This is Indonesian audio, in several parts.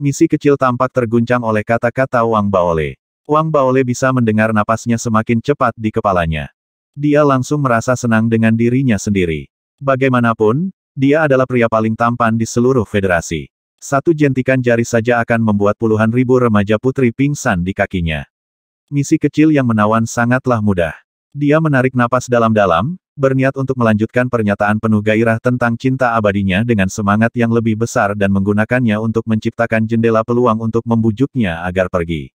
Misi kecil tampak terguncang oleh kata-kata Wang Baole. Wang Baole bisa mendengar napasnya semakin cepat di kepalanya. Dia langsung merasa senang dengan dirinya sendiri. Bagaimanapun, dia adalah pria paling tampan di seluruh federasi. Satu jentikan jari saja akan membuat puluhan ribu remaja putri pingsan di kakinya. Misi kecil yang menawan sangatlah mudah. Dia menarik napas dalam-dalam, berniat untuk melanjutkan pernyataan penuh gairah tentang cinta abadinya dengan semangat yang lebih besar dan menggunakannya untuk menciptakan jendela peluang untuk membujuknya agar pergi.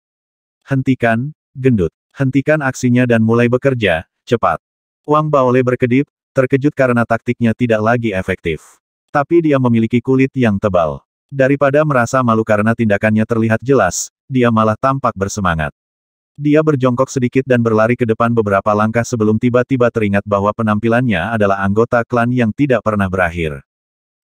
Hentikan, gendut. Hentikan aksinya dan mulai bekerja, cepat. Wang Baole berkedip, terkejut karena taktiknya tidak lagi efektif. Tapi dia memiliki kulit yang tebal. Daripada merasa malu karena tindakannya terlihat jelas, dia malah tampak bersemangat. Dia berjongkok sedikit dan berlari ke depan beberapa langkah sebelum tiba-tiba teringat bahwa penampilannya adalah anggota klan yang tidak pernah berakhir.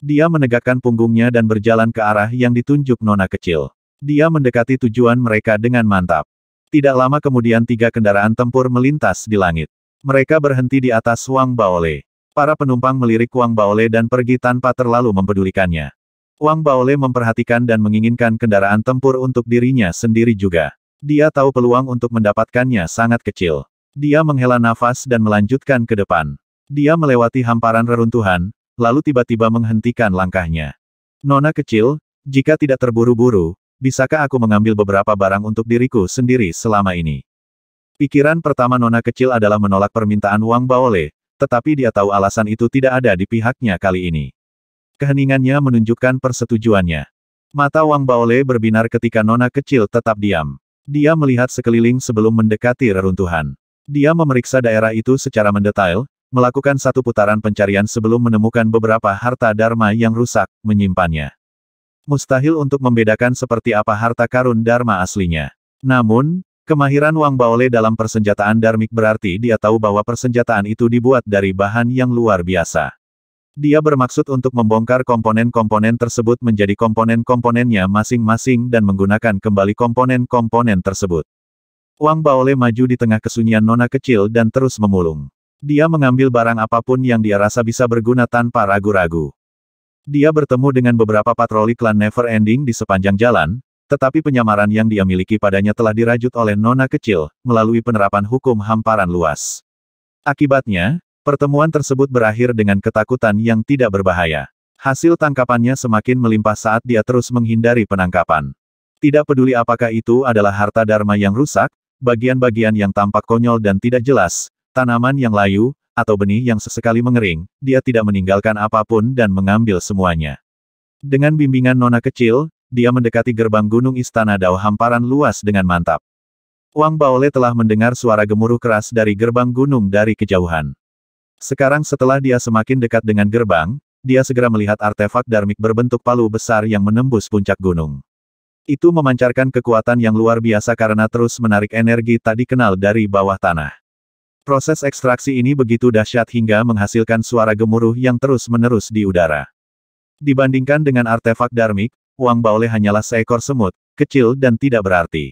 Dia menegakkan punggungnya dan berjalan ke arah yang ditunjuk nona kecil. Dia mendekati tujuan mereka dengan mantap. Tidak lama kemudian tiga kendaraan tempur melintas di langit. Mereka berhenti di atas Wang Baole. Para penumpang melirik Wang Baole dan pergi tanpa terlalu mempedulikannya. Wang Baole memperhatikan dan menginginkan kendaraan tempur untuk dirinya sendiri juga. Dia tahu peluang untuk mendapatkannya sangat kecil. Dia menghela nafas dan melanjutkan ke depan. Dia melewati hamparan reruntuhan, lalu tiba-tiba menghentikan langkahnya. Nona kecil, jika tidak terburu-buru, bisakah aku mengambil beberapa barang untuk diriku sendiri selama ini? Pikiran pertama Nona kecil adalah menolak permintaan Wang Baole, tetapi dia tahu alasan itu tidak ada di pihaknya kali ini. Keheningannya menunjukkan persetujuannya. Mata Wang Baole berbinar ketika Nona kecil tetap diam. Dia melihat sekeliling sebelum mendekati reruntuhan. Dia memeriksa daerah itu secara mendetail, melakukan satu putaran pencarian sebelum menemukan beberapa harta Dharma yang rusak, menyimpannya. Mustahil untuk membedakan seperti apa harta karun Dharma aslinya. Namun, kemahiran Wang Baole dalam persenjataan dharmik berarti dia tahu bahwa persenjataan itu dibuat dari bahan yang luar biasa. Dia bermaksud untuk membongkar komponen-komponen tersebut menjadi komponen-komponennya masing-masing dan menggunakan kembali komponen-komponen tersebut. Wang Baole maju di tengah kesunyian nona kecil dan terus memulung. Dia mengambil barang apapun yang dia rasa bisa berguna tanpa ragu-ragu. Dia bertemu dengan beberapa patroli klan Never Ending di sepanjang jalan, tetapi penyamaran yang dia miliki padanya telah dirajut oleh nona kecil, melalui penerapan hukum hamparan luas. Akibatnya, Pertemuan tersebut berakhir dengan ketakutan yang tidak berbahaya. Hasil tangkapannya semakin melimpah saat dia terus menghindari penangkapan. Tidak peduli apakah itu adalah harta dharma yang rusak, bagian-bagian yang tampak konyol dan tidak jelas, tanaman yang layu, atau benih yang sesekali mengering, dia tidak meninggalkan apapun dan mengambil semuanya. Dengan bimbingan nona kecil, dia mendekati gerbang gunung istana Dao hamparan luas dengan mantap. Wang Baole telah mendengar suara gemuruh keras dari gerbang gunung dari kejauhan. Sekarang setelah dia semakin dekat dengan gerbang, dia segera melihat artefak darmik berbentuk palu besar yang menembus puncak gunung. Itu memancarkan kekuatan yang luar biasa karena terus menarik energi tak dikenal dari bawah tanah. Proses ekstraksi ini begitu dahsyat hingga menghasilkan suara gemuruh yang terus-menerus di udara. Dibandingkan dengan artefak darmik, Wang Baole hanyalah seekor semut, kecil dan tidak berarti.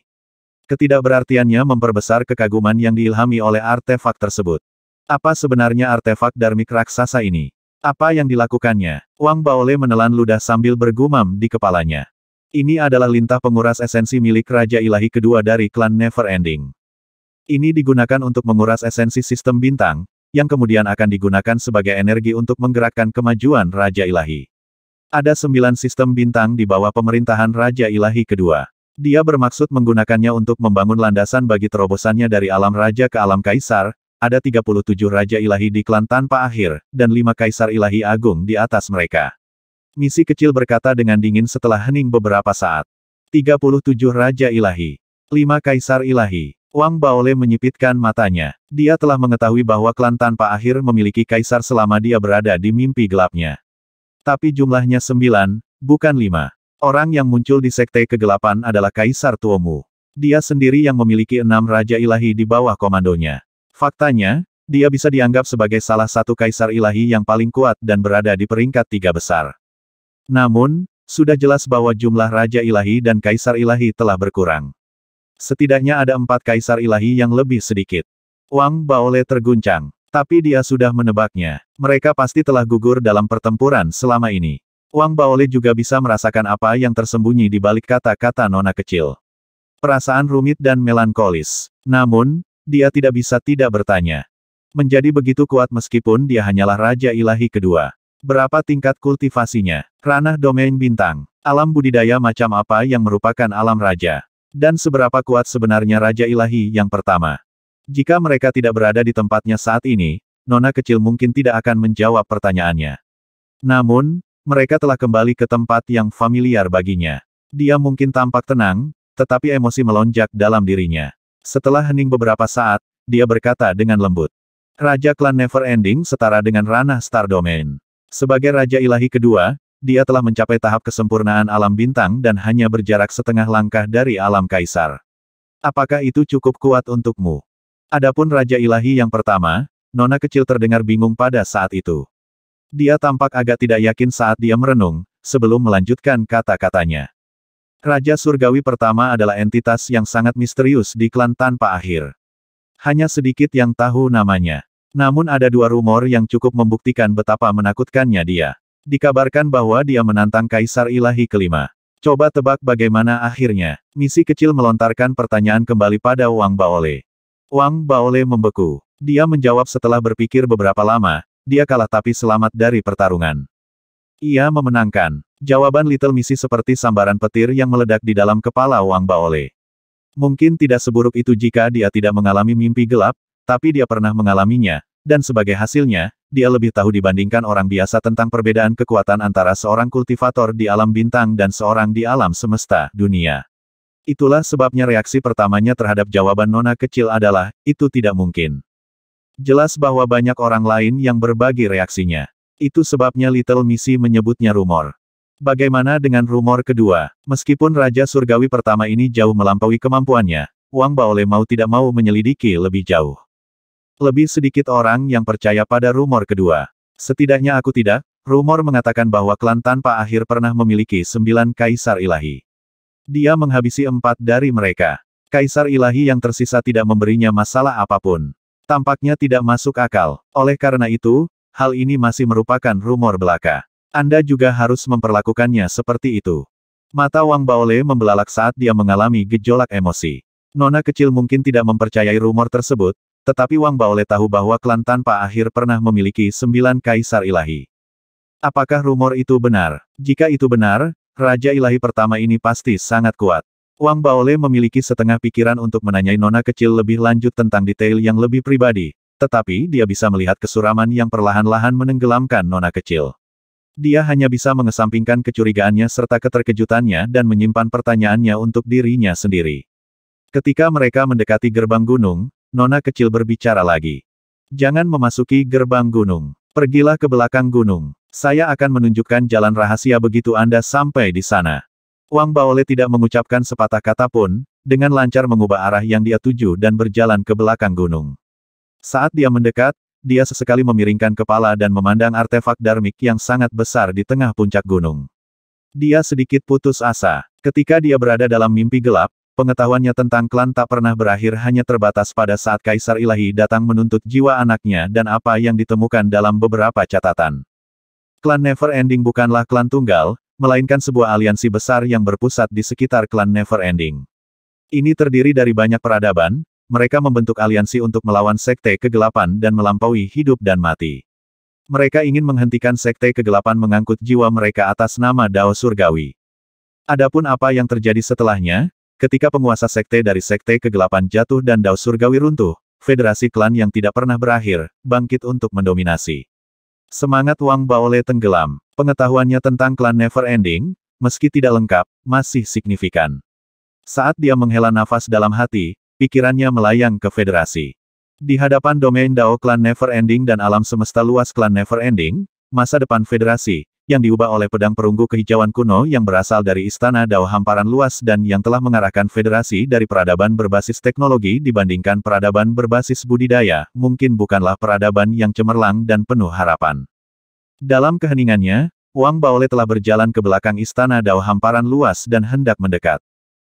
Ketidakberartiannya memperbesar kekaguman yang diilhami oleh artefak tersebut. Apa sebenarnya artefak darmik raksasa ini? Apa yang dilakukannya? Wang Baole menelan ludah sambil bergumam di kepalanya. Ini adalah lintah penguras esensi milik Raja Ilahi kedua dari klan Never Ending. Ini digunakan untuk menguras esensi sistem bintang, yang kemudian akan digunakan sebagai energi untuk menggerakkan kemajuan Raja Ilahi. Ada sembilan sistem bintang di bawah pemerintahan Raja Ilahi kedua. Dia bermaksud menggunakannya untuk membangun landasan bagi terobosannya dari alam raja ke alam kaisar, ada 37 Raja Ilahi di klan tanpa akhir, dan lima Kaisar Ilahi Agung di atas mereka. Misi kecil berkata dengan dingin setelah hening beberapa saat. 37 Raja Ilahi. lima Kaisar Ilahi. Wang Baole menyipitkan matanya. Dia telah mengetahui bahwa klan tanpa akhir memiliki kaisar selama dia berada di mimpi gelapnya. Tapi jumlahnya sembilan, bukan lima. Orang yang muncul di sekte kegelapan adalah Kaisar Tuomu. Dia sendiri yang memiliki enam Raja Ilahi di bawah komandonya. Faktanya, dia bisa dianggap sebagai salah satu kaisar ilahi yang paling kuat dan berada di peringkat tiga besar. Namun, sudah jelas bahwa jumlah raja ilahi dan kaisar ilahi telah berkurang. Setidaknya ada empat kaisar ilahi yang lebih sedikit. Wang Baole terguncang, tapi dia sudah menebaknya. Mereka pasti telah gugur dalam pertempuran selama ini. Wang Baole juga bisa merasakan apa yang tersembunyi di balik kata-kata nona kecil. Perasaan rumit dan melankolis. Namun, dia tidak bisa tidak bertanya. Menjadi begitu kuat meskipun dia hanyalah Raja Ilahi kedua. Berapa tingkat kultivasinya? Ranah domain bintang. Alam budidaya macam apa yang merupakan alam raja? Dan seberapa kuat sebenarnya Raja Ilahi yang pertama? Jika mereka tidak berada di tempatnya saat ini, Nona kecil mungkin tidak akan menjawab pertanyaannya. Namun, mereka telah kembali ke tempat yang familiar baginya. Dia mungkin tampak tenang, tetapi emosi melonjak dalam dirinya. Setelah hening beberapa saat, dia berkata dengan lembut. Raja klan Never Ending setara dengan ranah Star Domain. Sebagai Raja Ilahi kedua, dia telah mencapai tahap kesempurnaan alam bintang dan hanya berjarak setengah langkah dari alam kaisar. Apakah itu cukup kuat untukmu? Adapun Raja Ilahi yang pertama, Nona kecil terdengar bingung pada saat itu. Dia tampak agak tidak yakin saat dia merenung, sebelum melanjutkan kata-katanya. Raja Surgawi pertama adalah entitas yang sangat misterius di klan tanpa akhir. Hanya sedikit yang tahu namanya. Namun ada dua rumor yang cukup membuktikan betapa menakutkannya dia. Dikabarkan bahwa dia menantang Kaisar Ilahi kelima. Coba tebak bagaimana akhirnya. Misi kecil melontarkan pertanyaan kembali pada Wang Baole. Wang Baole membeku. Dia menjawab setelah berpikir beberapa lama, dia kalah tapi selamat dari pertarungan. Ia memenangkan. Jawaban Little Missy seperti sambaran petir yang meledak di dalam kepala Wang Baole. Mungkin tidak seburuk itu jika dia tidak mengalami mimpi gelap, tapi dia pernah mengalaminya, dan sebagai hasilnya, dia lebih tahu dibandingkan orang biasa tentang perbedaan kekuatan antara seorang kultivator di alam bintang dan seorang di alam semesta dunia. Itulah sebabnya reaksi pertamanya terhadap jawaban Nona kecil adalah, itu tidak mungkin. Jelas bahwa banyak orang lain yang berbagi reaksinya. Itu sebabnya Little Missy menyebutnya rumor. Bagaimana dengan rumor kedua? Meskipun Raja Surgawi pertama ini jauh melampaui kemampuannya, Wang Baole mau tidak mau menyelidiki lebih jauh. Lebih sedikit orang yang percaya pada rumor kedua. Setidaknya aku tidak, rumor mengatakan bahwa klan tanpa akhir pernah memiliki sembilan kaisar ilahi. Dia menghabisi empat dari mereka. Kaisar ilahi yang tersisa tidak memberinya masalah apapun. Tampaknya tidak masuk akal. Oleh karena itu, hal ini masih merupakan rumor belaka. Anda juga harus memperlakukannya seperti itu. Mata Wang Baole membelalak saat dia mengalami gejolak emosi. Nona kecil mungkin tidak mempercayai rumor tersebut, tetapi Wang Baole tahu bahwa klan tanpa akhir pernah memiliki sembilan kaisar ilahi. Apakah rumor itu benar? Jika itu benar, Raja Ilahi pertama ini pasti sangat kuat. Wang Baole memiliki setengah pikiran untuk menanyai Nona kecil lebih lanjut tentang detail yang lebih pribadi, tetapi dia bisa melihat kesuraman yang perlahan-lahan menenggelamkan nona kecil. Dia hanya bisa mengesampingkan kecurigaannya serta keterkejutannya dan menyimpan pertanyaannya untuk dirinya sendiri. Ketika mereka mendekati gerbang gunung, nona kecil berbicara lagi. Jangan memasuki gerbang gunung. Pergilah ke belakang gunung. Saya akan menunjukkan jalan rahasia begitu Anda sampai di sana. Wang Baole tidak mengucapkan sepatah kata pun, dengan lancar mengubah arah yang dia tuju dan berjalan ke belakang gunung. Saat dia mendekat, dia sesekali memiringkan kepala dan memandang artefak darmik yang sangat besar di tengah puncak gunung. Dia sedikit putus asa. Ketika dia berada dalam mimpi gelap, pengetahuannya tentang klan tak pernah berakhir hanya terbatas pada saat Kaisar Ilahi datang menuntut jiwa anaknya dan apa yang ditemukan dalam beberapa catatan. Klan Never Ending bukanlah klan tunggal, melainkan sebuah aliansi besar yang berpusat di sekitar klan Never Ending. Ini terdiri dari banyak peradaban, mereka membentuk aliansi untuk melawan Sekte Kegelapan dan melampaui hidup dan mati. Mereka ingin menghentikan Sekte Kegelapan mengangkut jiwa mereka atas nama Dao Surgawi. Adapun apa yang terjadi setelahnya, ketika penguasa Sekte dari Sekte Kegelapan jatuh dan Dao Surgawi runtuh, federasi klan yang tidak pernah berakhir, bangkit untuk mendominasi. Semangat Wang Baole tenggelam. Pengetahuannya tentang klan Never Ending, meski tidak lengkap, masih signifikan. Saat dia menghela nafas dalam hati, pikirannya melayang ke federasi. Di hadapan domain Dao Clan Never Ending dan alam semesta luas Clan Never Ending, masa depan federasi, yang diubah oleh pedang perunggu kehijauan kuno yang berasal dari istana Dao hamparan luas dan yang telah mengarahkan federasi dari peradaban berbasis teknologi dibandingkan peradaban berbasis budidaya, mungkin bukanlah peradaban yang cemerlang dan penuh harapan. Dalam keheningannya, Wang Baole telah berjalan ke belakang istana Dao hamparan luas dan hendak mendekat.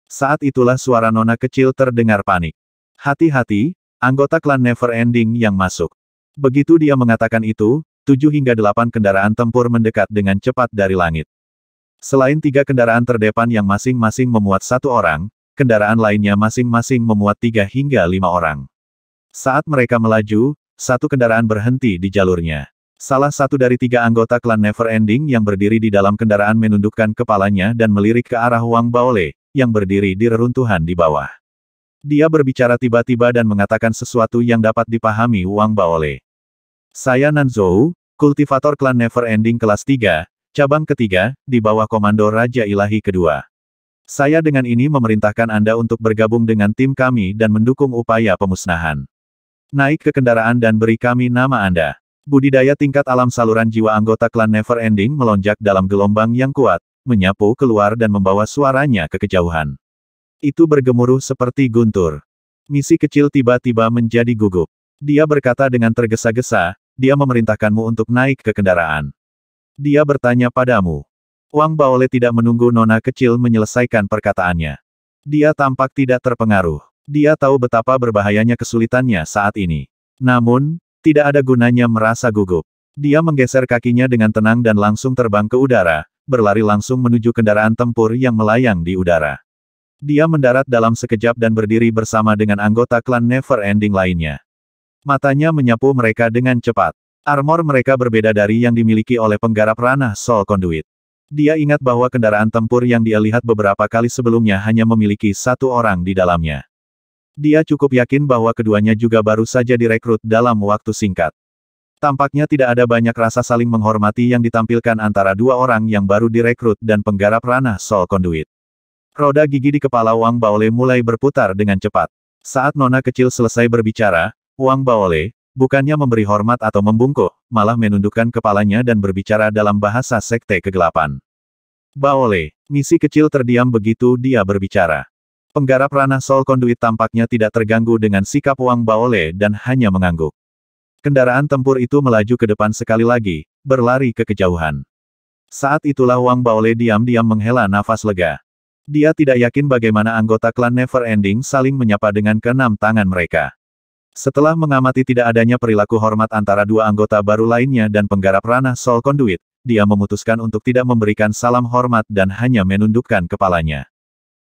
Saat itulah suara nona kecil terdengar panik. Hati-hati, anggota klan Never Ending yang masuk. Begitu dia mengatakan itu, tujuh hingga delapan kendaraan tempur mendekat dengan cepat dari langit. Selain tiga kendaraan terdepan yang masing-masing memuat satu orang, kendaraan lainnya masing-masing memuat tiga hingga lima orang. Saat mereka melaju, satu kendaraan berhenti di jalurnya. Salah satu dari tiga anggota klan Never Ending yang berdiri di dalam kendaraan menundukkan kepalanya dan melirik ke arah Wang Baole, yang berdiri di reruntuhan di bawah. Dia berbicara tiba-tiba dan mengatakan sesuatu yang dapat dipahami Wang Baole. Saya Nanzou, kultivator klan Never Ending kelas 3, cabang ketiga, di bawah komando Raja Ilahi kedua. Saya dengan ini memerintahkan Anda untuk bergabung dengan tim kami dan mendukung upaya pemusnahan. Naik ke kendaraan dan beri kami nama Anda. Budidaya tingkat alam saluran jiwa anggota klan Never Ending melonjak dalam gelombang yang kuat, menyapu keluar dan membawa suaranya ke kejauhan. Itu bergemuruh seperti guntur. Misi kecil tiba-tiba menjadi gugup. Dia berkata dengan tergesa-gesa, dia memerintahkanmu untuk naik ke kendaraan. Dia bertanya padamu. Wang Baole tidak menunggu nona kecil menyelesaikan perkataannya. Dia tampak tidak terpengaruh. Dia tahu betapa berbahayanya kesulitannya saat ini. Namun, tidak ada gunanya merasa gugup. Dia menggeser kakinya dengan tenang dan langsung terbang ke udara, berlari langsung menuju kendaraan tempur yang melayang di udara. Dia mendarat dalam sekejap dan berdiri bersama dengan anggota klan Never Ending lainnya. Matanya menyapu mereka dengan cepat. Armor mereka berbeda dari yang dimiliki oleh penggarap ranah Soul Conduit. Dia ingat bahwa kendaraan tempur yang dia lihat beberapa kali sebelumnya hanya memiliki satu orang di dalamnya. Dia cukup yakin bahwa keduanya juga baru saja direkrut dalam waktu singkat. Tampaknya tidak ada banyak rasa saling menghormati yang ditampilkan antara dua orang yang baru direkrut dan penggarap ranah Sol Conduit. Roda gigi di kepala Wang Baole mulai berputar dengan cepat. Saat nona kecil selesai berbicara, Wang Baole, bukannya memberi hormat atau membungkuk, malah menundukkan kepalanya dan berbicara dalam bahasa sekte kegelapan. Baole, misi kecil terdiam begitu dia berbicara. Penggarap ranah Sol Conduit tampaknya tidak terganggu dengan sikap Wang Baole dan hanya mengangguk. Kendaraan tempur itu melaju ke depan sekali lagi, berlari ke kejauhan. Saat itulah Wang Baole diam-diam menghela nafas lega. Dia tidak yakin bagaimana anggota klan Never Ending saling menyapa dengan keenam tangan mereka. Setelah mengamati tidak adanya perilaku hormat antara dua anggota baru lainnya dan penggarap ranah Soul Conduit, dia memutuskan untuk tidak memberikan salam hormat dan hanya menundukkan kepalanya.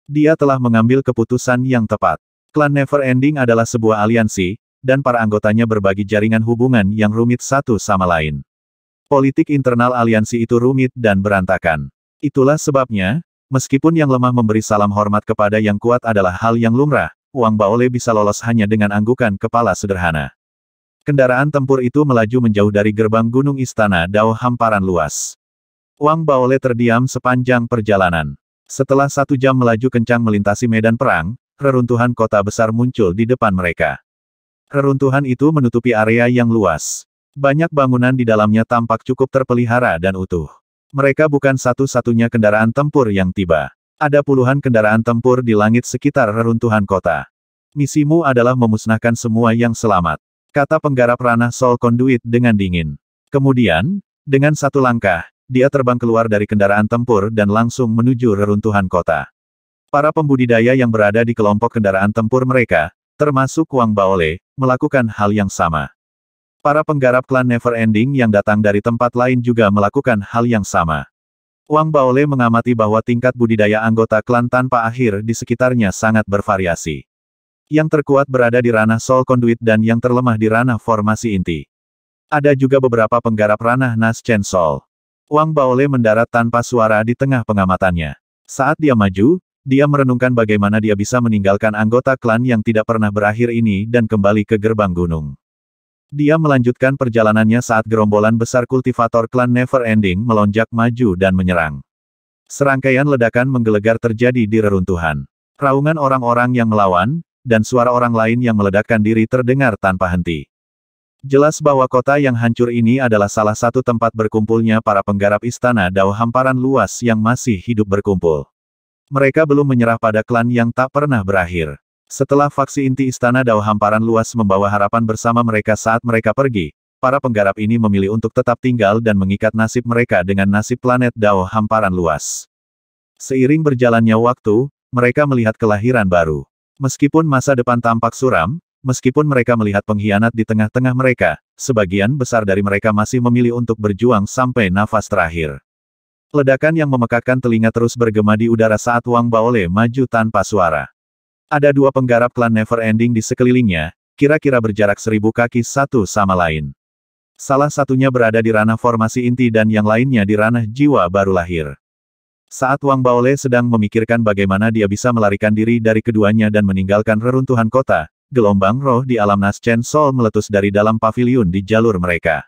Dia telah mengambil keputusan yang tepat. Klan Never Ending adalah sebuah aliansi, dan para anggotanya berbagi jaringan hubungan yang rumit satu sama lain. Politik internal aliansi itu rumit dan berantakan. Itulah sebabnya, meskipun yang lemah memberi salam hormat kepada yang kuat adalah hal yang lumrah, Wang Baole bisa lolos hanya dengan anggukan kepala sederhana. Kendaraan tempur itu melaju menjauh dari gerbang gunung istana Dao hamparan luas. Wang Baole terdiam sepanjang perjalanan. Setelah satu jam melaju kencang melintasi medan perang, reruntuhan kota besar muncul di depan mereka. Reruntuhan itu menutupi area yang luas. Banyak bangunan di dalamnya tampak cukup terpelihara dan utuh. Mereka bukan satu-satunya kendaraan tempur yang tiba. Ada puluhan kendaraan tempur di langit sekitar reruntuhan kota. Misimu adalah memusnahkan semua yang selamat, kata penggarap ranah Sol Conduit dengan dingin. Kemudian, dengan satu langkah, dia terbang keluar dari kendaraan tempur dan langsung menuju reruntuhan kota. Para pembudidaya yang berada di kelompok kendaraan tempur mereka, termasuk Wang Baole, melakukan hal yang sama. Para penggarap klan Never Ending yang datang dari tempat lain juga melakukan hal yang sama. Wang Baole mengamati bahwa tingkat budidaya anggota klan tanpa akhir di sekitarnya sangat bervariasi. Yang terkuat berada di ranah Soul Conduit dan yang terlemah di ranah formasi inti. Ada juga beberapa penggarap ranah Nas Chen Soul. Wang Baole mendarat tanpa suara di tengah pengamatannya. Saat dia maju, dia merenungkan bagaimana dia bisa meninggalkan anggota klan yang tidak pernah berakhir ini dan kembali ke gerbang gunung. Dia melanjutkan perjalanannya saat gerombolan besar kultivator klan Never Ending melonjak maju dan menyerang. Serangkaian ledakan menggelegar terjadi di reruntuhan. Raungan orang-orang yang melawan, dan suara orang lain yang meledakkan diri terdengar tanpa henti. Jelas bahwa kota yang hancur ini adalah salah satu tempat berkumpulnya para penggarap istana Dao hamparan luas yang masih hidup berkumpul. Mereka belum menyerah pada klan yang tak pernah berakhir. Setelah faksi inti Istana Dao Hamparan luas membawa harapan bersama mereka saat mereka pergi, para penggarap ini memilih untuk tetap tinggal dan mengikat nasib mereka dengan nasib planet Dao Hamparan luas. Seiring berjalannya waktu, mereka melihat kelahiran baru. Meskipun masa depan tampak suram, Meskipun mereka melihat pengkhianat di tengah-tengah mereka, sebagian besar dari mereka masih memilih untuk berjuang sampai nafas terakhir. Ledakan yang memekakan telinga terus bergema di udara saat Wang Baole maju tanpa suara. Ada dua penggarap klan Never Ending di sekelilingnya, kira-kira berjarak seribu kaki satu sama lain. Salah satunya berada di ranah formasi inti dan yang lainnya di ranah jiwa baru lahir. Saat Wang Baole sedang memikirkan bagaimana dia bisa melarikan diri dari keduanya dan meninggalkan reruntuhan kota, gelombang roh di alam Naschen Sol meletus dari dalam pavilion di jalur mereka.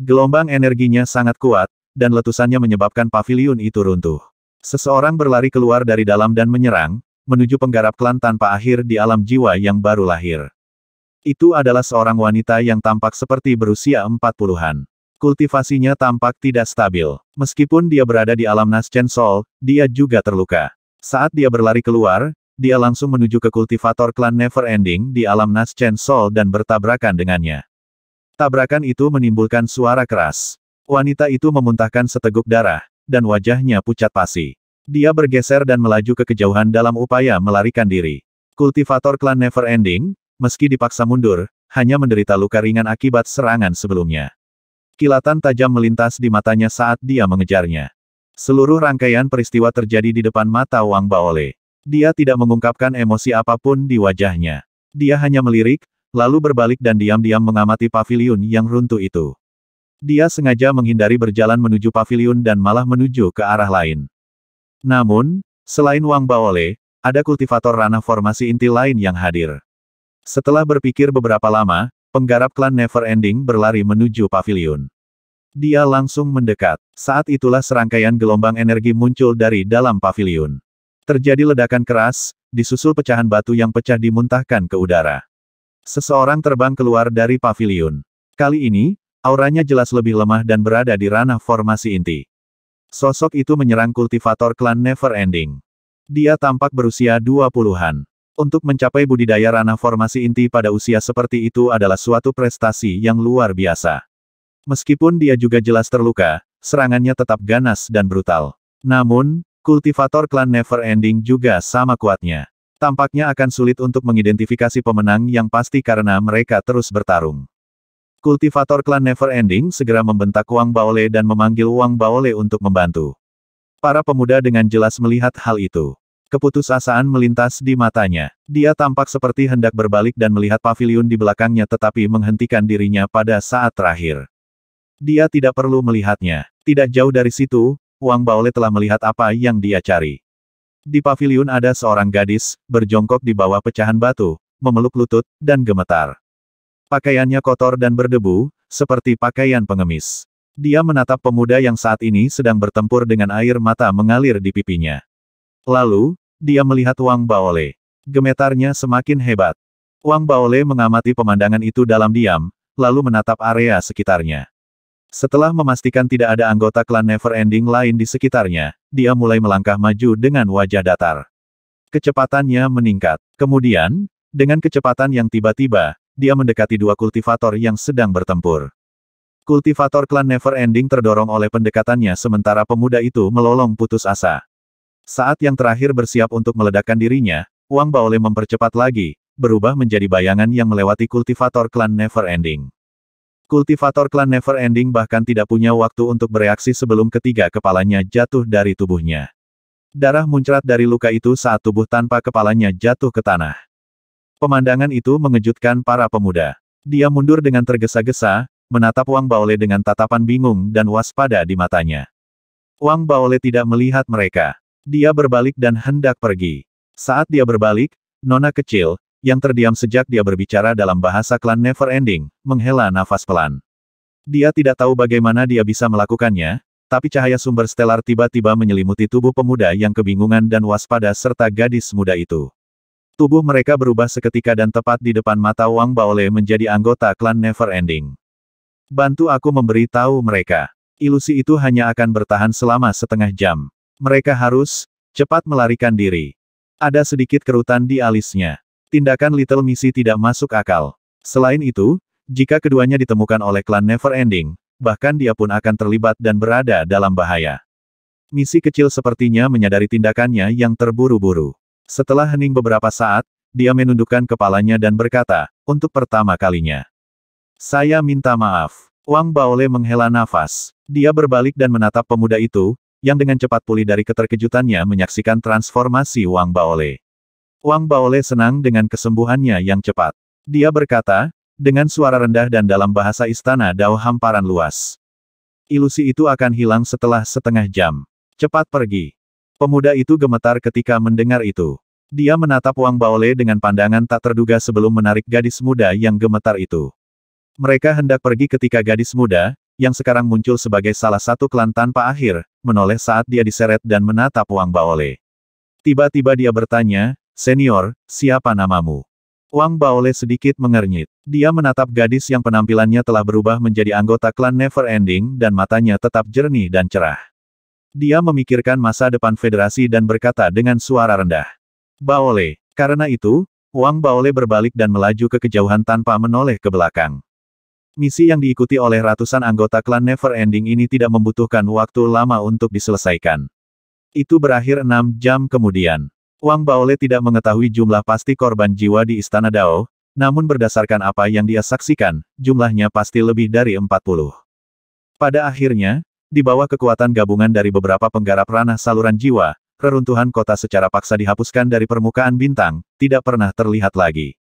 Gelombang energinya sangat kuat, dan letusannya menyebabkan paviliun itu runtuh. Seseorang berlari keluar dari dalam dan menyerang, menuju penggarap klan tanpa akhir di alam jiwa yang baru lahir. Itu adalah seorang wanita yang tampak seperti berusia empat puluhan. Kultivasinya tampak tidak stabil. Meskipun dia berada di alam Naschen Sol, dia juga terluka. Saat dia berlari keluar, dia langsung menuju ke kultivator klan Never Ending di alam Naschen Sol dan bertabrakan dengannya. Tabrakan itu menimbulkan suara keras. Wanita itu memuntahkan seteguk darah, dan wajahnya pucat pasi. Dia bergeser dan melaju ke kejauhan dalam upaya melarikan diri. Kultivator klan Never Ending, meski dipaksa mundur, hanya menderita luka ringan akibat serangan sebelumnya. Kilatan tajam melintas di matanya saat dia mengejarnya. Seluruh rangkaian peristiwa terjadi di depan mata Wang Baole. Dia tidak mengungkapkan emosi apapun di wajahnya. Dia hanya melirik, lalu berbalik dan diam-diam mengamati pavilion yang runtuh itu. Dia sengaja menghindari berjalan menuju pavilion dan malah menuju ke arah lain. Namun, selain Wang Baole, ada kultivator ranah formasi inti lain yang hadir. Setelah berpikir beberapa lama, penggarap klan Never Ending berlari menuju pavilion. Dia langsung mendekat. Saat itulah serangkaian gelombang energi muncul dari dalam pavilion. Terjadi ledakan keras, disusul pecahan batu yang pecah dimuntahkan ke udara. Seseorang terbang keluar dari pavilion. Kali ini, Auranya jelas lebih lemah dan berada di ranah formasi inti. Sosok itu menyerang kultivator klan Never Ending. Dia tampak berusia 20-an. Untuk mencapai budidaya ranah formasi inti pada usia seperti itu adalah suatu prestasi yang luar biasa. Meskipun dia juga jelas terluka, serangannya tetap ganas dan brutal. Namun, kultivator klan Never Ending juga sama kuatnya. Tampaknya akan sulit untuk mengidentifikasi pemenang yang pasti karena mereka terus bertarung. Kultivator klan Never Ending segera membentak Wang Baole dan memanggil Wang Baole untuk membantu. Para pemuda dengan jelas melihat hal itu. Keputusasaan melintas di matanya. Dia tampak seperti hendak berbalik dan melihat pavilion di belakangnya tetapi menghentikan dirinya pada saat terakhir. Dia tidak perlu melihatnya. Tidak jauh dari situ, Wang Baole telah melihat apa yang dia cari. Di pavilion ada seorang gadis, berjongkok di bawah pecahan batu, memeluk lutut, dan gemetar. Pakaiannya kotor dan berdebu, seperti pakaian pengemis. Dia menatap pemuda yang saat ini sedang bertempur dengan air mata mengalir di pipinya. Lalu, dia melihat Wang Baole. Gemetarnya semakin hebat. Wang Baole mengamati pemandangan itu dalam diam, lalu menatap area sekitarnya. Setelah memastikan tidak ada anggota klan Never Ending lain di sekitarnya, dia mulai melangkah maju dengan wajah datar. Kecepatannya meningkat. Kemudian, dengan kecepatan yang tiba-tiba, dia mendekati dua kultivator yang sedang bertempur. Kultivator klan Never Ending terdorong oleh pendekatannya sementara pemuda itu melolong putus asa. Saat yang terakhir bersiap untuk meledakkan dirinya, Wang Baole mempercepat lagi, berubah menjadi bayangan yang melewati kultivator klan Never Ending. Kultivator klan Never Ending bahkan tidak punya waktu untuk bereaksi sebelum ketiga kepalanya jatuh dari tubuhnya. Darah muncrat dari luka itu saat tubuh tanpa kepalanya jatuh ke tanah. Pemandangan itu mengejutkan para pemuda. Dia mundur dengan tergesa-gesa, menatap Wang Baole dengan tatapan bingung dan waspada di matanya. Wang Baole tidak melihat mereka. Dia berbalik dan hendak pergi. Saat dia berbalik, Nona kecil, yang terdiam sejak dia berbicara dalam bahasa klan Never Ending, menghela nafas pelan. Dia tidak tahu bagaimana dia bisa melakukannya, tapi cahaya sumber stelar tiba-tiba menyelimuti tubuh pemuda yang kebingungan dan waspada serta gadis muda itu. Tubuh mereka berubah seketika dan tepat di depan mata Wang Baole menjadi anggota klan Never Ending. Bantu aku memberi tahu mereka. Ilusi itu hanya akan bertahan selama setengah jam. Mereka harus cepat melarikan diri. Ada sedikit kerutan di alisnya. Tindakan Little Missy tidak masuk akal. Selain itu, jika keduanya ditemukan oleh klan Never Ending, bahkan dia pun akan terlibat dan berada dalam bahaya. Misi kecil sepertinya menyadari tindakannya yang terburu-buru. Setelah hening beberapa saat, dia menundukkan kepalanya dan berkata, untuk pertama kalinya. Saya minta maaf. Wang Baole menghela nafas. Dia berbalik dan menatap pemuda itu, yang dengan cepat pulih dari keterkejutannya menyaksikan transformasi Wang Baole. Wang Baole senang dengan kesembuhannya yang cepat. Dia berkata, dengan suara rendah dan dalam bahasa istana Dao hamparan luas. Ilusi itu akan hilang setelah setengah jam. Cepat pergi. Pemuda itu gemetar ketika mendengar itu. Dia menatap Wang Baole dengan pandangan tak terduga sebelum menarik gadis muda yang gemetar itu. Mereka hendak pergi ketika gadis muda, yang sekarang muncul sebagai salah satu klan tanpa akhir, menoleh saat dia diseret dan menatap Wang Baole. Tiba-tiba dia bertanya, Senior, siapa namamu? Wang Baole sedikit mengernyit. Dia menatap gadis yang penampilannya telah berubah menjadi anggota klan Never Ending dan matanya tetap jernih dan cerah. Dia memikirkan masa depan federasi dan berkata dengan suara rendah. Baole. Karena itu, Wang Baole berbalik dan melaju ke kejauhan tanpa menoleh ke belakang. Misi yang diikuti oleh ratusan anggota klan Never Ending ini tidak membutuhkan waktu lama untuk diselesaikan. Itu berakhir enam jam kemudian. Wang Baole tidak mengetahui jumlah pasti korban jiwa di Istana Dao, namun berdasarkan apa yang dia saksikan, jumlahnya pasti lebih dari 40. Pada akhirnya, di bawah kekuatan gabungan dari beberapa penggarap ranah saluran jiwa, reruntuhan kota secara paksa dihapuskan dari permukaan bintang, tidak pernah terlihat lagi.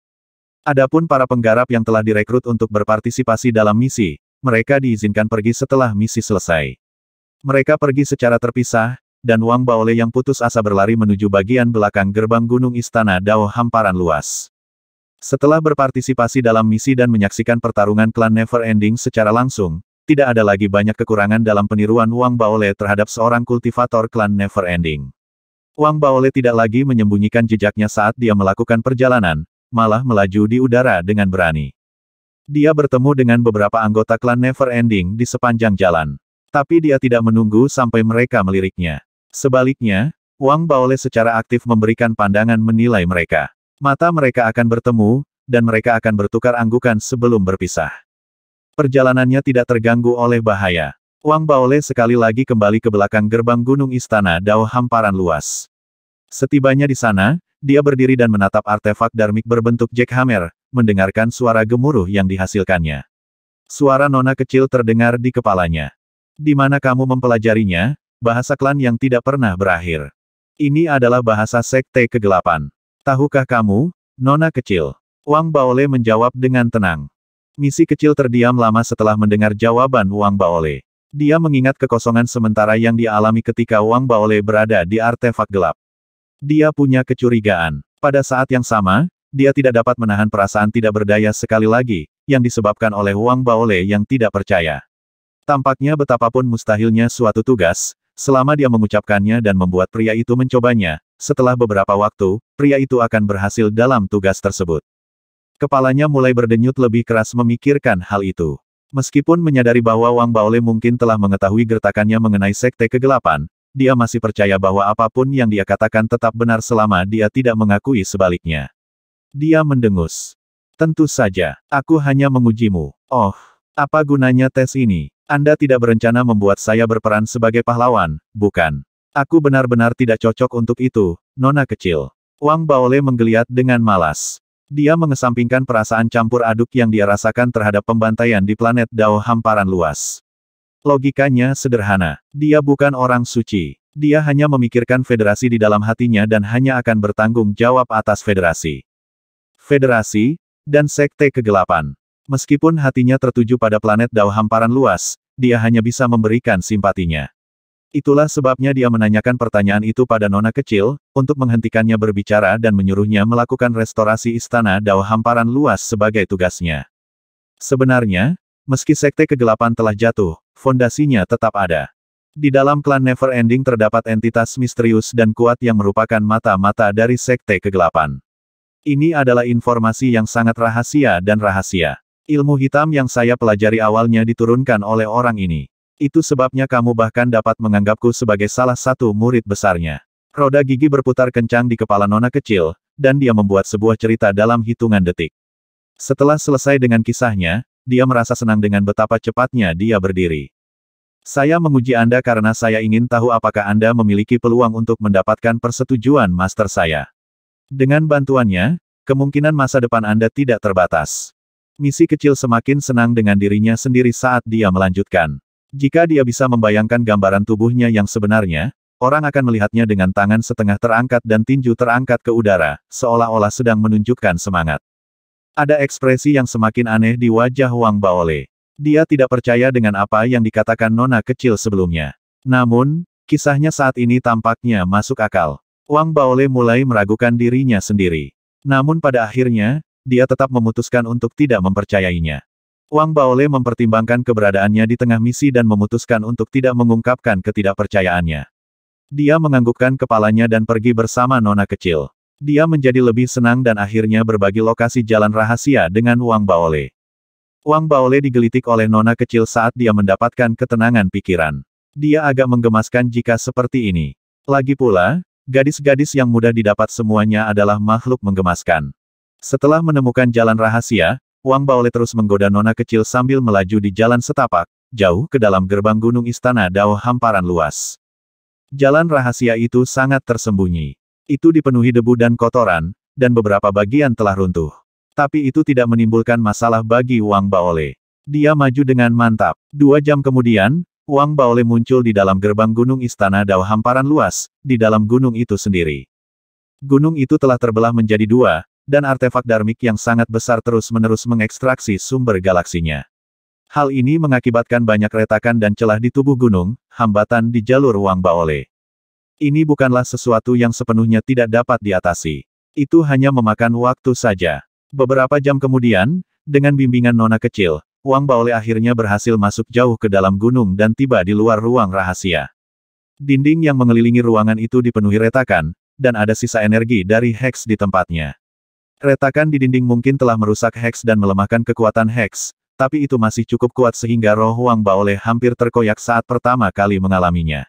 Adapun para penggarap yang telah direkrut untuk berpartisipasi dalam misi, mereka diizinkan pergi setelah misi selesai. Mereka pergi secara terpisah, dan Wang Baole yang putus asa berlari menuju bagian belakang gerbang gunung istana Dao hamparan luas. Setelah berpartisipasi dalam misi dan menyaksikan pertarungan klan Never Ending secara langsung, tidak ada lagi banyak kekurangan dalam peniruan Wang Baole terhadap seorang kultivator klan Never Ending. Wang Baole tidak lagi menyembunyikan jejaknya saat dia melakukan perjalanan, malah melaju di udara dengan berani. Dia bertemu dengan beberapa anggota klan Never Ending di sepanjang jalan. Tapi dia tidak menunggu sampai mereka meliriknya. Sebaliknya, Wang Baole secara aktif memberikan pandangan menilai mereka. Mata mereka akan bertemu, dan mereka akan bertukar anggukan sebelum berpisah. Perjalanannya tidak terganggu oleh bahaya. Wang Baole sekali lagi kembali ke belakang gerbang gunung istana Dao Hamparan Luas. Setibanya di sana, dia berdiri dan menatap artefak darmik berbentuk jackhammer, mendengarkan suara gemuruh yang dihasilkannya. Suara nona kecil terdengar di kepalanya. Di mana kamu mempelajarinya, bahasa klan yang tidak pernah berakhir. Ini adalah bahasa sekte kegelapan. Tahukah kamu, nona kecil? Wang Baole menjawab dengan tenang. Misi kecil terdiam lama setelah mendengar jawaban Wang Baole. Dia mengingat kekosongan sementara yang dialami ketika Wang Baole berada di artefak gelap. Dia punya kecurigaan. Pada saat yang sama, dia tidak dapat menahan perasaan tidak berdaya sekali lagi, yang disebabkan oleh Wang Baole yang tidak percaya. Tampaknya betapapun mustahilnya suatu tugas, selama dia mengucapkannya dan membuat pria itu mencobanya, setelah beberapa waktu, pria itu akan berhasil dalam tugas tersebut. Kepalanya mulai berdenyut lebih keras memikirkan hal itu. Meskipun menyadari bahwa Wang Baole mungkin telah mengetahui gertakannya mengenai sekte kegelapan, dia masih percaya bahwa apapun yang dia katakan tetap benar selama dia tidak mengakui sebaliknya. Dia mendengus. Tentu saja, aku hanya mengujimu. Oh, apa gunanya tes ini? Anda tidak berencana membuat saya berperan sebagai pahlawan, bukan? Aku benar-benar tidak cocok untuk itu, Nona kecil. Wang Baole menggeliat dengan malas. Dia mengesampingkan perasaan campur aduk yang dia rasakan terhadap pembantaian di planet Dao hamparan luas. Logikanya sederhana. Dia bukan orang suci. Dia hanya memikirkan federasi di dalam hatinya dan hanya akan bertanggung jawab atas federasi. Federasi, dan sekte kegelapan. Meskipun hatinya tertuju pada planet Dao hamparan luas, dia hanya bisa memberikan simpatinya. Itulah sebabnya dia menanyakan pertanyaan itu pada nona kecil, untuk menghentikannya berbicara dan menyuruhnya melakukan restorasi istana Dao hamparan luas sebagai tugasnya. Sebenarnya, meski sekte kegelapan telah jatuh, fondasinya tetap ada. Di dalam klan Never Ending terdapat entitas misterius dan kuat yang merupakan mata-mata dari sekte kegelapan. Ini adalah informasi yang sangat rahasia dan rahasia. Ilmu hitam yang saya pelajari awalnya diturunkan oleh orang ini. Itu sebabnya kamu bahkan dapat menganggapku sebagai salah satu murid besarnya. Roda gigi berputar kencang di kepala Nona kecil, dan dia membuat sebuah cerita dalam hitungan detik. Setelah selesai dengan kisahnya, dia merasa senang dengan betapa cepatnya dia berdiri. Saya menguji Anda karena saya ingin tahu apakah Anda memiliki peluang untuk mendapatkan persetujuan master saya. Dengan bantuannya, kemungkinan masa depan Anda tidak terbatas. Misi kecil semakin senang dengan dirinya sendiri saat dia melanjutkan. Jika dia bisa membayangkan gambaran tubuhnya yang sebenarnya, orang akan melihatnya dengan tangan setengah terangkat dan tinju terangkat ke udara, seolah-olah sedang menunjukkan semangat. Ada ekspresi yang semakin aneh di wajah Wang Baole. Dia tidak percaya dengan apa yang dikatakan Nona kecil sebelumnya. Namun, kisahnya saat ini tampaknya masuk akal. Wang Baole mulai meragukan dirinya sendiri. Namun pada akhirnya, dia tetap memutuskan untuk tidak mempercayainya. Wang Baole mempertimbangkan keberadaannya di tengah misi dan memutuskan untuk tidak mengungkapkan ketidakpercayaannya. Dia menganggukkan kepalanya dan pergi bersama nona kecil. Dia menjadi lebih senang dan akhirnya berbagi lokasi jalan rahasia dengan Wang Baole. Wang Baole digelitik oleh nona kecil saat dia mendapatkan ketenangan pikiran. Dia agak menggemaskan jika seperti ini. Lagi pula, gadis-gadis yang mudah didapat semuanya adalah makhluk menggemaskan. Setelah menemukan jalan rahasia, Wang Baole terus menggoda nona kecil sambil melaju di jalan setapak, jauh ke dalam gerbang gunung istana Dao hamparan luas. Jalan rahasia itu sangat tersembunyi. Itu dipenuhi debu dan kotoran, dan beberapa bagian telah runtuh. Tapi itu tidak menimbulkan masalah bagi Wang Baole. Dia maju dengan mantap. Dua jam kemudian, Wang Baole muncul di dalam gerbang gunung istana Dao hamparan luas, di dalam gunung itu sendiri. Gunung itu telah terbelah menjadi dua, dan artefak darmik yang sangat besar terus-menerus mengekstraksi sumber galaksinya. Hal ini mengakibatkan banyak retakan dan celah di tubuh gunung, hambatan di jalur Wang Baole. Ini bukanlah sesuatu yang sepenuhnya tidak dapat diatasi. Itu hanya memakan waktu saja. Beberapa jam kemudian, dengan bimbingan nona kecil, Wang Baole akhirnya berhasil masuk jauh ke dalam gunung dan tiba di luar ruang rahasia. Dinding yang mengelilingi ruangan itu dipenuhi retakan, dan ada sisa energi dari Hex di tempatnya. Retakan di dinding mungkin telah merusak Hex dan melemahkan kekuatan Hex, tapi itu masih cukup kuat sehingga roh Huang Baole hampir terkoyak saat pertama kali mengalaminya.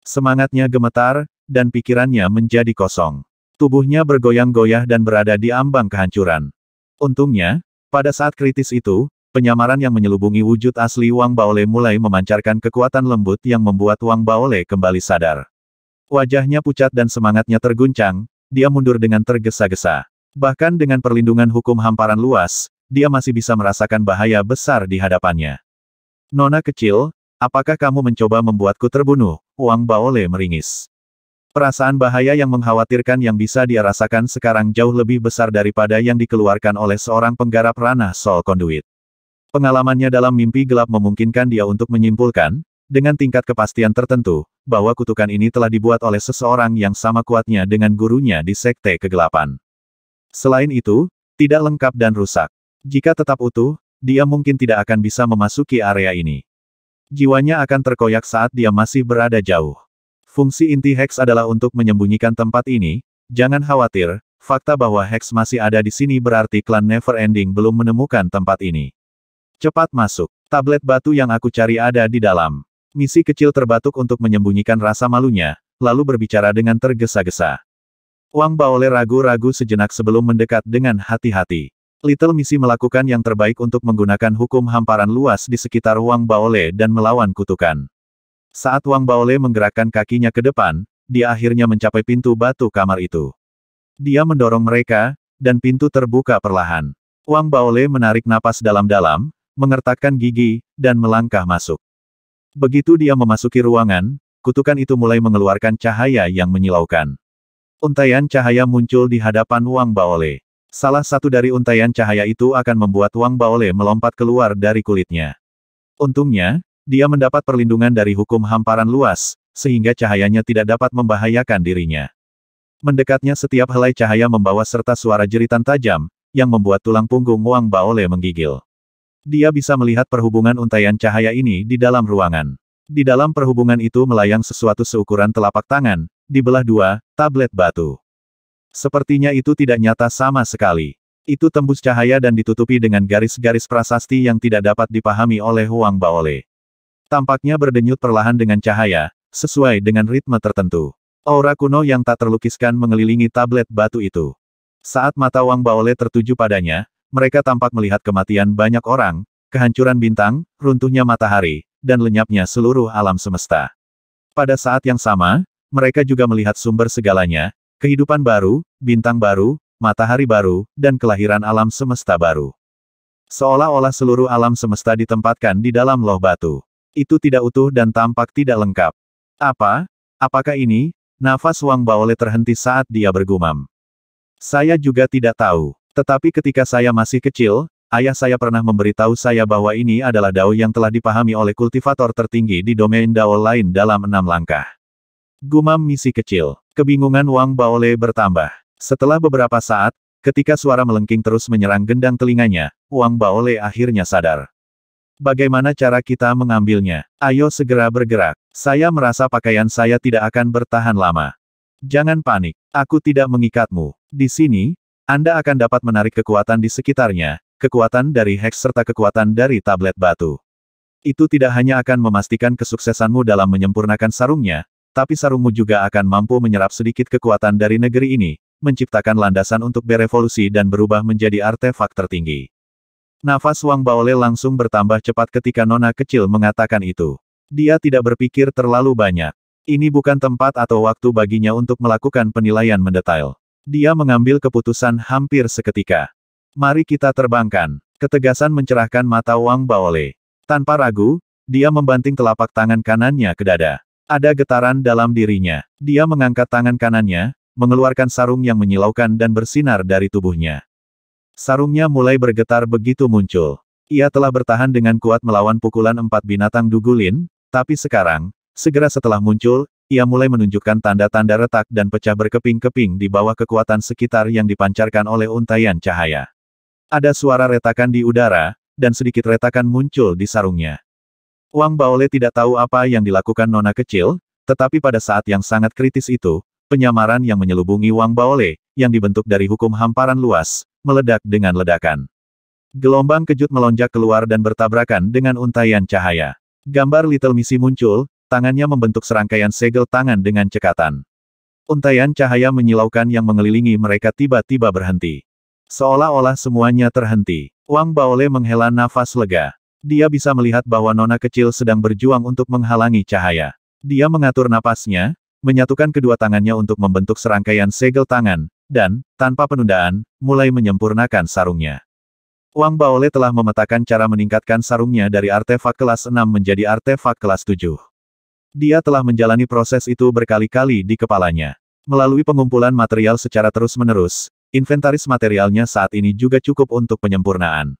Semangatnya gemetar, dan pikirannya menjadi kosong. Tubuhnya bergoyang-goyah dan berada di ambang kehancuran. Untungnya, pada saat kritis itu, penyamaran yang menyelubungi wujud asli Wang Baole mulai memancarkan kekuatan lembut yang membuat Wang Baole kembali sadar. Wajahnya pucat dan semangatnya terguncang, dia mundur dengan tergesa-gesa. Bahkan dengan perlindungan hukum hamparan luas, dia masih bisa merasakan bahaya besar di hadapannya. Nona kecil, apakah kamu mencoba membuatku terbunuh? Wang Baole meringis. Perasaan bahaya yang mengkhawatirkan yang bisa dia rasakan sekarang jauh lebih besar daripada yang dikeluarkan oleh seorang penggarap ranah Sol Conduit. Pengalamannya dalam mimpi gelap memungkinkan dia untuk menyimpulkan, dengan tingkat kepastian tertentu, bahwa kutukan ini telah dibuat oleh seseorang yang sama kuatnya dengan gurunya di Sekte Kegelapan. Selain itu, tidak lengkap dan rusak. Jika tetap utuh, dia mungkin tidak akan bisa memasuki area ini. Jiwanya akan terkoyak saat dia masih berada jauh. Fungsi inti Hex adalah untuk menyembunyikan tempat ini, jangan khawatir, fakta bahwa Hex masih ada di sini berarti klan Never Ending belum menemukan tempat ini. Cepat masuk, tablet batu yang aku cari ada di dalam. Misi kecil terbatuk untuk menyembunyikan rasa malunya, lalu berbicara dengan tergesa-gesa. Wang Baole ragu-ragu sejenak sebelum mendekat dengan hati-hati. Little Missy melakukan yang terbaik untuk menggunakan hukum hamparan luas di sekitar Wang Baole dan melawan kutukan. Saat Wang Baole menggerakkan kakinya ke depan, dia akhirnya mencapai pintu batu kamar itu. Dia mendorong mereka, dan pintu terbuka perlahan. Wang Baole menarik napas dalam-dalam, mengertakkan gigi, dan melangkah masuk. Begitu dia memasuki ruangan, kutukan itu mulai mengeluarkan cahaya yang menyilaukan. Untaian cahaya muncul di hadapan Wang Baole. Salah satu dari untaian cahaya itu akan membuat Wang Baole melompat keluar dari kulitnya. Untungnya, dia mendapat perlindungan dari hukum hamparan luas, sehingga cahayanya tidak dapat membahayakan dirinya. Mendekatnya setiap helai cahaya membawa serta suara jeritan tajam, yang membuat tulang punggung Wang Baole menggigil. Dia bisa melihat perhubungan untaian cahaya ini di dalam ruangan. Di dalam perhubungan itu melayang sesuatu seukuran telapak tangan, dibelah dua, tablet batu. Sepertinya itu tidak nyata sama sekali. Itu tembus cahaya dan ditutupi dengan garis-garis prasasti yang tidak dapat dipahami oleh Huang Baole. Tampaknya berdenyut perlahan dengan cahaya, sesuai dengan ritme tertentu. Aura kuno yang tak terlukiskan mengelilingi tablet batu itu. Saat mata Wang Baole tertuju padanya, mereka tampak melihat kematian banyak orang, kehancuran bintang, runtuhnya matahari, dan lenyapnya seluruh alam semesta. Pada saat yang sama, mereka juga melihat sumber segalanya, kehidupan baru, bintang baru, matahari baru, dan kelahiran alam semesta baru. Seolah-olah seluruh alam semesta ditempatkan di dalam loh batu. Itu tidak utuh dan tampak tidak lengkap. Apa? Apakah ini? Nafas Wang Baole terhenti saat dia bergumam. Saya juga tidak tahu. Tetapi ketika saya masih kecil, ayah saya pernah memberitahu saya bahwa ini adalah dao yang telah dipahami oleh kultivator tertinggi di domain dao lain dalam enam langkah. Gumam misi kecil. Kebingungan Wang Baole bertambah. Setelah beberapa saat, ketika suara melengking terus menyerang gendang telinganya, Wang Baole akhirnya sadar. Bagaimana cara kita mengambilnya? Ayo segera bergerak. Saya merasa pakaian saya tidak akan bertahan lama. Jangan panik. Aku tidak mengikatmu. Di sini, Anda akan dapat menarik kekuatan di sekitarnya, kekuatan dari hex serta kekuatan dari tablet batu. Itu tidak hanya akan memastikan kesuksesanmu dalam menyempurnakan sarungnya, tapi sarungmu juga akan mampu menyerap sedikit kekuatan dari negeri ini, menciptakan landasan untuk berevolusi dan berubah menjadi artefak tertinggi. Nafas Wang Baole langsung bertambah cepat ketika nona kecil mengatakan itu. Dia tidak berpikir terlalu banyak. Ini bukan tempat atau waktu baginya untuk melakukan penilaian mendetail. Dia mengambil keputusan hampir seketika. Mari kita terbangkan. Ketegasan mencerahkan mata Wang Baole. Tanpa ragu, dia membanting telapak tangan kanannya ke dada. Ada getaran dalam dirinya. Dia mengangkat tangan kanannya, mengeluarkan sarung yang menyilaukan dan bersinar dari tubuhnya. Sarungnya mulai bergetar begitu muncul. Ia telah bertahan dengan kuat melawan pukulan empat binatang dugulin, tapi sekarang, segera setelah muncul, ia mulai menunjukkan tanda-tanda retak dan pecah berkeping-keping di bawah kekuatan sekitar yang dipancarkan oleh untaian cahaya. Ada suara retakan di udara, dan sedikit retakan muncul di sarungnya. Wang Baole tidak tahu apa yang dilakukan nona kecil, tetapi pada saat yang sangat kritis itu, penyamaran yang menyelubungi Wang Baole, yang dibentuk dari hukum hamparan luas, meledak dengan ledakan. Gelombang kejut melonjak keluar dan bertabrakan dengan untaian cahaya. Gambar Little Missy muncul, tangannya membentuk serangkaian segel tangan dengan cekatan. Untaian cahaya menyilaukan yang mengelilingi mereka tiba-tiba berhenti. Seolah-olah semuanya terhenti. Wang Baole menghela nafas lega. Dia bisa melihat bahwa nona kecil sedang berjuang untuk menghalangi cahaya. Dia mengatur napasnya, menyatukan kedua tangannya untuk membentuk serangkaian segel tangan, dan, tanpa penundaan, mulai menyempurnakan sarungnya. Wang Baole telah memetakan cara meningkatkan sarungnya dari artefak kelas 6 menjadi artefak kelas 7. Dia telah menjalani proses itu berkali-kali di kepalanya. Melalui pengumpulan material secara terus-menerus, inventaris materialnya saat ini juga cukup untuk penyempurnaan.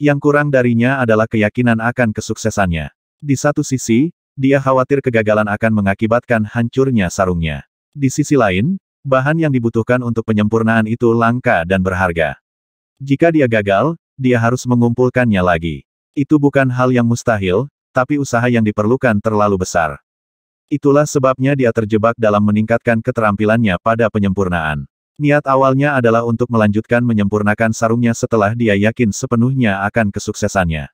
Yang kurang darinya adalah keyakinan akan kesuksesannya. Di satu sisi, dia khawatir kegagalan akan mengakibatkan hancurnya sarungnya. Di sisi lain, bahan yang dibutuhkan untuk penyempurnaan itu langka dan berharga. Jika dia gagal, dia harus mengumpulkannya lagi. Itu bukan hal yang mustahil, tapi usaha yang diperlukan terlalu besar. Itulah sebabnya dia terjebak dalam meningkatkan keterampilannya pada penyempurnaan. Niat awalnya adalah untuk melanjutkan menyempurnakan sarungnya setelah dia yakin sepenuhnya akan kesuksesannya.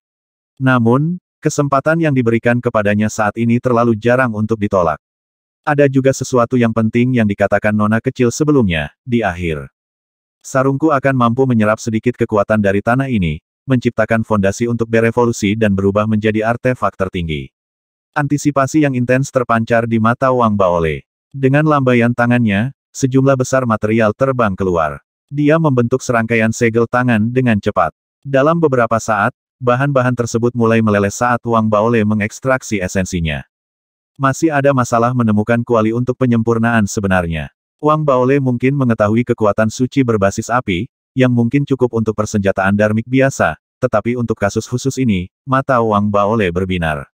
Namun, kesempatan yang diberikan kepadanya saat ini terlalu jarang untuk ditolak. Ada juga sesuatu yang penting yang dikatakan Nona kecil sebelumnya, di akhir. Sarungku akan mampu menyerap sedikit kekuatan dari tanah ini, menciptakan fondasi untuk berevolusi dan berubah menjadi artefak tertinggi. Antisipasi yang intens terpancar di mata Wang Baole. Dengan lambaian tangannya, sejumlah besar material terbang keluar. Dia membentuk serangkaian segel tangan dengan cepat. Dalam beberapa saat, bahan-bahan tersebut mulai meleleh saat Wang Baole mengekstraksi esensinya. Masih ada masalah menemukan kuali untuk penyempurnaan sebenarnya. Wang Baole mungkin mengetahui kekuatan suci berbasis api, yang mungkin cukup untuk persenjataan darmik biasa, tetapi untuk kasus khusus ini, mata Wang Baole berbinar.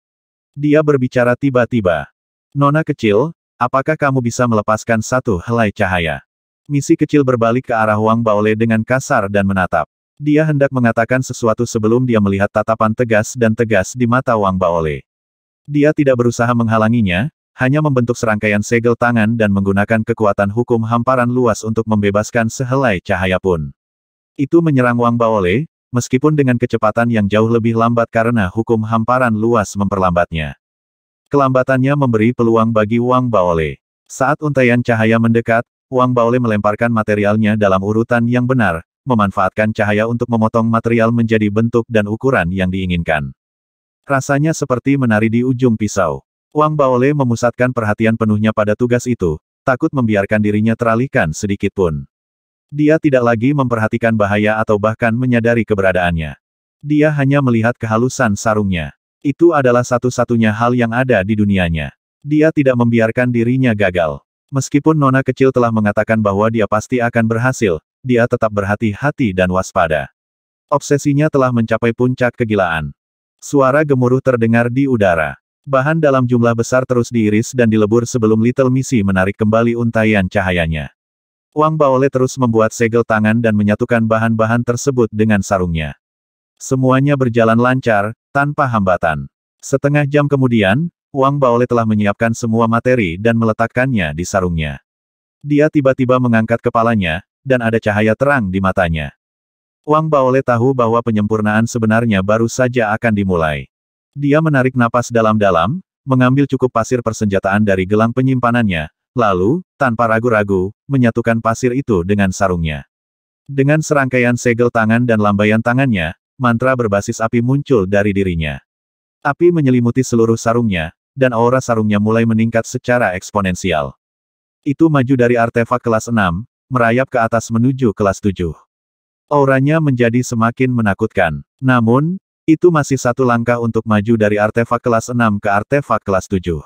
Dia berbicara tiba-tiba. Nona kecil, Apakah kamu bisa melepaskan satu helai cahaya? Misi kecil berbalik ke arah Wang Baole dengan kasar dan menatap. Dia hendak mengatakan sesuatu sebelum dia melihat tatapan tegas dan tegas di mata Wang Baole. Dia tidak berusaha menghalanginya, hanya membentuk serangkaian segel tangan dan menggunakan kekuatan hukum hamparan luas untuk membebaskan sehelai cahaya pun. Itu menyerang Wang Baole, meskipun dengan kecepatan yang jauh lebih lambat karena hukum hamparan luas memperlambatnya. Kelambatannya memberi peluang bagi Wang Baole. Saat untaian cahaya mendekat, Wang Baole melemparkan materialnya dalam urutan yang benar, memanfaatkan cahaya untuk memotong material menjadi bentuk dan ukuran yang diinginkan. Rasanya seperti menari di ujung pisau. Wang Baole memusatkan perhatian penuhnya pada tugas itu, takut membiarkan dirinya teralihkan sedikit pun. Dia tidak lagi memperhatikan bahaya atau bahkan menyadari keberadaannya. Dia hanya melihat kehalusan sarungnya. Itu adalah satu-satunya hal yang ada di dunianya. Dia tidak membiarkan dirinya gagal. Meskipun Nona kecil telah mengatakan bahwa dia pasti akan berhasil, dia tetap berhati-hati dan waspada. Obsesinya telah mencapai puncak kegilaan. Suara gemuruh terdengar di udara. Bahan dalam jumlah besar terus diiris dan dilebur sebelum Little Missy menarik kembali untayan cahayanya. Wang Baole terus membuat segel tangan dan menyatukan bahan-bahan tersebut dengan sarungnya. Semuanya berjalan lancar, tanpa hambatan. Setengah jam kemudian, Wang Baole telah menyiapkan semua materi dan meletakkannya di sarungnya. Dia tiba-tiba mengangkat kepalanya, dan ada cahaya terang di matanya. Wang Baole tahu bahwa penyempurnaan sebenarnya baru saja akan dimulai. Dia menarik napas dalam-dalam, mengambil cukup pasir persenjataan dari gelang penyimpanannya, lalu, tanpa ragu-ragu, menyatukan pasir itu dengan sarungnya. Dengan serangkaian segel tangan dan lambaian tangannya, mantra berbasis api muncul dari dirinya. Api menyelimuti seluruh sarungnya, dan aura sarungnya mulai meningkat secara eksponensial. Itu maju dari artefak kelas 6, merayap ke atas menuju kelas 7. Auranya menjadi semakin menakutkan. Namun, itu masih satu langkah untuk maju dari artefak kelas 6 ke artefak kelas 7.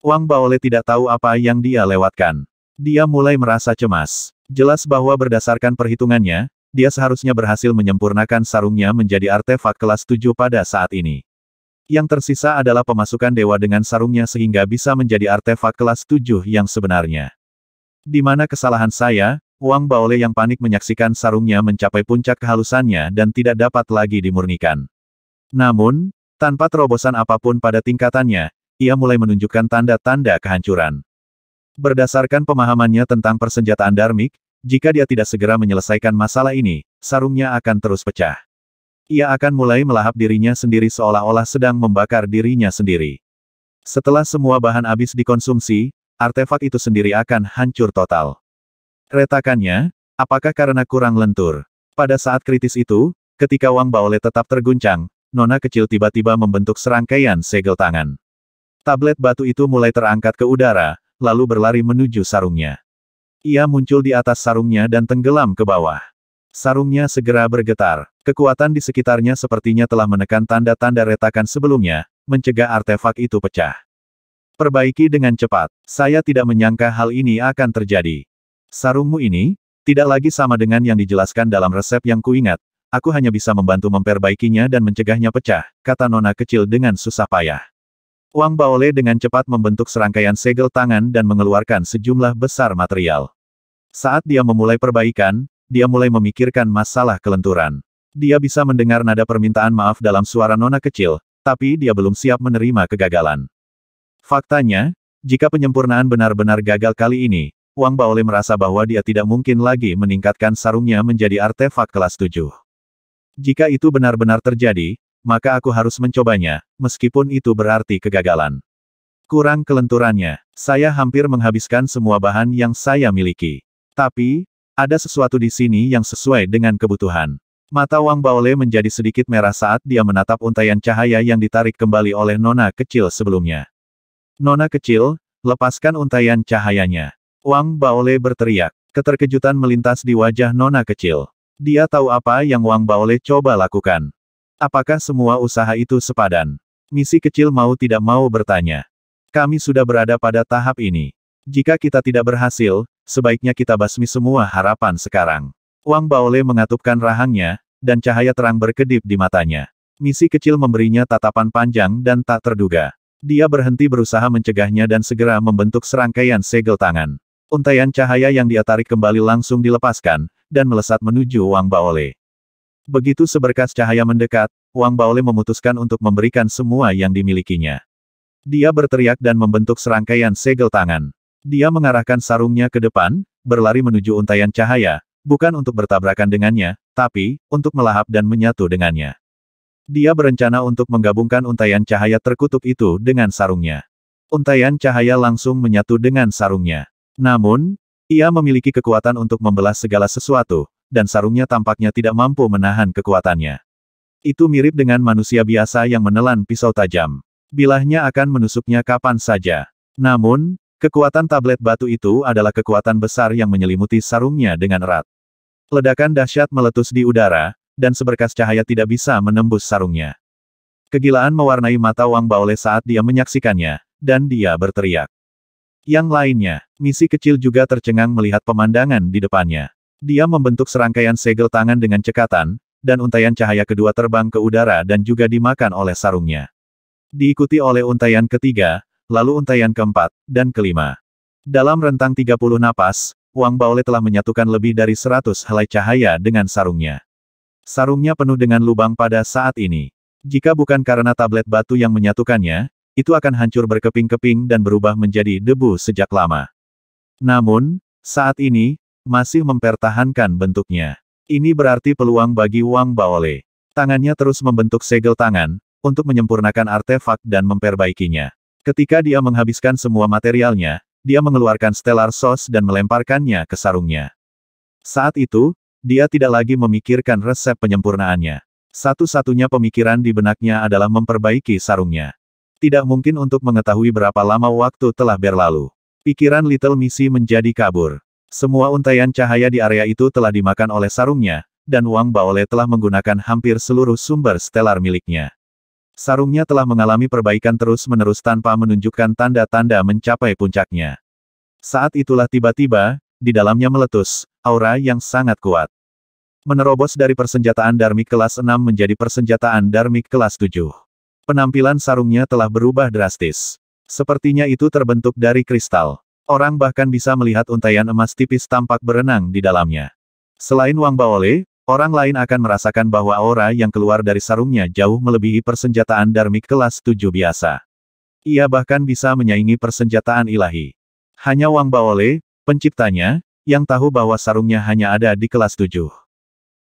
Wang Baole tidak tahu apa yang dia lewatkan. Dia mulai merasa cemas. Jelas bahwa berdasarkan perhitungannya, dia seharusnya berhasil menyempurnakan sarungnya menjadi artefak kelas 7 pada saat ini. Yang tersisa adalah pemasukan dewa dengan sarungnya sehingga bisa menjadi artefak kelas 7 yang sebenarnya. Di mana kesalahan saya, Wang Baole yang panik menyaksikan sarungnya mencapai puncak kehalusannya dan tidak dapat lagi dimurnikan. Namun, tanpa terobosan apapun pada tingkatannya, ia mulai menunjukkan tanda-tanda kehancuran. Berdasarkan pemahamannya tentang persenjataan Darmik, jika dia tidak segera menyelesaikan masalah ini, sarungnya akan terus pecah. Ia akan mulai melahap dirinya sendiri seolah-olah sedang membakar dirinya sendiri. Setelah semua bahan habis dikonsumsi, artefak itu sendiri akan hancur total. Retakannya, apakah karena kurang lentur? Pada saat kritis itu, ketika Wang Baole tetap terguncang, Nona kecil tiba-tiba membentuk serangkaian segel tangan. Tablet batu itu mulai terangkat ke udara, lalu berlari menuju sarungnya. Ia muncul di atas sarungnya dan tenggelam ke bawah. Sarungnya segera bergetar. Kekuatan di sekitarnya sepertinya telah menekan tanda-tanda retakan sebelumnya, mencegah artefak itu pecah. Perbaiki dengan cepat. Saya tidak menyangka hal ini akan terjadi. Sarungmu ini, tidak lagi sama dengan yang dijelaskan dalam resep yang kuingat. Aku hanya bisa membantu memperbaikinya dan mencegahnya pecah, kata Nona kecil dengan susah payah. Wang Baole dengan cepat membentuk serangkaian segel tangan dan mengeluarkan sejumlah besar material. Saat dia memulai perbaikan, dia mulai memikirkan masalah kelenturan. Dia bisa mendengar nada permintaan maaf dalam suara nona kecil, tapi dia belum siap menerima kegagalan. Faktanya, jika penyempurnaan benar-benar gagal kali ini, Wang Baole merasa bahwa dia tidak mungkin lagi meningkatkan sarungnya menjadi artefak kelas 7. Jika itu benar-benar terjadi, maka aku harus mencobanya, meskipun itu berarti kegagalan. Kurang kelenturannya, saya hampir menghabiskan semua bahan yang saya miliki. Tapi, ada sesuatu di sini yang sesuai dengan kebutuhan. Mata Wang Baole menjadi sedikit merah saat dia menatap untayan cahaya yang ditarik kembali oleh nona kecil sebelumnya. Nona kecil, lepaskan untayan cahayanya. Wang Baole berteriak. Keterkejutan melintas di wajah nona kecil. Dia tahu apa yang Wang Baole coba lakukan. Apakah semua usaha itu sepadan? Misi kecil mau tidak mau bertanya. Kami sudah berada pada tahap ini. Jika kita tidak berhasil, sebaiknya kita basmi semua harapan sekarang. Wang Baole mengatupkan rahangnya, dan cahaya terang berkedip di matanya. Misi kecil memberinya tatapan panjang dan tak terduga. Dia berhenti berusaha mencegahnya dan segera membentuk serangkaian segel tangan. Untaian cahaya yang dia tarik kembali langsung dilepaskan, dan melesat menuju Wang Baole. Begitu seberkas cahaya mendekat, Wang Baole memutuskan untuk memberikan semua yang dimilikinya. Dia berteriak dan membentuk serangkaian segel tangan. Dia mengarahkan sarungnya ke depan, berlari menuju untaian cahaya, bukan untuk bertabrakan dengannya, tapi untuk melahap dan menyatu dengannya. Dia berencana untuk menggabungkan untaian cahaya terkutuk itu dengan sarungnya. Untaian cahaya langsung menyatu dengan sarungnya. Namun, ia memiliki kekuatan untuk membelah segala sesuatu, dan sarungnya tampaknya tidak mampu menahan kekuatannya. Itu mirip dengan manusia biasa yang menelan pisau tajam. Bilahnya akan menusuknya kapan saja. Namun, kekuatan tablet batu itu adalah kekuatan besar yang menyelimuti sarungnya dengan erat. Ledakan dahsyat meletus di udara, dan seberkas cahaya tidak bisa menembus sarungnya. Kegilaan mewarnai mata Wang Baole saat dia menyaksikannya, dan dia berteriak. Yang lainnya, misi kecil juga tercengang melihat pemandangan di depannya. Dia membentuk serangkaian segel tangan dengan cekatan, dan untaian cahaya kedua terbang ke udara dan juga dimakan oleh sarungnya. Diikuti oleh untaian ketiga, lalu untaian keempat, dan kelima. Dalam rentang 30 napas, Wang Baole telah menyatukan lebih dari 100 helai cahaya dengan sarungnya. Sarungnya penuh dengan lubang pada saat ini. Jika bukan karena tablet batu yang menyatukannya, itu akan hancur berkeping-keping dan berubah menjadi debu sejak lama. Namun, saat ini, masih mempertahankan bentuknya. Ini berarti peluang bagi Wang Baole. Tangannya terus membentuk segel tangan, untuk menyempurnakan artefak dan memperbaikinya. Ketika dia menghabiskan semua materialnya, dia mengeluarkan stellar sauce dan melemparkannya ke sarungnya. Saat itu, dia tidak lagi memikirkan resep penyempurnaannya. Satu-satunya pemikiran di benaknya adalah memperbaiki sarungnya. Tidak mungkin untuk mengetahui berapa lama waktu telah berlalu. Pikiran Little Missy menjadi kabur. Semua untaian cahaya di area itu telah dimakan oleh sarungnya, dan Wang Baole telah menggunakan hampir seluruh sumber stelar miliknya. Sarungnya telah mengalami perbaikan terus-menerus tanpa menunjukkan tanda-tanda mencapai puncaknya. Saat itulah tiba-tiba, di dalamnya meletus, aura yang sangat kuat. Menerobos dari persenjataan Darmik kelas 6 menjadi persenjataan Darmik kelas 7. Penampilan sarungnya telah berubah drastis. Sepertinya itu terbentuk dari kristal. Orang bahkan bisa melihat untaian emas tipis tampak berenang di dalamnya. Selain Wang Baole, orang lain akan merasakan bahwa aura yang keluar dari sarungnya jauh melebihi persenjataan darmik kelas 7 biasa. Ia bahkan bisa menyaingi persenjataan ilahi. Hanya Wang Baole, penciptanya, yang tahu bahwa sarungnya hanya ada di kelas 7.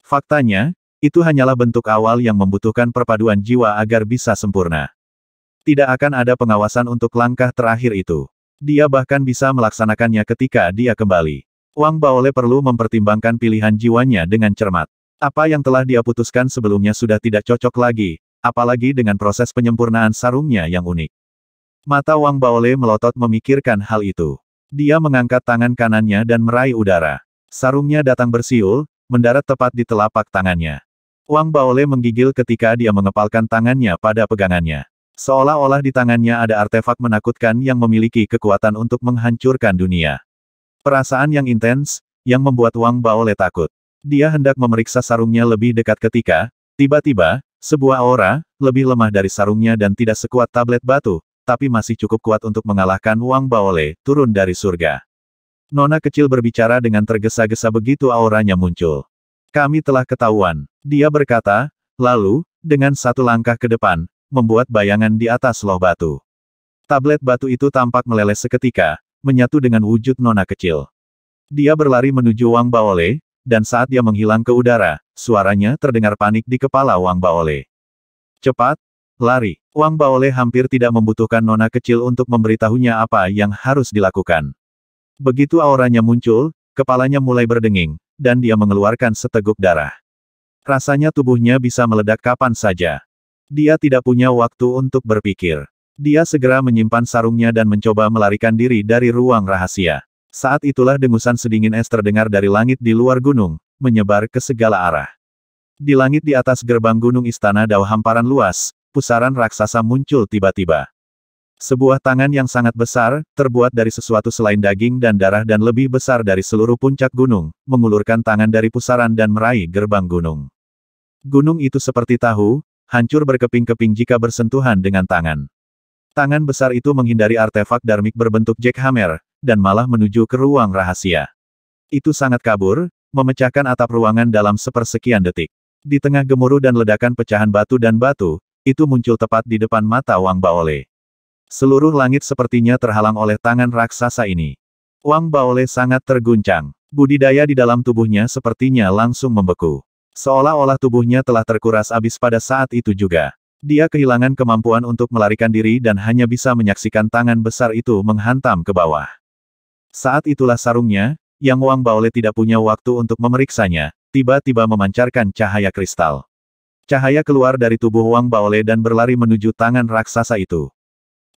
Faktanya, itu hanyalah bentuk awal yang membutuhkan perpaduan jiwa agar bisa sempurna. Tidak akan ada pengawasan untuk langkah terakhir itu. Dia bahkan bisa melaksanakannya ketika dia kembali. Wang Baole perlu mempertimbangkan pilihan jiwanya dengan cermat. Apa yang telah dia putuskan sebelumnya sudah tidak cocok lagi, apalagi dengan proses penyempurnaan sarungnya yang unik. Mata Wang Baole melotot memikirkan hal itu. Dia mengangkat tangan kanannya dan meraih udara. Sarungnya datang bersiul, mendarat tepat di telapak tangannya. Wang Baole menggigil ketika dia mengepalkan tangannya pada pegangannya. Seolah-olah di tangannya ada artefak menakutkan yang memiliki kekuatan untuk menghancurkan dunia. Perasaan yang intens, yang membuat Wang Baole takut. Dia hendak memeriksa sarungnya lebih dekat ketika, tiba-tiba, sebuah aura, lebih lemah dari sarungnya dan tidak sekuat tablet batu, tapi masih cukup kuat untuk mengalahkan Wang Baole, turun dari surga. Nona kecil berbicara dengan tergesa-gesa begitu auranya muncul. Kami telah ketahuan. Dia berkata, lalu, dengan satu langkah ke depan, membuat bayangan di atas loh batu. Tablet batu itu tampak meleleh seketika, menyatu dengan wujud nona kecil. Dia berlari menuju Wang Baole, dan saat dia menghilang ke udara, suaranya terdengar panik di kepala Wang Baole. Cepat, lari. Wang Baole hampir tidak membutuhkan nona kecil untuk memberitahunya apa yang harus dilakukan. Begitu auranya muncul, kepalanya mulai berdenging, dan dia mengeluarkan seteguk darah. Rasanya tubuhnya bisa meledak kapan saja. Dia tidak punya waktu untuk berpikir. Dia segera menyimpan sarungnya dan mencoba melarikan diri dari ruang rahasia. Saat itulah dengusan sedingin es terdengar dari langit di luar gunung, menyebar ke segala arah. Di langit di atas gerbang gunung istana Dao hamparan luas, pusaran raksasa muncul tiba-tiba. Sebuah tangan yang sangat besar, terbuat dari sesuatu selain daging dan darah dan lebih besar dari seluruh puncak gunung, mengulurkan tangan dari pusaran dan meraih gerbang gunung. Gunung itu seperti tahu, hancur berkeping-keping jika bersentuhan dengan tangan. Tangan besar itu menghindari artefak darmik berbentuk jackhammer, dan malah menuju ke ruang rahasia. Itu sangat kabur, memecahkan atap ruangan dalam sepersekian detik. Di tengah gemuruh dan ledakan pecahan batu dan batu, itu muncul tepat di depan mata Wang Baole. Seluruh langit sepertinya terhalang oleh tangan raksasa ini. Wang Baole sangat terguncang. Budidaya di dalam tubuhnya sepertinya langsung membeku. Seolah-olah tubuhnya telah terkuras habis pada saat itu juga. Dia kehilangan kemampuan untuk melarikan diri dan hanya bisa menyaksikan tangan besar itu menghantam ke bawah. Saat itulah sarungnya, yang Wang Baole tidak punya waktu untuk memeriksanya, tiba-tiba memancarkan cahaya kristal. Cahaya keluar dari tubuh Wang Baole dan berlari menuju tangan raksasa itu.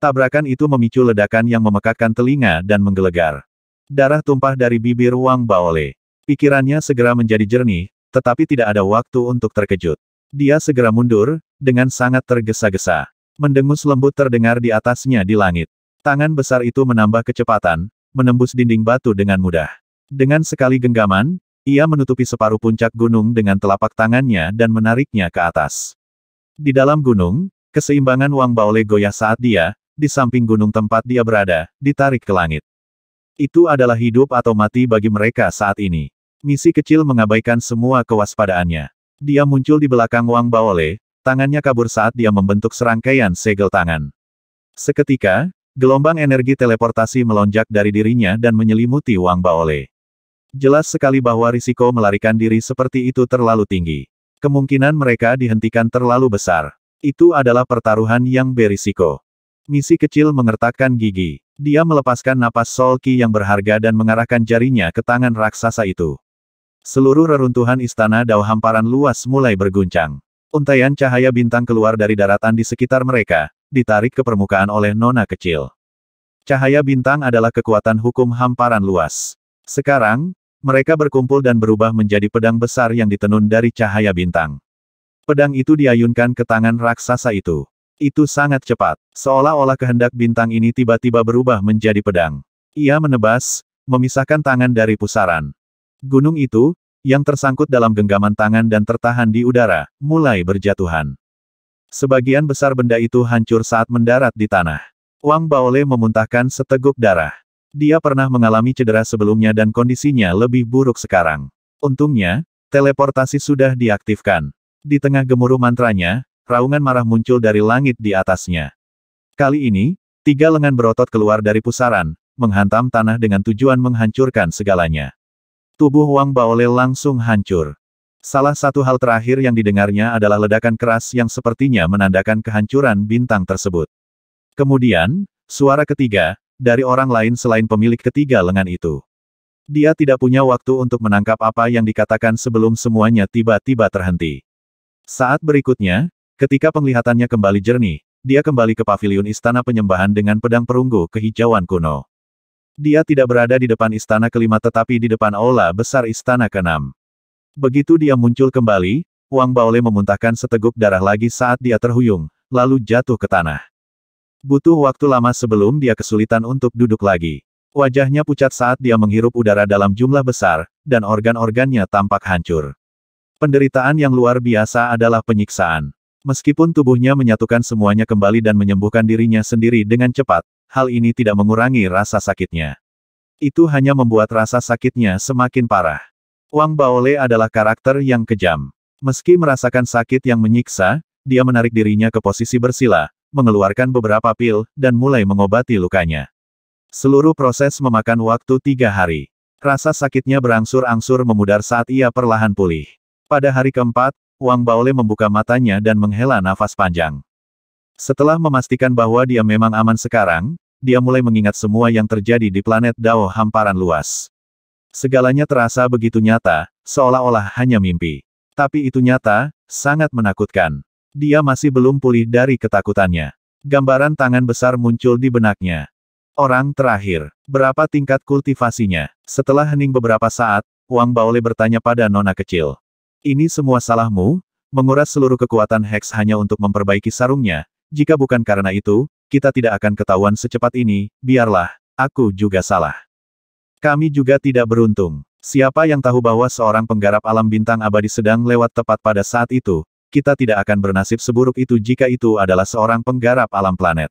Tabrakan itu memicu ledakan yang memekakkan telinga dan menggelegar. Darah tumpah dari bibir Wang Baole. Pikirannya segera menjadi jernih, tetapi tidak ada waktu untuk terkejut. Dia segera mundur, dengan sangat tergesa-gesa. Mendengus lembut terdengar di atasnya di langit. Tangan besar itu menambah kecepatan, menembus dinding batu dengan mudah. Dengan sekali genggaman, ia menutupi separuh puncak gunung dengan telapak tangannya dan menariknya ke atas. Di dalam gunung, keseimbangan Wang Baole goyah saat dia, di samping gunung tempat dia berada, ditarik ke langit. Itu adalah hidup atau mati bagi mereka saat ini. Misi kecil mengabaikan semua kewaspadaannya. Dia muncul di belakang Wang Baole, tangannya kabur saat dia membentuk serangkaian segel tangan. Seketika, gelombang energi teleportasi melonjak dari dirinya dan menyelimuti Wang Baole. Jelas sekali bahwa risiko melarikan diri seperti itu terlalu tinggi. Kemungkinan mereka dihentikan terlalu besar. Itu adalah pertaruhan yang berisiko. Misi kecil mengertakkan gigi. Dia melepaskan napas Solki yang berharga dan mengarahkan jarinya ke tangan raksasa itu. Seluruh reruntuhan istana Dao hamparan luas mulai berguncang. Untaian cahaya bintang keluar dari daratan di sekitar mereka, ditarik ke permukaan oleh nona kecil. Cahaya bintang adalah kekuatan hukum hamparan luas. Sekarang, mereka berkumpul dan berubah menjadi pedang besar yang ditenun dari cahaya bintang. Pedang itu diayunkan ke tangan raksasa itu. Itu sangat cepat, seolah-olah kehendak bintang ini tiba-tiba berubah menjadi pedang. Ia menebas, memisahkan tangan dari pusaran, Gunung itu, yang tersangkut dalam genggaman tangan dan tertahan di udara, mulai berjatuhan. Sebagian besar benda itu hancur saat mendarat di tanah. Wang Baole memuntahkan seteguk darah. Dia pernah mengalami cedera sebelumnya dan kondisinya lebih buruk sekarang. Untungnya, teleportasi sudah diaktifkan. Di tengah gemuruh mantranya, raungan marah muncul dari langit di atasnya. Kali ini, tiga lengan berotot keluar dari pusaran, menghantam tanah dengan tujuan menghancurkan segalanya. Tubuh Wang Baole langsung hancur. Salah satu hal terakhir yang didengarnya adalah ledakan keras yang sepertinya menandakan kehancuran bintang tersebut. Kemudian, suara ketiga, dari orang lain selain pemilik ketiga lengan itu. Dia tidak punya waktu untuk menangkap apa yang dikatakan sebelum semuanya tiba-tiba terhenti. Saat berikutnya, ketika penglihatannya kembali jernih, dia kembali ke paviliun istana penyembahan dengan pedang perunggu kehijauan kuno. Dia tidak berada di depan istana kelima tetapi di depan aula besar istana keenam. Begitu dia muncul kembali, Wang Baole memuntahkan seteguk darah lagi saat dia terhuyung, lalu jatuh ke tanah. Butuh waktu lama sebelum dia kesulitan untuk duduk lagi. Wajahnya pucat saat dia menghirup udara dalam jumlah besar, dan organ-organnya tampak hancur. Penderitaan yang luar biasa adalah penyiksaan. Meskipun tubuhnya menyatukan semuanya kembali dan menyembuhkan dirinya sendiri dengan cepat, hal ini tidak mengurangi rasa sakitnya. Itu hanya membuat rasa sakitnya semakin parah. Wang Baole adalah karakter yang kejam. Meski merasakan sakit yang menyiksa, dia menarik dirinya ke posisi bersila, mengeluarkan beberapa pil, dan mulai mengobati lukanya. Seluruh proses memakan waktu tiga hari. Rasa sakitnya berangsur-angsur memudar saat ia perlahan pulih. Pada hari keempat, Wang Baole membuka matanya dan menghela nafas panjang. Setelah memastikan bahwa dia memang aman sekarang, dia mulai mengingat semua yang terjadi di planet Dao hamparan luas. Segalanya terasa begitu nyata, seolah-olah hanya mimpi. Tapi itu nyata, sangat menakutkan. Dia masih belum pulih dari ketakutannya. Gambaran tangan besar muncul di benaknya. Orang terakhir, berapa tingkat kultivasinya? Setelah hening beberapa saat, Wang Baole bertanya pada nona kecil. Ini semua salahmu, menguras seluruh kekuatan Hex hanya untuk memperbaiki sarungnya, jika bukan karena itu, kita tidak akan ketahuan secepat ini, biarlah, aku juga salah. Kami juga tidak beruntung. Siapa yang tahu bahwa seorang penggarap alam bintang abadi sedang lewat tepat pada saat itu, kita tidak akan bernasib seburuk itu jika itu adalah seorang penggarap alam planet.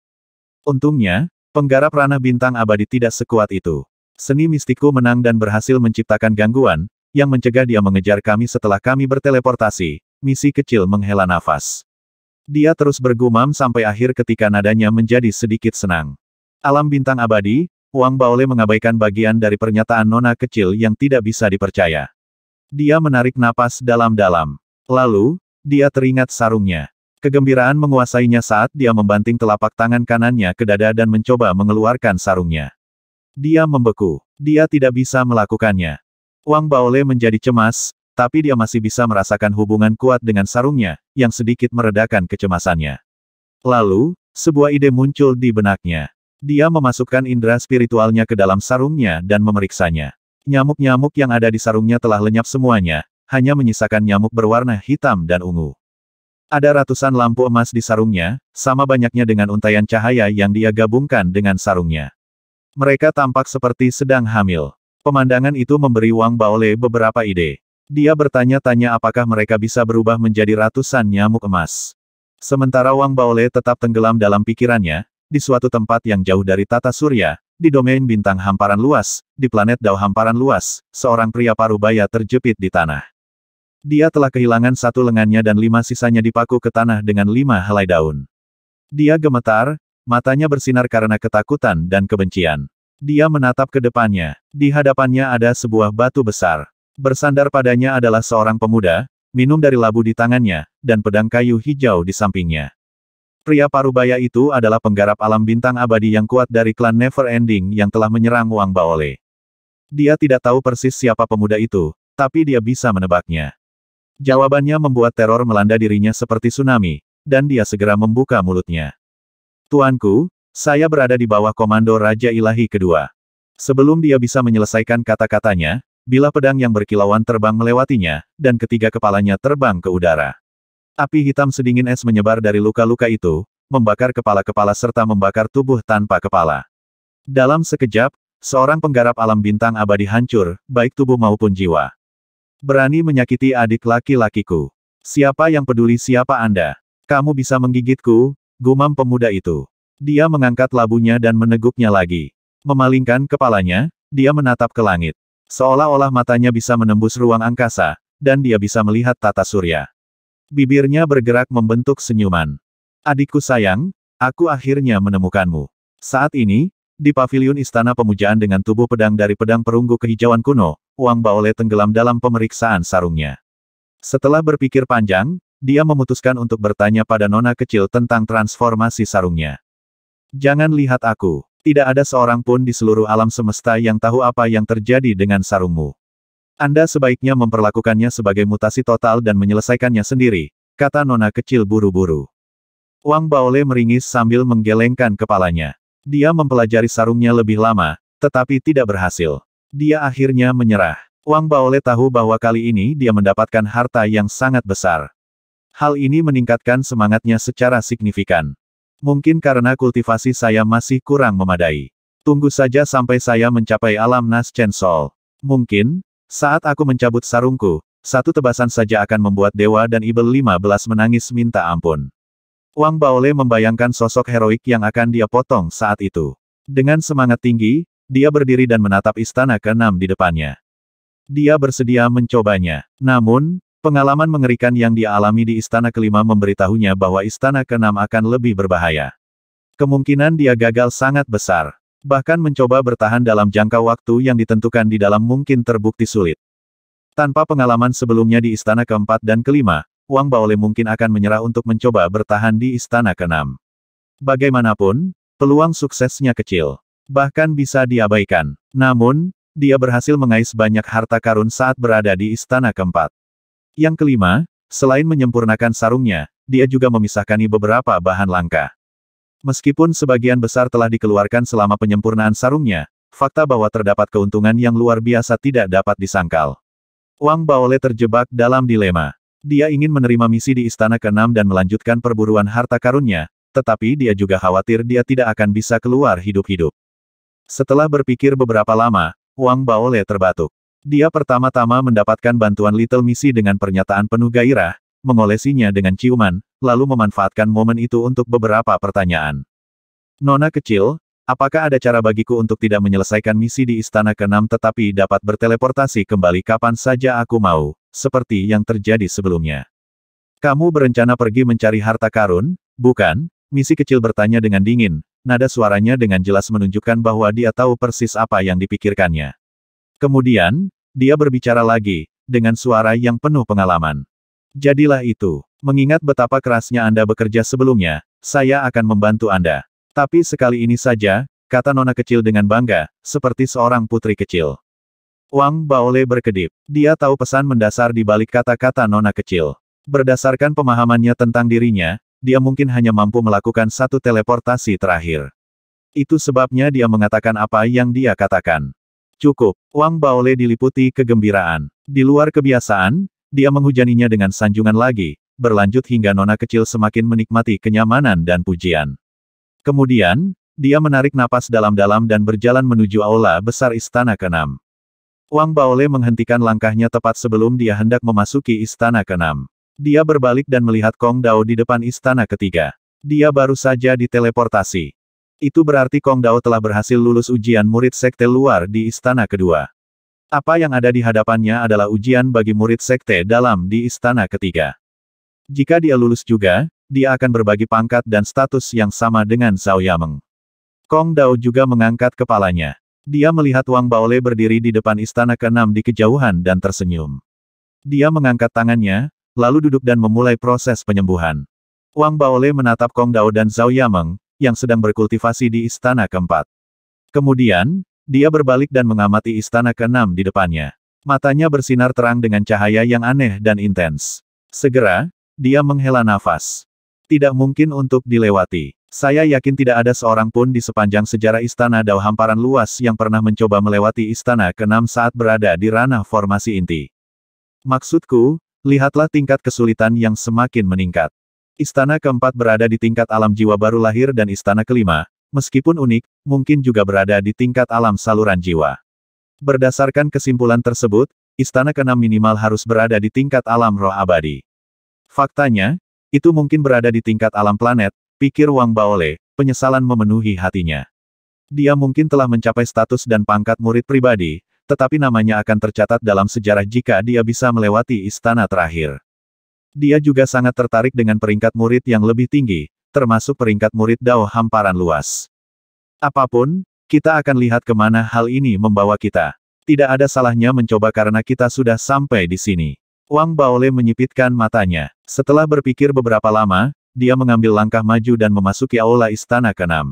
Untungnya, penggarap ranah bintang abadi tidak sekuat itu. Seni mistiku menang dan berhasil menciptakan gangguan, yang mencegah dia mengejar kami setelah kami berteleportasi, misi kecil menghela nafas. Dia terus bergumam sampai akhir ketika nadanya menjadi sedikit senang. Alam bintang abadi, Wang Baole mengabaikan bagian dari pernyataan nona kecil yang tidak bisa dipercaya. Dia menarik napas dalam-dalam. Lalu, dia teringat sarungnya. Kegembiraan menguasainya saat dia membanting telapak tangan kanannya ke dada dan mencoba mengeluarkan sarungnya. Dia membeku. Dia tidak bisa melakukannya. Wang Baole menjadi cemas, tapi dia masih bisa merasakan hubungan kuat dengan sarungnya, yang sedikit meredakan kecemasannya. Lalu, sebuah ide muncul di benaknya. Dia memasukkan indera spiritualnya ke dalam sarungnya dan memeriksanya. Nyamuk-nyamuk yang ada di sarungnya telah lenyap semuanya, hanya menyisakan nyamuk berwarna hitam dan ungu. Ada ratusan lampu emas di sarungnya, sama banyaknya dengan untaian cahaya yang dia gabungkan dengan sarungnya. Mereka tampak seperti sedang hamil. Pemandangan itu memberi Wang Baole beberapa ide. Dia bertanya-tanya apakah mereka bisa berubah menjadi ratusan nyamuk emas. Sementara Wang Baole tetap tenggelam dalam pikirannya, di suatu tempat yang jauh dari tata surya, di domain bintang hamparan luas, di planet Dao hamparan luas, seorang pria parubaya terjepit di tanah. Dia telah kehilangan satu lengannya dan lima sisanya dipaku ke tanah dengan lima helai daun. Dia gemetar, matanya bersinar karena ketakutan dan kebencian. Dia menatap ke depannya. Di hadapannya ada sebuah batu besar. Bersandar padanya adalah seorang pemuda, minum dari labu di tangannya, dan pedang kayu hijau di sampingnya. Pria parubaya itu adalah penggarap alam bintang abadi yang kuat dari klan Never Ending yang telah menyerang Wang Baole. Dia tidak tahu persis siapa pemuda itu, tapi dia bisa menebaknya. Jawabannya membuat teror melanda dirinya seperti tsunami, dan dia segera membuka mulutnya. Tuanku, saya berada di bawah komando Raja Ilahi kedua. Sebelum dia bisa menyelesaikan kata-katanya, bila pedang yang berkilauan terbang melewatinya, dan ketiga kepalanya terbang ke udara. Api hitam sedingin es menyebar dari luka-luka itu, membakar kepala-kepala serta membakar tubuh tanpa kepala. Dalam sekejap, seorang penggarap alam bintang abadi hancur, baik tubuh maupun jiwa. Berani menyakiti adik laki-lakiku. Siapa yang peduli siapa Anda? Kamu bisa menggigitku, gumam pemuda itu. Dia mengangkat labunya dan meneguknya lagi. Memalingkan kepalanya, dia menatap ke langit. Seolah-olah matanya bisa menembus ruang angkasa, dan dia bisa melihat tata surya. Bibirnya bergerak membentuk senyuman. Adikku sayang, aku akhirnya menemukanmu. Saat ini, di Pavilion istana pemujaan dengan tubuh pedang dari pedang perunggu kehijauan kuno, Wang Baole tenggelam dalam pemeriksaan sarungnya. Setelah berpikir panjang, dia memutuskan untuk bertanya pada nona kecil tentang transformasi sarungnya. Jangan lihat aku. Tidak ada seorang pun di seluruh alam semesta yang tahu apa yang terjadi dengan sarungmu. Anda sebaiknya memperlakukannya sebagai mutasi total dan menyelesaikannya sendiri, kata Nona kecil buru-buru. Wang Baole meringis sambil menggelengkan kepalanya. Dia mempelajari sarungnya lebih lama, tetapi tidak berhasil. Dia akhirnya menyerah. Wang Baole tahu bahwa kali ini dia mendapatkan harta yang sangat besar. Hal ini meningkatkan semangatnya secara signifikan. Mungkin karena kultivasi saya masih kurang memadai. Tunggu saja sampai saya mencapai alam Nas Chen Sol. Mungkin, saat aku mencabut sarungku, satu tebasan saja akan membuat Dewa dan Ibel 15 menangis minta ampun. Wang Baole membayangkan sosok heroik yang akan dia potong saat itu. Dengan semangat tinggi, dia berdiri dan menatap istana Keenam di depannya. Dia bersedia mencobanya. Namun, Pengalaman mengerikan yang dia alami di istana kelima memberitahunya bahwa istana keenam akan lebih berbahaya. Kemungkinan dia gagal sangat besar. Bahkan mencoba bertahan dalam jangka waktu yang ditentukan di dalam mungkin terbukti sulit. Tanpa pengalaman sebelumnya di istana keempat dan kelima, Wang Baole mungkin akan menyerah untuk mencoba bertahan di istana keenam. Bagaimanapun, peluang suksesnya kecil. Bahkan bisa diabaikan. Namun, dia berhasil mengais banyak harta karun saat berada di istana keempat. Yang kelima, selain menyempurnakan sarungnya, dia juga memisahkan beberapa bahan langka. Meskipun sebagian besar telah dikeluarkan selama penyempurnaan sarungnya, fakta bahwa terdapat keuntungan yang luar biasa tidak dapat disangkal. Wang Baole terjebak dalam dilema. Dia ingin menerima misi di Istana Kenam dan melanjutkan perburuan harta karunnya, tetapi dia juga khawatir dia tidak akan bisa keluar hidup-hidup. Setelah berpikir beberapa lama, Wang Baole terbatuk. Dia pertama-tama mendapatkan bantuan Little Missy dengan pernyataan penuh gairah, mengolesinya dengan ciuman, lalu memanfaatkan momen itu untuk beberapa pertanyaan. Nona kecil, apakah ada cara bagiku untuk tidak menyelesaikan misi di Istana Kenam tetapi dapat berteleportasi kembali kapan saja aku mau, seperti yang terjadi sebelumnya? Kamu berencana pergi mencari harta karun, bukan? Misi kecil bertanya dengan dingin, nada suaranya dengan jelas menunjukkan bahwa dia tahu persis apa yang dipikirkannya. Kemudian, dia berbicara lagi, dengan suara yang penuh pengalaman. Jadilah itu. Mengingat betapa kerasnya Anda bekerja sebelumnya, saya akan membantu Anda. Tapi sekali ini saja, kata Nona kecil dengan bangga, seperti seorang putri kecil. Wang Baole berkedip. Dia tahu pesan mendasar di balik kata-kata Nona kecil. Berdasarkan pemahamannya tentang dirinya, dia mungkin hanya mampu melakukan satu teleportasi terakhir. Itu sebabnya dia mengatakan apa yang dia katakan. Cukup, Wang Baole diliputi kegembiraan. Di luar kebiasaan, dia menghujaninya dengan sanjungan lagi, berlanjut hingga nona kecil semakin menikmati kenyamanan dan pujian. Kemudian, dia menarik napas dalam-dalam dan berjalan menuju aula besar istana Kenam. Wang Baole menghentikan langkahnya tepat sebelum dia hendak memasuki istana Kenam. Dia berbalik dan melihat Kong Dao di depan istana ketiga. Dia baru saja diteleportasi. Itu berarti Kong Dao telah berhasil lulus ujian murid sekte luar di istana kedua. Apa yang ada di hadapannya adalah ujian bagi murid sekte dalam di istana ketiga. Jika dia lulus juga, dia akan berbagi pangkat dan status yang sama dengan Zhao Yameng. Kong Dao juga mengangkat kepalanya. Dia melihat Wang Baole berdiri di depan istana keenam di kejauhan dan tersenyum. Dia mengangkat tangannya, lalu duduk dan memulai proses penyembuhan. Wang Baole menatap Kong Dao dan Zhao Yameng, yang sedang berkultivasi di istana keempat. Kemudian, dia berbalik dan mengamati istana keenam di depannya. Matanya bersinar terang dengan cahaya yang aneh dan intens. Segera, dia menghela nafas. Tidak mungkin untuk dilewati. Saya yakin tidak ada seorang pun di sepanjang sejarah istana Dao hamparan luas yang pernah mencoba melewati istana keenam saat berada di ranah formasi inti. Maksudku, lihatlah tingkat kesulitan yang semakin meningkat. Istana keempat berada di tingkat alam jiwa baru lahir dan istana kelima, meskipun unik, mungkin juga berada di tingkat alam saluran jiwa. Berdasarkan kesimpulan tersebut, istana keenam minimal harus berada di tingkat alam roh abadi. Faktanya, itu mungkin berada di tingkat alam planet, pikir Wang Baole, penyesalan memenuhi hatinya. Dia mungkin telah mencapai status dan pangkat murid pribadi, tetapi namanya akan tercatat dalam sejarah jika dia bisa melewati istana terakhir. Dia juga sangat tertarik dengan peringkat murid yang lebih tinggi, termasuk peringkat murid Dao hamparan luas. Apapun, kita akan lihat kemana hal ini membawa kita. Tidak ada salahnya mencoba karena kita sudah sampai di sini. Wang Baole menyipitkan matanya. Setelah berpikir beberapa lama, dia mengambil langkah maju dan memasuki aula istana ke-6.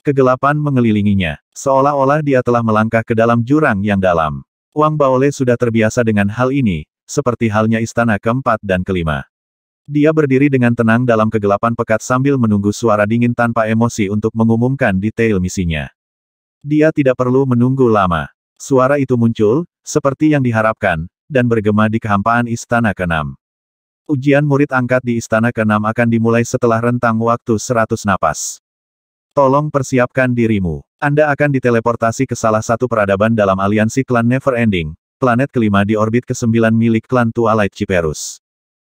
Kegelapan mengelilinginya, seolah-olah dia telah melangkah ke dalam jurang yang dalam. Wang Baole sudah terbiasa dengan hal ini, seperti halnya istana keempat dan kelima. Dia berdiri dengan tenang dalam kegelapan pekat sambil menunggu suara dingin tanpa emosi untuk mengumumkan detail misinya. Dia tidak perlu menunggu lama. Suara itu muncul, seperti yang diharapkan, dan bergema di kehampaan istana keenam. Ujian murid angkat di istana keenam akan dimulai setelah rentang waktu seratus napas. Tolong persiapkan dirimu. Anda akan diteleportasi ke salah satu peradaban dalam aliansi klan Neverending planet kelima di orbit ke-9 milik klan Tua Twilight Ciperus.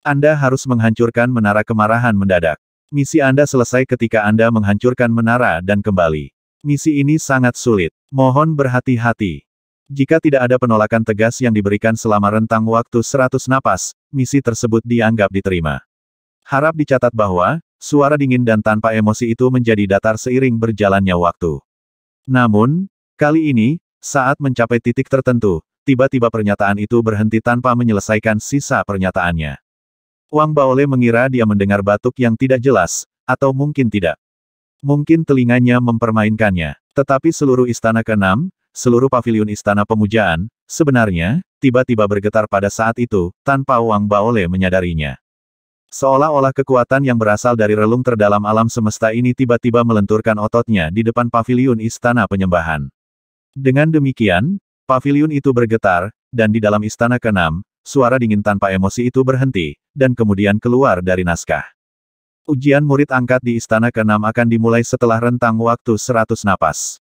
Anda harus menghancurkan menara kemarahan mendadak. Misi Anda selesai ketika Anda menghancurkan menara dan kembali. Misi ini sangat sulit. Mohon berhati-hati. Jika tidak ada penolakan tegas yang diberikan selama rentang waktu 100 napas, misi tersebut dianggap diterima. Harap dicatat bahwa, suara dingin dan tanpa emosi itu menjadi datar seiring berjalannya waktu. Namun, kali ini, saat mencapai titik tertentu, tiba-tiba pernyataan itu berhenti tanpa menyelesaikan sisa pernyataannya. Wang Baole mengira dia mendengar batuk yang tidak jelas, atau mungkin tidak. Mungkin telinganya mempermainkannya. Tetapi seluruh istana keenam, seluruh pavilion istana pemujaan, sebenarnya, tiba-tiba bergetar pada saat itu, tanpa Wang Baole menyadarinya. Seolah-olah kekuatan yang berasal dari relung terdalam alam semesta ini tiba-tiba melenturkan ototnya di depan pavilion istana penyembahan. Dengan demikian, Pavilion itu bergetar, dan di dalam istana keenam, suara dingin tanpa emosi itu berhenti, dan kemudian keluar dari naskah. Ujian murid angkat di istana keenam akan dimulai setelah rentang waktu 100 napas.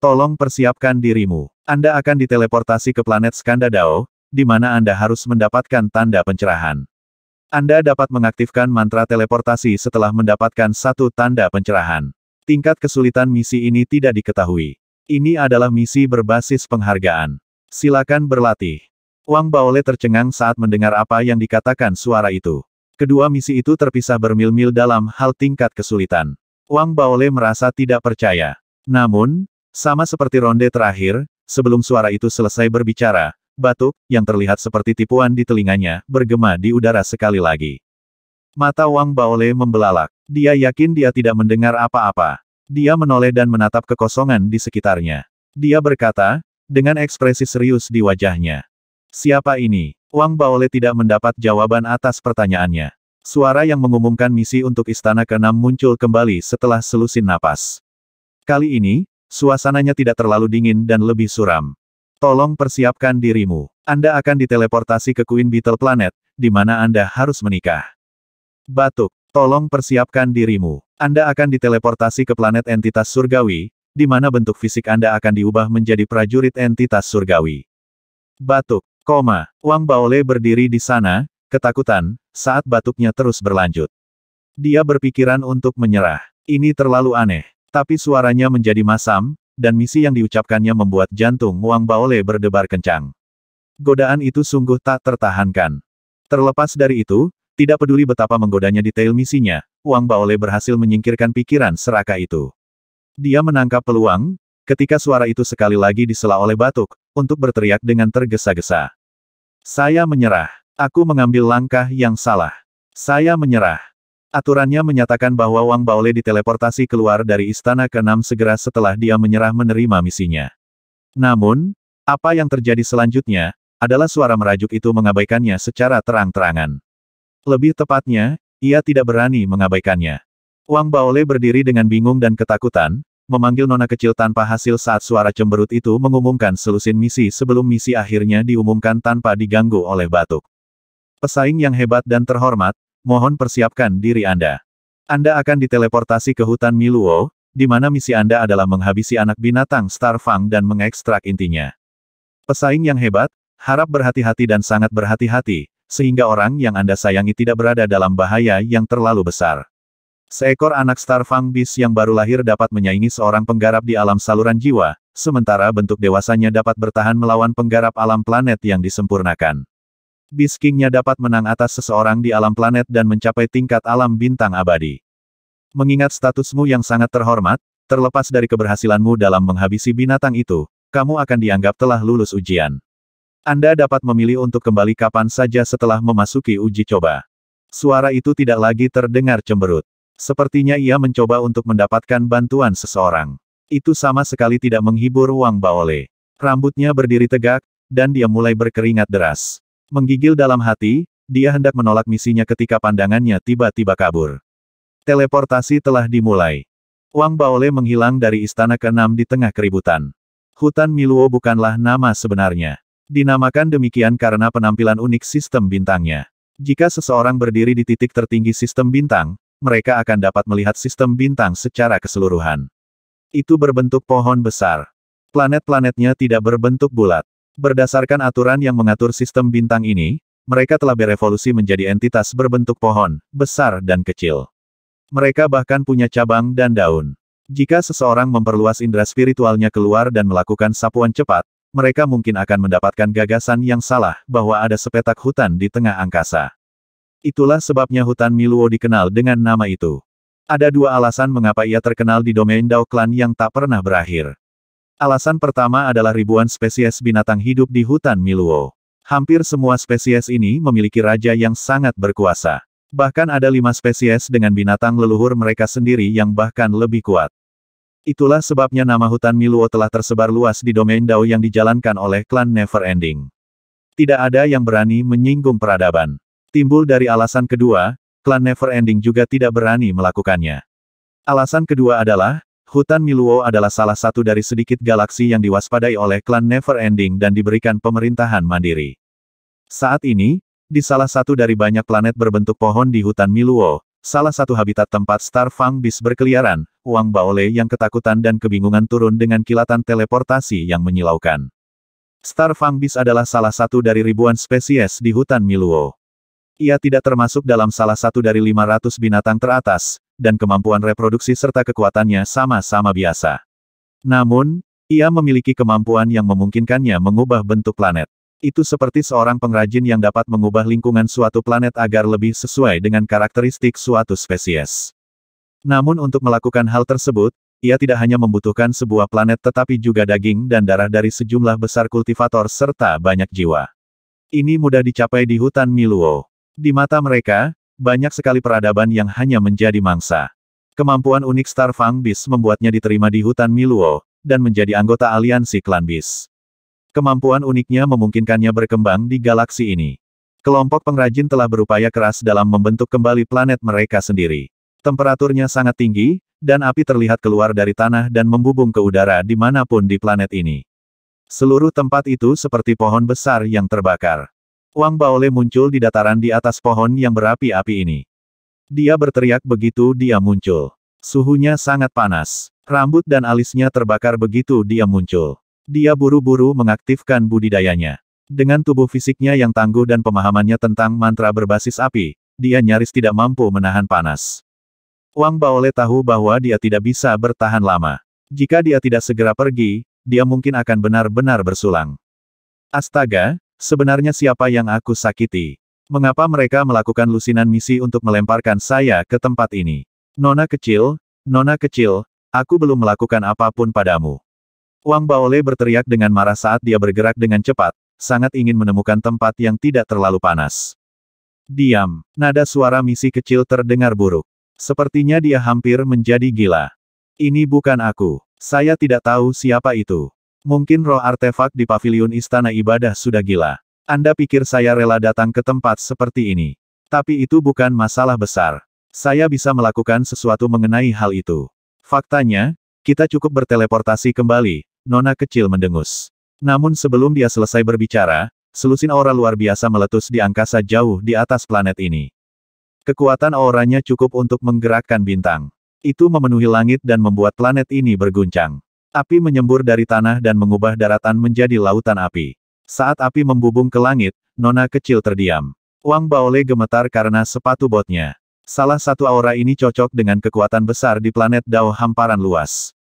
Tolong persiapkan dirimu. Anda akan diteleportasi ke planet Skandadao, di mana Anda harus mendapatkan tanda pencerahan. Anda dapat mengaktifkan mantra teleportasi setelah mendapatkan satu tanda pencerahan. Tingkat kesulitan misi ini tidak diketahui. Ini adalah misi berbasis penghargaan. Silakan berlatih. Wang Baole tercengang saat mendengar apa yang dikatakan suara itu. Kedua misi itu terpisah bermil-mil dalam hal tingkat kesulitan. Wang Baole merasa tidak percaya. Namun, sama seperti ronde terakhir, sebelum suara itu selesai berbicara, batuk, yang terlihat seperti tipuan di telinganya, bergema di udara sekali lagi. Mata Wang Baole membelalak. Dia yakin dia tidak mendengar apa-apa. Dia menoleh dan menatap kekosongan di sekitarnya. Dia berkata, dengan ekspresi serius di wajahnya. Siapa ini? Wang Baole tidak mendapat jawaban atas pertanyaannya. Suara yang mengumumkan misi untuk Istana ke muncul kembali setelah selusin napas. Kali ini, suasananya tidak terlalu dingin dan lebih suram. Tolong persiapkan dirimu. Anda akan diteleportasi ke Queen Beetle Planet, di mana Anda harus menikah. Batuk, tolong persiapkan dirimu. Anda akan diteleportasi ke planet entitas surgawi, di mana bentuk fisik Anda akan diubah menjadi prajurit entitas surgawi. Batuk, koma, Wang Baole berdiri di sana, ketakutan, saat batuknya terus berlanjut. Dia berpikiran untuk menyerah. Ini terlalu aneh. Tapi suaranya menjadi masam, dan misi yang diucapkannya membuat jantung Wang Baole berdebar kencang. Godaan itu sungguh tak tertahankan. Terlepas dari itu, tidak peduli betapa menggodanya detail misinya, Wang Baole berhasil menyingkirkan pikiran seraka itu. Dia menangkap peluang, ketika suara itu sekali lagi disela oleh batuk, untuk berteriak dengan tergesa-gesa. Saya menyerah. Aku mengambil langkah yang salah. Saya menyerah. Aturannya menyatakan bahwa Wang Baole diteleportasi keluar dari istana ke-6 segera setelah dia menyerah menerima misinya. Namun, apa yang terjadi selanjutnya, adalah suara merajuk itu mengabaikannya secara terang-terangan. Lebih tepatnya, ia tidak berani mengabaikannya. Wang Baole berdiri dengan bingung dan ketakutan, memanggil nona kecil tanpa hasil saat suara cemberut itu mengumumkan selusin misi sebelum misi akhirnya diumumkan tanpa diganggu oleh batuk. Pesaing yang hebat dan terhormat, mohon persiapkan diri Anda. Anda akan diteleportasi ke hutan Miluo, di mana misi Anda adalah menghabisi anak binatang Starfang dan mengekstrak intinya. Pesaing yang hebat, harap berhati-hati dan sangat berhati-hati, sehingga orang yang Anda sayangi tidak berada dalam bahaya yang terlalu besar. Seekor anak Starfang Beast yang baru lahir dapat menyaingi seorang penggarap di alam saluran jiwa, sementara bentuk dewasanya dapat bertahan melawan penggarap alam planet yang disempurnakan. Beast King-nya dapat menang atas seseorang di alam planet dan mencapai tingkat alam bintang abadi. Mengingat statusmu yang sangat terhormat, terlepas dari keberhasilanmu dalam menghabisi binatang itu, kamu akan dianggap telah lulus ujian. Anda dapat memilih untuk kembali kapan saja setelah memasuki uji coba. Suara itu tidak lagi terdengar cemberut. Sepertinya ia mencoba untuk mendapatkan bantuan seseorang. Itu sama sekali tidak menghibur Wang Baole. Rambutnya berdiri tegak, dan dia mulai berkeringat deras. Menggigil dalam hati, dia hendak menolak misinya ketika pandangannya tiba-tiba kabur. Teleportasi telah dimulai. Wang Baole menghilang dari istana Keenam di tengah keributan. Hutan Miluo bukanlah nama sebenarnya. Dinamakan demikian karena penampilan unik sistem bintangnya. Jika seseorang berdiri di titik tertinggi sistem bintang, mereka akan dapat melihat sistem bintang secara keseluruhan. Itu berbentuk pohon besar. Planet-planetnya tidak berbentuk bulat. Berdasarkan aturan yang mengatur sistem bintang ini, mereka telah berevolusi menjadi entitas berbentuk pohon, besar dan kecil. Mereka bahkan punya cabang dan daun. Jika seseorang memperluas indera spiritualnya keluar dan melakukan sapuan cepat, mereka mungkin akan mendapatkan gagasan yang salah bahwa ada sepetak hutan di tengah angkasa. Itulah sebabnya hutan Miluo dikenal dengan nama itu. Ada dua alasan mengapa ia terkenal di domain Dao Clan yang tak pernah berakhir. Alasan pertama adalah ribuan spesies binatang hidup di hutan Miluo. Hampir semua spesies ini memiliki raja yang sangat berkuasa. Bahkan ada lima spesies dengan binatang leluhur mereka sendiri yang bahkan lebih kuat. Itulah sebabnya nama hutan Miluo telah tersebar luas di domain Dao yang dijalankan oleh klan Never Ending. Tidak ada yang berani menyinggung peradaban. Timbul dari alasan kedua, klan Never Ending juga tidak berani melakukannya. Alasan kedua adalah, hutan Miluo adalah salah satu dari sedikit galaksi yang diwaspadai oleh klan Never Ending dan diberikan pemerintahan mandiri. Saat ini, di salah satu dari banyak planet berbentuk pohon di hutan Miluo, salah satu habitat tempat Star Fang Bis berkeliaran, Wang Baole yang ketakutan dan kebingungan turun dengan kilatan teleportasi yang menyilaukan. Star Fangbis adalah salah satu dari ribuan spesies di hutan Miluo. Ia tidak termasuk dalam salah satu dari 500 binatang teratas, dan kemampuan reproduksi serta kekuatannya sama-sama biasa. Namun, ia memiliki kemampuan yang memungkinkannya mengubah bentuk planet. Itu seperti seorang pengrajin yang dapat mengubah lingkungan suatu planet agar lebih sesuai dengan karakteristik suatu spesies. Namun untuk melakukan hal tersebut, ia tidak hanya membutuhkan sebuah planet tetapi juga daging dan darah dari sejumlah besar kultivator serta banyak jiwa. Ini mudah dicapai di hutan Miluo. Di mata mereka, banyak sekali peradaban yang hanya menjadi mangsa. Kemampuan unik Starfang Bis membuatnya diterima di hutan Miluo, dan menjadi anggota aliansi klan Bis. Kemampuan uniknya memungkinkannya berkembang di galaksi ini. Kelompok pengrajin telah berupaya keras dalam membentuk kembali planet mereka sendiri. Temperaturnya sangat tinggi, dan api terlihat keluar dari tanah dan membubung ke udara dimanapun di planet ini. Seluruh tempat itu seperti pohon besar yang terbakar. Wang Baole muncul di dataran di atas pohon yang berapi-api ini. Dia berteriak begitu dia muncul. Suhunya sangat panas. Rambut dan alisnya terbakar begitu dia muncul. Dia buru-buru mengaktifkan budidayanya. Dengan tubuh fisiknya yang tangguh dan pemahamannya tentang mantra berbasis api, dia nyaris tidak mampu menahan panas. Wang Baole tahu bahwa dia tidak bisa bertahan lama. Jika dia tidak segera pergi, dia mungkin akan benar-benar bersulang. Astaga, sebenarnya siapa yang aku sakiti? Mengapa mereka melakukan lusinan misi untuk melemparkan saya ke tempat ini? Nona kecil, Nona kecil, aku belum melakukan apapun padamu. Wang Baole berteriak dengan marah saat dia bergerak dengan cepat, sangat ingin menemukan tempat yang tidak terlalu panas. Diam, nada suara misi kecil terdengar buruk. Sepertinya dia hampir menjadi gila. Ini bukan aku. Saya tidak tahu siapa itu. Mungkin roh artefak di pavilion istana ibadah sudah gila. Anda pikir saya rela datang ke tempat seperti ini. Tapi itu bukan masalah besar. Saya bisa melakukan sesuatu mengenai hal itu. Faktanya, kita cukup berteleportasi kembali, Nona kecil mendengus. Namun sebelum dia selesai berbicara, selusin aura luar biasa meletus di angkasa jauh di atas planet ini. Kekuatan auranya cukup untuk menggerakkan bintang. Itu memenuhi langit dan membuat planet ini berguncang. Api menyembur dari tanah dan mengubah daratan menjadi lautan api. Saat api membubung ke langit, Nona kecil terdiam. Wang Baole gemetar karena sepatu botnya. Salah satu aura ini cocok dengan kekuatan besar di planet Dao hamparan luas.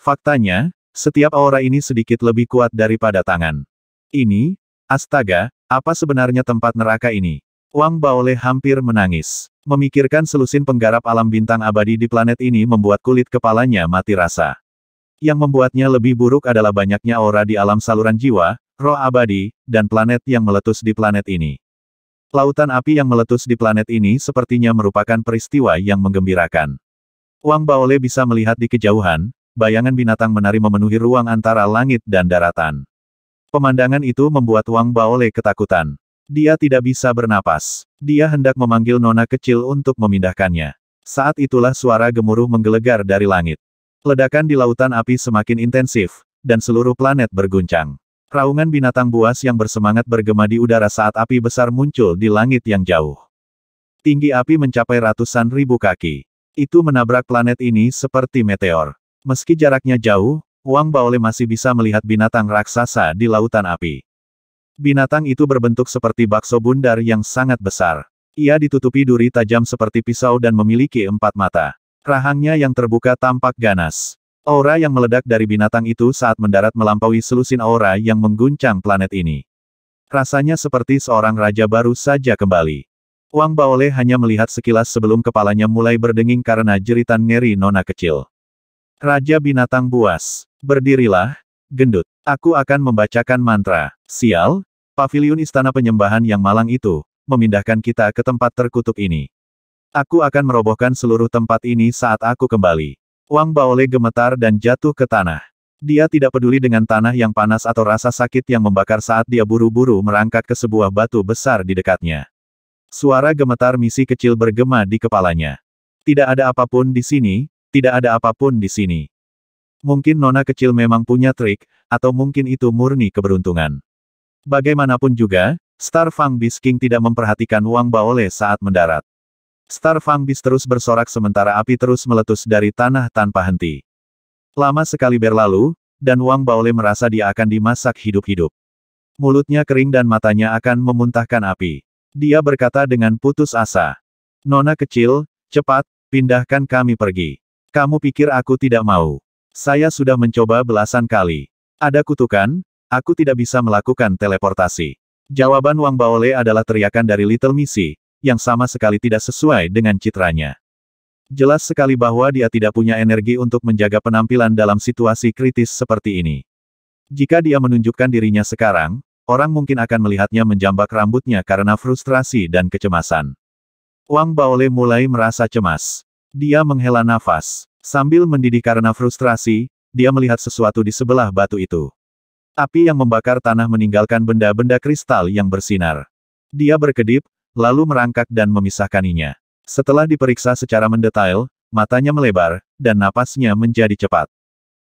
Faktanya, setiap aura ini sedikit lebih kuat daripada tangan. Ini, astaga, apa sebenarnya tempat neraka ini? Wang Baole hampir menangis. Memikirkan selusin penggarap alam bintang abadi di planet ini membuat kulit kepalanya mati rasa. Yang membuatnya lebih buruk adalah banyaknya aura di alam saluran jiwa, roh abadi, dan planet yang meletus di planet ini. Lautan api yang meletus di planet ini sepertinya merupakan peristiwa yang menggembirakan. Wang Baole bisa melihat di kejauhan, bayangan binatang menari memenuhi ruang antara langit dan daratan. Pemandangan itu membuat Wang Baole ketakutan. Dia tidak bisa bernapas. Dia hendak memanggil nona kecil untuk memindahkannya. Saat itulah suara gemuruh menggelegar dari langit. Ledakan di lautan api semakin intensif, dan seluruh planet berguncang. Raungan binatang buas yang bersemangat bergema di udara saat api besar muncul di langit yang jauh. Tinggi api mencapai ratusan ribu kaki. Itu menabrak planet ini seperti meteor. Meski jaraknya jauh, Wang Baole masih bisa melihat binatang raksasa di lautan api. Binatang itu berbentuk seperti bakso bundar yang sangat besar. Ia ditutupi duri tajam seperti pisau dan memiliki empat mata. Rahangnya yang terbuka tampak ganas. Aura yang meledak dari binatang itu saat mendarat melampaui selusin aura yang mengguncang planet ini. Rasanya seperti seorang raja baru saja kembali. Wang Baole hanya melihat sekilas sebelum kepalanya mulai berdenging karena jeritan ngeri nona kecil. Raja binatang buas. Berdirilah, gendut. Aku akan membacakan mantra. Sial, paviliun istana penyembahan yang malang itu, memindahkan kita ke tempat terkutuk ini. Aku akan merobohkan seluruh tempat ini saat aku kembali. Wang Baole gemetar dan jatuh ke tanah. Dia tidak peduli dengan tanah yang panas atau rasa sakit yang membakar saat dia buru-buru merangkak ke sebuah batu besar di dekatnya. Suara gemetar misi kecil bergema di kepalanya. Tidak ada apapun di sini, tidak ada apapun di sini. Mungkin nona kecil memang punya trik, atau mungkin itu murni keberuntungan. Bagaimanapun juga, Star Fang Beast King tidak memperhatikan Wang Baole saat mendarat. Star Fang Beast terus bersorak sementara api terus meletus dari tanah tanpa henti. Lama sekali berlalu, dan Wang Baole merasa dia akan dimasak hidup-hidup. Mulutnya kering dan matanya akan memuntahkan api. Dia berkata dengan putus asa. Nona kecil, cepat, pindahkan kami pergi. Kamu pikir aku tidak mau? Saya sudah mencoba belasan kali. Ada kutukan, aku tidak bisa melakukan teleportasi. Jawaban Wang Baole adalah teriakan dari Little Missy, yang sama sekali tidak sesuai dengan citranya. Jelas sekali bahwa dia tidak punya energi untuk menjaga penampilan dalam situasi kritis seperti ini. Jika dia menunjukkan dirinya sekarang, orang mungkin akan melihatnya menjambak rambutnya karena frustrasi dan kecemasan. Wang Baole mulai merasa cemas. Dia menghela nafas. Sambil mendidih karena frustrasi, dia melihat sesuatu di sebelah batu itu. Api yang membakar tanah meninggalkan benda-benda kristal yang bersinar. Dia berkedip, lalu merangkak dan memisahkaninya. Setelah diperiksa secara mendetail, matanya melebar, dan napasnya menjadi cepat.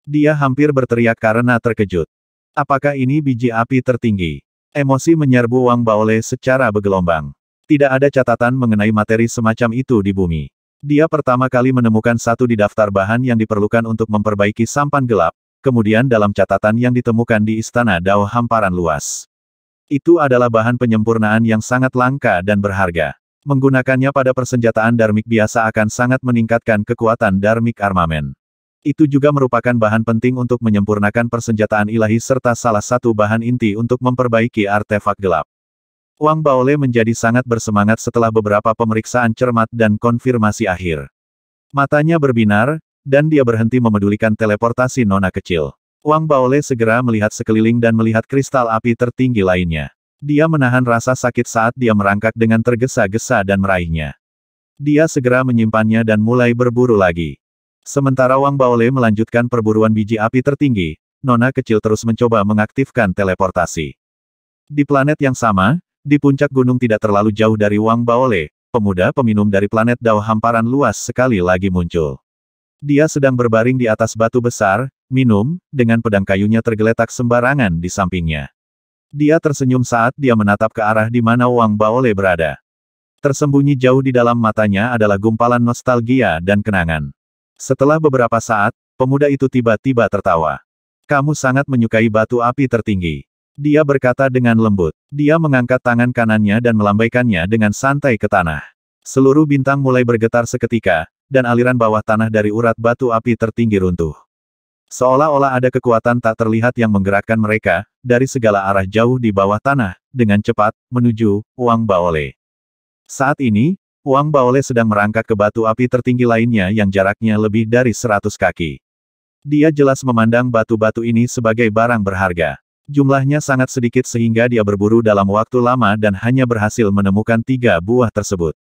Dia hampir berteriak karena terkejut. Apakah ini biji api tertinggi? Emosi menyerbu Wang Baole secara bergelombang. Tidak ada catatan mengenai materi semacam itu di bumi. Dia pertama kali menemukan satu di daftar bahan yang diperlukan untuk memperbaiki sampan gelap, kemudian dalam catatan yang ditemukan di Istana Dao Hamparan Luas. Itu adalah bahan penyempurnaan yang sangat langka dan berharga. Menggunakannya pada persenjataan darmik biasa akan sangat meningkatkan kekuatan darmik armamen. Itu juga merupakan bahan penting untuk menyempurnakan persenjataan ilahi serta salah satu bahan inti untuk memperbaiki artefak gelap. Wang Baole menjadi sangat bersemangat setelah beberapa pemeriksaan cermat dan konfirmasi akhir. Matanya berbinar, dan dia berhenti memedulikan teleportasi nona kecil. Wang Baole segera melihat sekeliling dan melihat kristal api tertinggi lainnya. Dia menahan rasa sakit saat dia merangkak dengan tergesa-gesa dan meraihnya. Dia segera menyimpannya dan mulai berburu lagi. Sementara Wang Baole melanjutkan perburuan biji api tertinggi, Nona kecil terus mencoba mengaktifkan teleportasi. Di planet yang sama, di puncak gunung tidak terlalu jauh dari Wang Baole, pemuda peminum dari planet Dao hamparan luas sekali lagi muncul. Dia sedang berbaring di atas batu besar, minum, dengan pedang kayunya tergeletak sembarangan di sampingnya. Dia tersenyum saat dia menatap ke arah di mana Wang Baole berada. Tersembunyi jauh di dalam matanya adalah gumpalan nostalgia dan kenangan. Setelah beberapa saat, pemuda itu tiba-tiba tertawa. Kamu sangat menyukai batu api tertinggi. Dia berkata dengan lembut. Dia mengangkat tangan kanannya dan melambaikannya dengan santai ke tanah. Seluruh bintang mulai bergetar seketika, dan aliran bawah tanah dari urat batu api tertinggi runtuh. Seolah-olah ada kekuatan tak terlihat yang menggerakkan mereka, dari segala arah jauh di bawah tanah, dengan cepat, menuju, Uang Baole. Saat ini, Uang Baole sedang merangkak ke batu api tertinggi lainnya yang jaraknya lebih dari 100 kaki. Dia jelas memandang batu-batu ini sebagai barang berharga. Jumlahnya sangat sedikit sehingga dia berburu dalam waktu lama dan hanya berhasil menemukan tiga buah tersebut.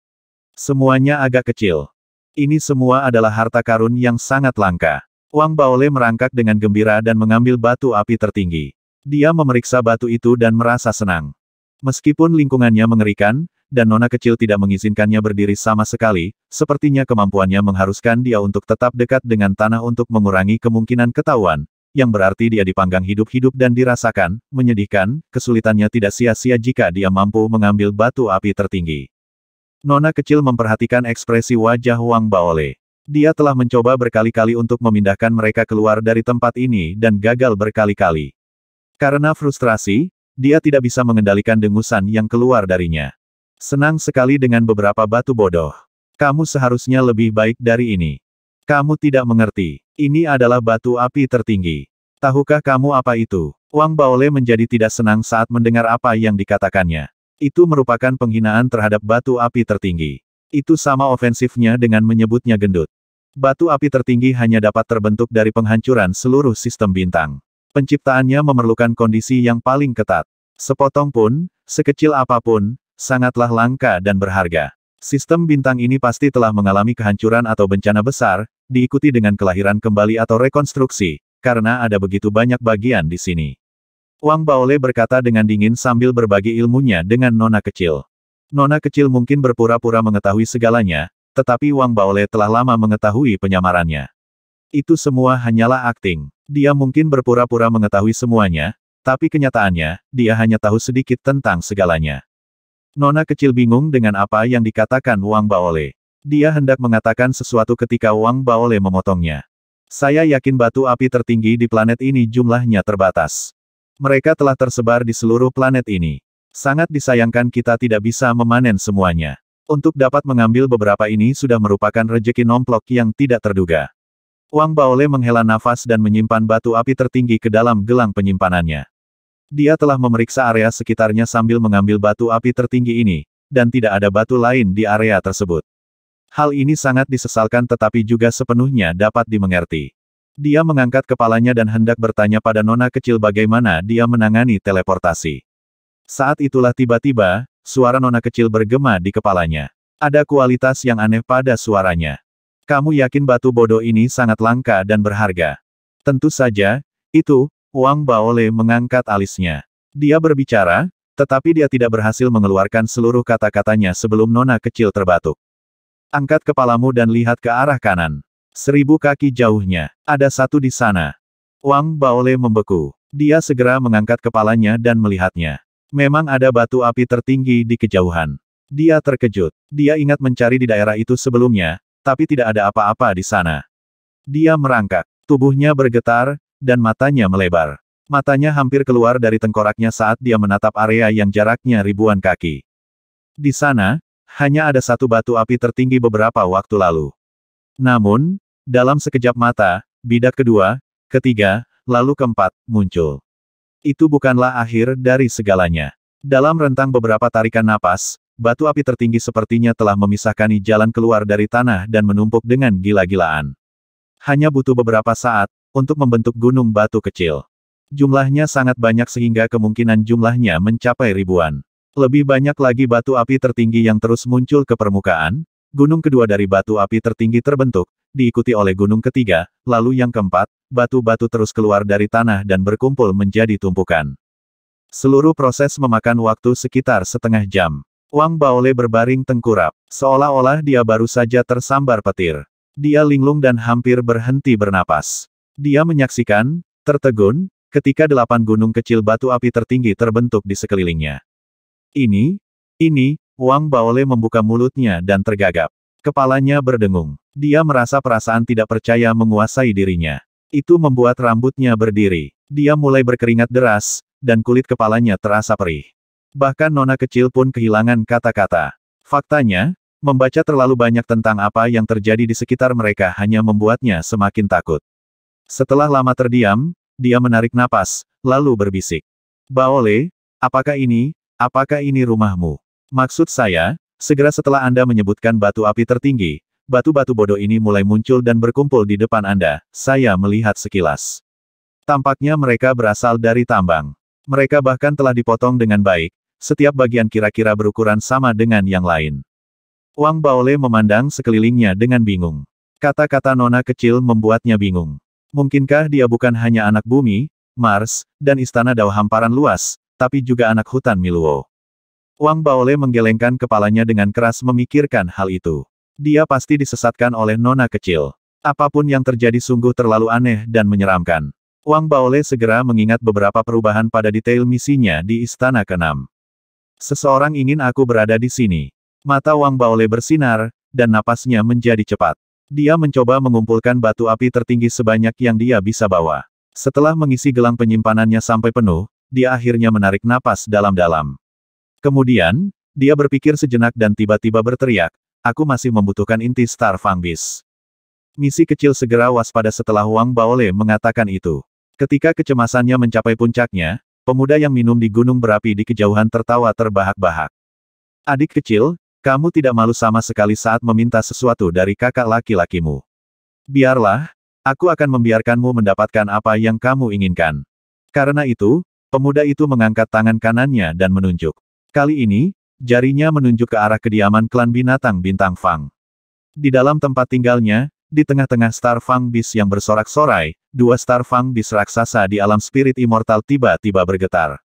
Semuanya agak kecil. Ini semua adalah harta karun yang sangat langka. Wang Baole merangkak dengan gembira dan mengambil batu api tertinggi. Dia memeriksa batu itu dan merasa senang. Meskipun lingkungannya mengerikan, dan nona kecil tidak mengizinkannya berdiri sama sekali, sepertinya kemampuannya mengharuskan dia untuk tetap dekat dengan tanah untuk mengurangi kemungkinan ketahuan, yang berarti dia dipanggang hidup-hidup dan dirasakan, menyedihkan, kesulitannya tidak sia-sia jika dia mampu mengambil batu api tertinggi. Nona kecil memperhatikan ekspresi wajah Wang Baole. Dia telah mencoba berkali-kali untuk memindahkan mereka keluar dari tempat ini dan gagal berkali-kali. Karena frustrasi, dia tidak bisa mengendalikan dengusan yang keluar darinya. Senang sekali dengan beberapa batu bodoh. Kamu seharusnya lebih baik dari ini. Kamu tidak mengerti. Ini adalah batu api tertinggi. Tahukah kamu apa itu? Wang Baole menjadi tidak senang saat mendengar apa yang dikatakannya. Itu merupakan penghinaan terhadap batu api tertinggi. Itu sama ofensifnya dengan menyebutnya gendut. Batu api tertinggi hanya dapat terbentuk dari penghancuran seluruh sistem bintang. Penciptaannya memerlukan kondisi yang paling ketat. Sepotong pun, sekecil apapun, sangatlah langka dan berharga. Sistem bintang ini pasti telah mengalami kehancuran atau bencana besar, diikuti dengan kelahiran kembali atau rekonstruksi, karena ada begitu banyak bagian di sini. Wang Baole berkata dengan dingin sambil berbagi ilmunya dengan nona kecil. Nona kecil mungkin berpura-pura mengetahui segalanya, tetapi Wang Baole telah lama mengetahui penyamarannya. Itu semua hanyalah akting. Dia mungkin berpura-pura mengetahui semuanya, tapi kenyataannya, dia hanya tahu sedikit tentang segalanya. Nona kecil bingung dengan apa yang dikatakan Wang Baole. Dia hendak mengatakan sesuatu ketika Wang Baole memotongnya. Saya yakin batu api tertinggi di planet ini jumlahnya terbatas. Mereka telah tersebar di seluruh planet ini. Sangat disayangkan kita tidak bisa memanen semuanya. Untuk dapat mengambil beberapa ini sudah merupakan rejeki nomplok yang tidak terduga. Wang Baole menghela nafas dan menyimpan batu api tertinggi ke dalam gelang penyimpanannya. Dia telah memeriksa area sekitarnya sambil mengambil batu api tertinggi ini, dan tidak ada batu lain di area tersebut. Hal ini sangat disesalkan tetapi juga sepenuhnya dapat dimengerti. Dia mengangkat kepalanya dan hendak bertanya pada nona kecil bagaimana dia menangani teleportasi. Saat itulah tiba-tiba, suara nona kecil bergema di kepalanya. Ada kualitas yang aneh pada suaranya. Kamu yakin batu bodoh ini sangat langka dan berharga? Tentu saja, itu, Wang Baole mengangkat alisnya. Dia berbicara, tetapi dia tidak berhasil mengeluarkan seluruh kata-katanya sebelum nona kecil terbatuk. Angkat kepalamu dan lihat ke arah kanan. Seribu kaki jauhnya, ada satu di sana. Wang Baole membeku. Dia segera mengangkat kepalanya dan melihatnya. Memang ada batu api tertinggi di kejauhan. Dia terkejut. Dia ingat mencari di daerah itu sebelumnya, tapi tidak ada apa-apa di sana. Dia merangkak, tubuhnya bergetar, dan matanya melebar. Matanya hampir keluar dari tengkoraknya saat dia menatap area yang jaraknya ribuan kaki. Di sana, hanya ada satu batu api tertinggi beberapa waktu lalu. Namun, dalam sekejap mata, bidak kedua, ketiga, lalu keempat, muncul. Itu bukanlah akhir dari segalanya. Dalam rentang beberapa tarikan napas, batu api tertinggi sepertinya telah memisahkan jalan keluar dari tanah dan menumpuk dengan gila-gilaan. Hanya butuh beberapa saat, untuk membentuk gunung batu kecil. Jumlahnya sangat banyak sehingga kemungkinan jumlahnya mencapai ribuan. Lebih banyak lagi batu api tertinggi yang terus muncul ke permukaan, gunung kedua dari batu api tertinggi terbentuk, diikuti oleh gunung ketiga, lalu yang keempat, batu-batu terus keluar dari tanah dan berkumpul menjadi tumpukan. Seluruh proses memakan waktu sekitar setengah jam. Wang Baole berbaring tengkurap, seolah-olah dia baru saja tersambar petir. Dia linglung dan hampir berhenti bernapas. Dia menyaksikan, tertegun, ketika delapan gunung kecil batu api tertinggi terbentuk di sekelilingnya. Ini, ini, Wang Baole membuka mulutnya dan tergagap. Kepalanya berdengung. Dia merasa perasaan tidak percaya menguasai dirinya. Itu membuat rambutnya berdiri. Dia mulai berkeringat deras, dan kulit kepalanya terasa perih. Bahkan nona kecil pun kehilangan kata-kata. Faktanya, membaca terlalu banyak tentang apa yang terjadi di sekitar mereka hanya membuatnya semakin takut. Setelah lama terdiam, dia menarik napas, lalu berbisik. Baole, apakah ini, Apakah ini rumahmu? Maksud saya, segera setelah Anda menyebutkan batu api tertinggi, batu-batu bodoh ini mulai muncul dan berkumpul di depan Anda, saya melihat sekilas. Tampaknya mereka berasal dari tambang. Mereka bahkan telah dipotong dengan baik, setiap bagian kira-kira berukuran sama dengan yang lain. Wang Baole memandang sekelilingnya dengan bingung. Kata-kata nona kecil membuatnya bingung. Mungkinkah dia bukan hanya anak bumi, Mars, dan istana dao hamparan luas, tapi juga anak hutan Miluo. Wang Baole menggelengkan kepalanya dengan keras memikirkan hal itu. Dia pasti disesatkan oleh nona kecil. Apapun yang terjadi sungguh terlalu aneh dan menyeramkan. Wang Baole segera mengingat beberapa perubahan pada detail misinya di Istana Kenam. Seseorang ingin aku berada di sini. Mata Wang Baole bersinar, dan napasnya menjadi cepat. Dia mencoba mengumpulkan batu api tertinggi sebanyak yang dia bisa bawa. Setelah mengisi gelang penyimpanannya sampai penuh, dia akhirnya menarik napas dalam-dalam. Kemudian, dia berpikir sejenak dan tiba-tiba berteriak, aku masih membutuhkan inti Star Fangbis. Misi kecil segera waspada setelah Wang Baole mengatakan itu. Ketika kecemasannya mencapai puncaknya, pemuda yang minum di gunung berapi di kejauhan tertawa terbahak-bahak. Adik kecil, kamu tidak malu sama sekali saat meminta sesuatu dari kakak laki-lakimu. Biarlah, aku akan membiarkanmu mendapatkan apa yang kamu inginkan. Karena itu, Pemuda itu mengangkat tangan kanannya dan menunjuk. Kali ini, jarinya menunjuk ke arah kediaman klan binatang Bintang Fang. Di dalam tempat tinggalnya, di tengah-tengah Star Fang Bis yang bersorak-sorai, dua Star Fang Bis raksasa di alam spirit immortal tiba-tiba bergetar.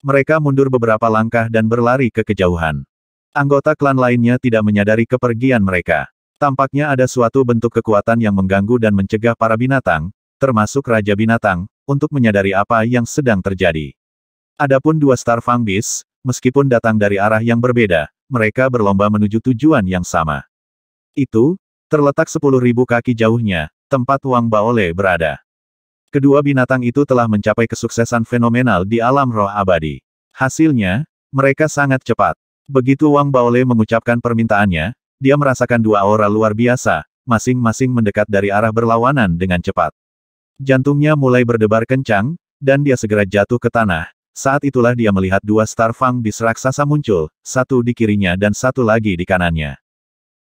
Mereka mundur beberapa langkah dan berlari ke kejauhan. Anggota klan lainnya tidak menyadari kepergian mereka. Tampaknya ada suatu bentuk kekuatan yang mengganggu dan mencegah para binatang, termasuk Raja Binatang, untuk menyadari apa yang sedang terjadi. Adapun dua Star Fang Beast, meskipun datang dari arah yang berbeda, mereka berlomba menuju tujuan yang sama. Itu, terletak 10.000 kaki jauhnya, tempat Wang Baole berada. Kedua binatang itu telah mencapai kesuksesan fenomenal di alam roh abadi. Hasilnya, mereka sangat cepat. Begitu Wang Baole mengucapkan permintaannya, dia merasakan dua aura luar biasa, masing-masing mendekat dari arah berlawanan dengan cepat. Jantungnya mulai berdebar kencang, dan dia segera jatuh ke tanah. Saat itulah dia melihat dua Star Fang bis raksasa muncul, satu di kirinya dan satu lagi di kanannya.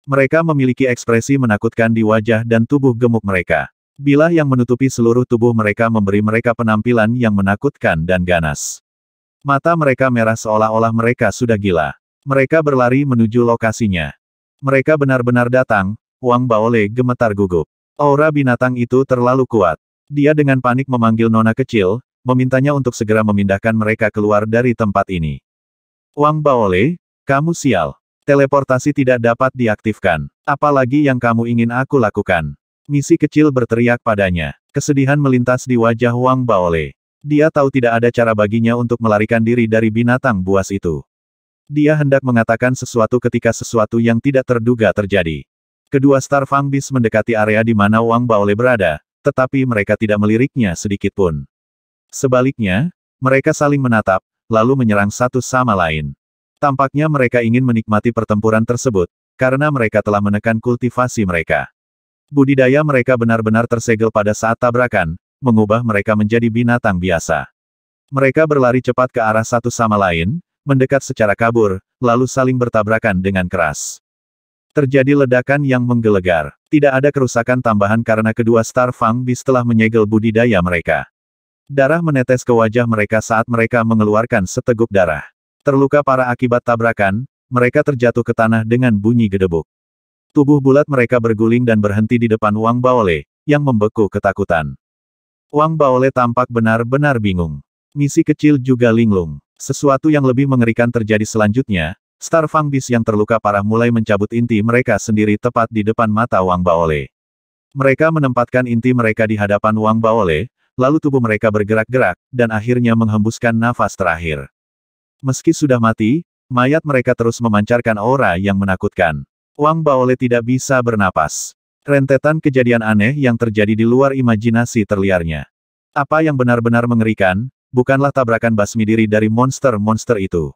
Mereka memiliki ekspresi menakutkan di wajah dan tubuh gemuk mereka. Bilah yang menutupi seluruh tubuh mereka memberi mereka penampilan yang menakutkan dan ganas. Mata mereka merah seolah-olah mereka sudah gila. Mereka berlari menuju lokasinya. Mereka benar-benar datang, Wang Baole gemetar gugup. Aura binatang itu terlalu kuat. Dia dengan panik memanggil nona kecil, memintanya untuk segera memindahkan mereka keluar dari tempat ini. Wang Baole, kamu sial. Teleportasi tidak dapat diaktifkan. Apalagi yang kamu ingin aku lakukan. Misi kecil berteriak padanya. Kesedihan melintas di wajah Wang Baole. Dia tahu tidak ada cara baginya untuk melarikan diri dari binatang buas itu. Dia hendak mengatakan sesuatu ketika sesuatu yang tidak terduga terjadi. Kedua Star Fangbis mendekati area di mana Wang Baole berada, tetapi mereka tidak meliriknya sedikit pun. Sebaliknya, mereka saling menatap, lalu menyerang satu sama lain. Tampaknya mereka ingin menikmati pertempuran tersebut, karena mereka telah menekan kultivasi mereka. Budidaya mereka benar-benar tersegel pada saat tabrakan, mengubah mereka menjadi binatang biasa. Mereka berlari cepat ke arah satu sama lain, mendekat secara kabur, lalu saling bertabrakan dengan keras. Terjadi ledakan yang menggelegar. Tidak ada kerusakan tambahan karena kedua Star Fang Beast telah menyegel budidaya mereka. Darah menetes ke wajah mereka saat mereka mengeluarkan seteguk darah. Terluka parah akibat tabrakan, mereka terjatuh ke tanah dengan bunyi gedebuk. Tubuh bulat mereka berguling dan berhenti di depan Wang Baole, yang membeku ketakutan. Wang Baole tampak benar-benar bingung. Misi kecil juga linglung. Sesuatu yang lebih mengerikan terjadi selanjutnya, Star Fang Bis yang terluka parah mulai mencabut inti mereka sendiri tepat di depan mata Wang Baole. Mereka menempatkan inti mereka di hadapan Wang Baole, lalu tubuh mereka bergerak-gerak, dan akhirnya menghembuskan nafas terakhir. Meski sudah mati, mayat mereka terus memancarkan aura yang menakutkan. Wang Baole tidak bisa bernapas. Rentetan kejadian aneh yang terjadi di luar imajinasi terliarnya. Apa yang benar-benar mengerikan, bukanlah tabrakan basmi diri dari monster-monster itu.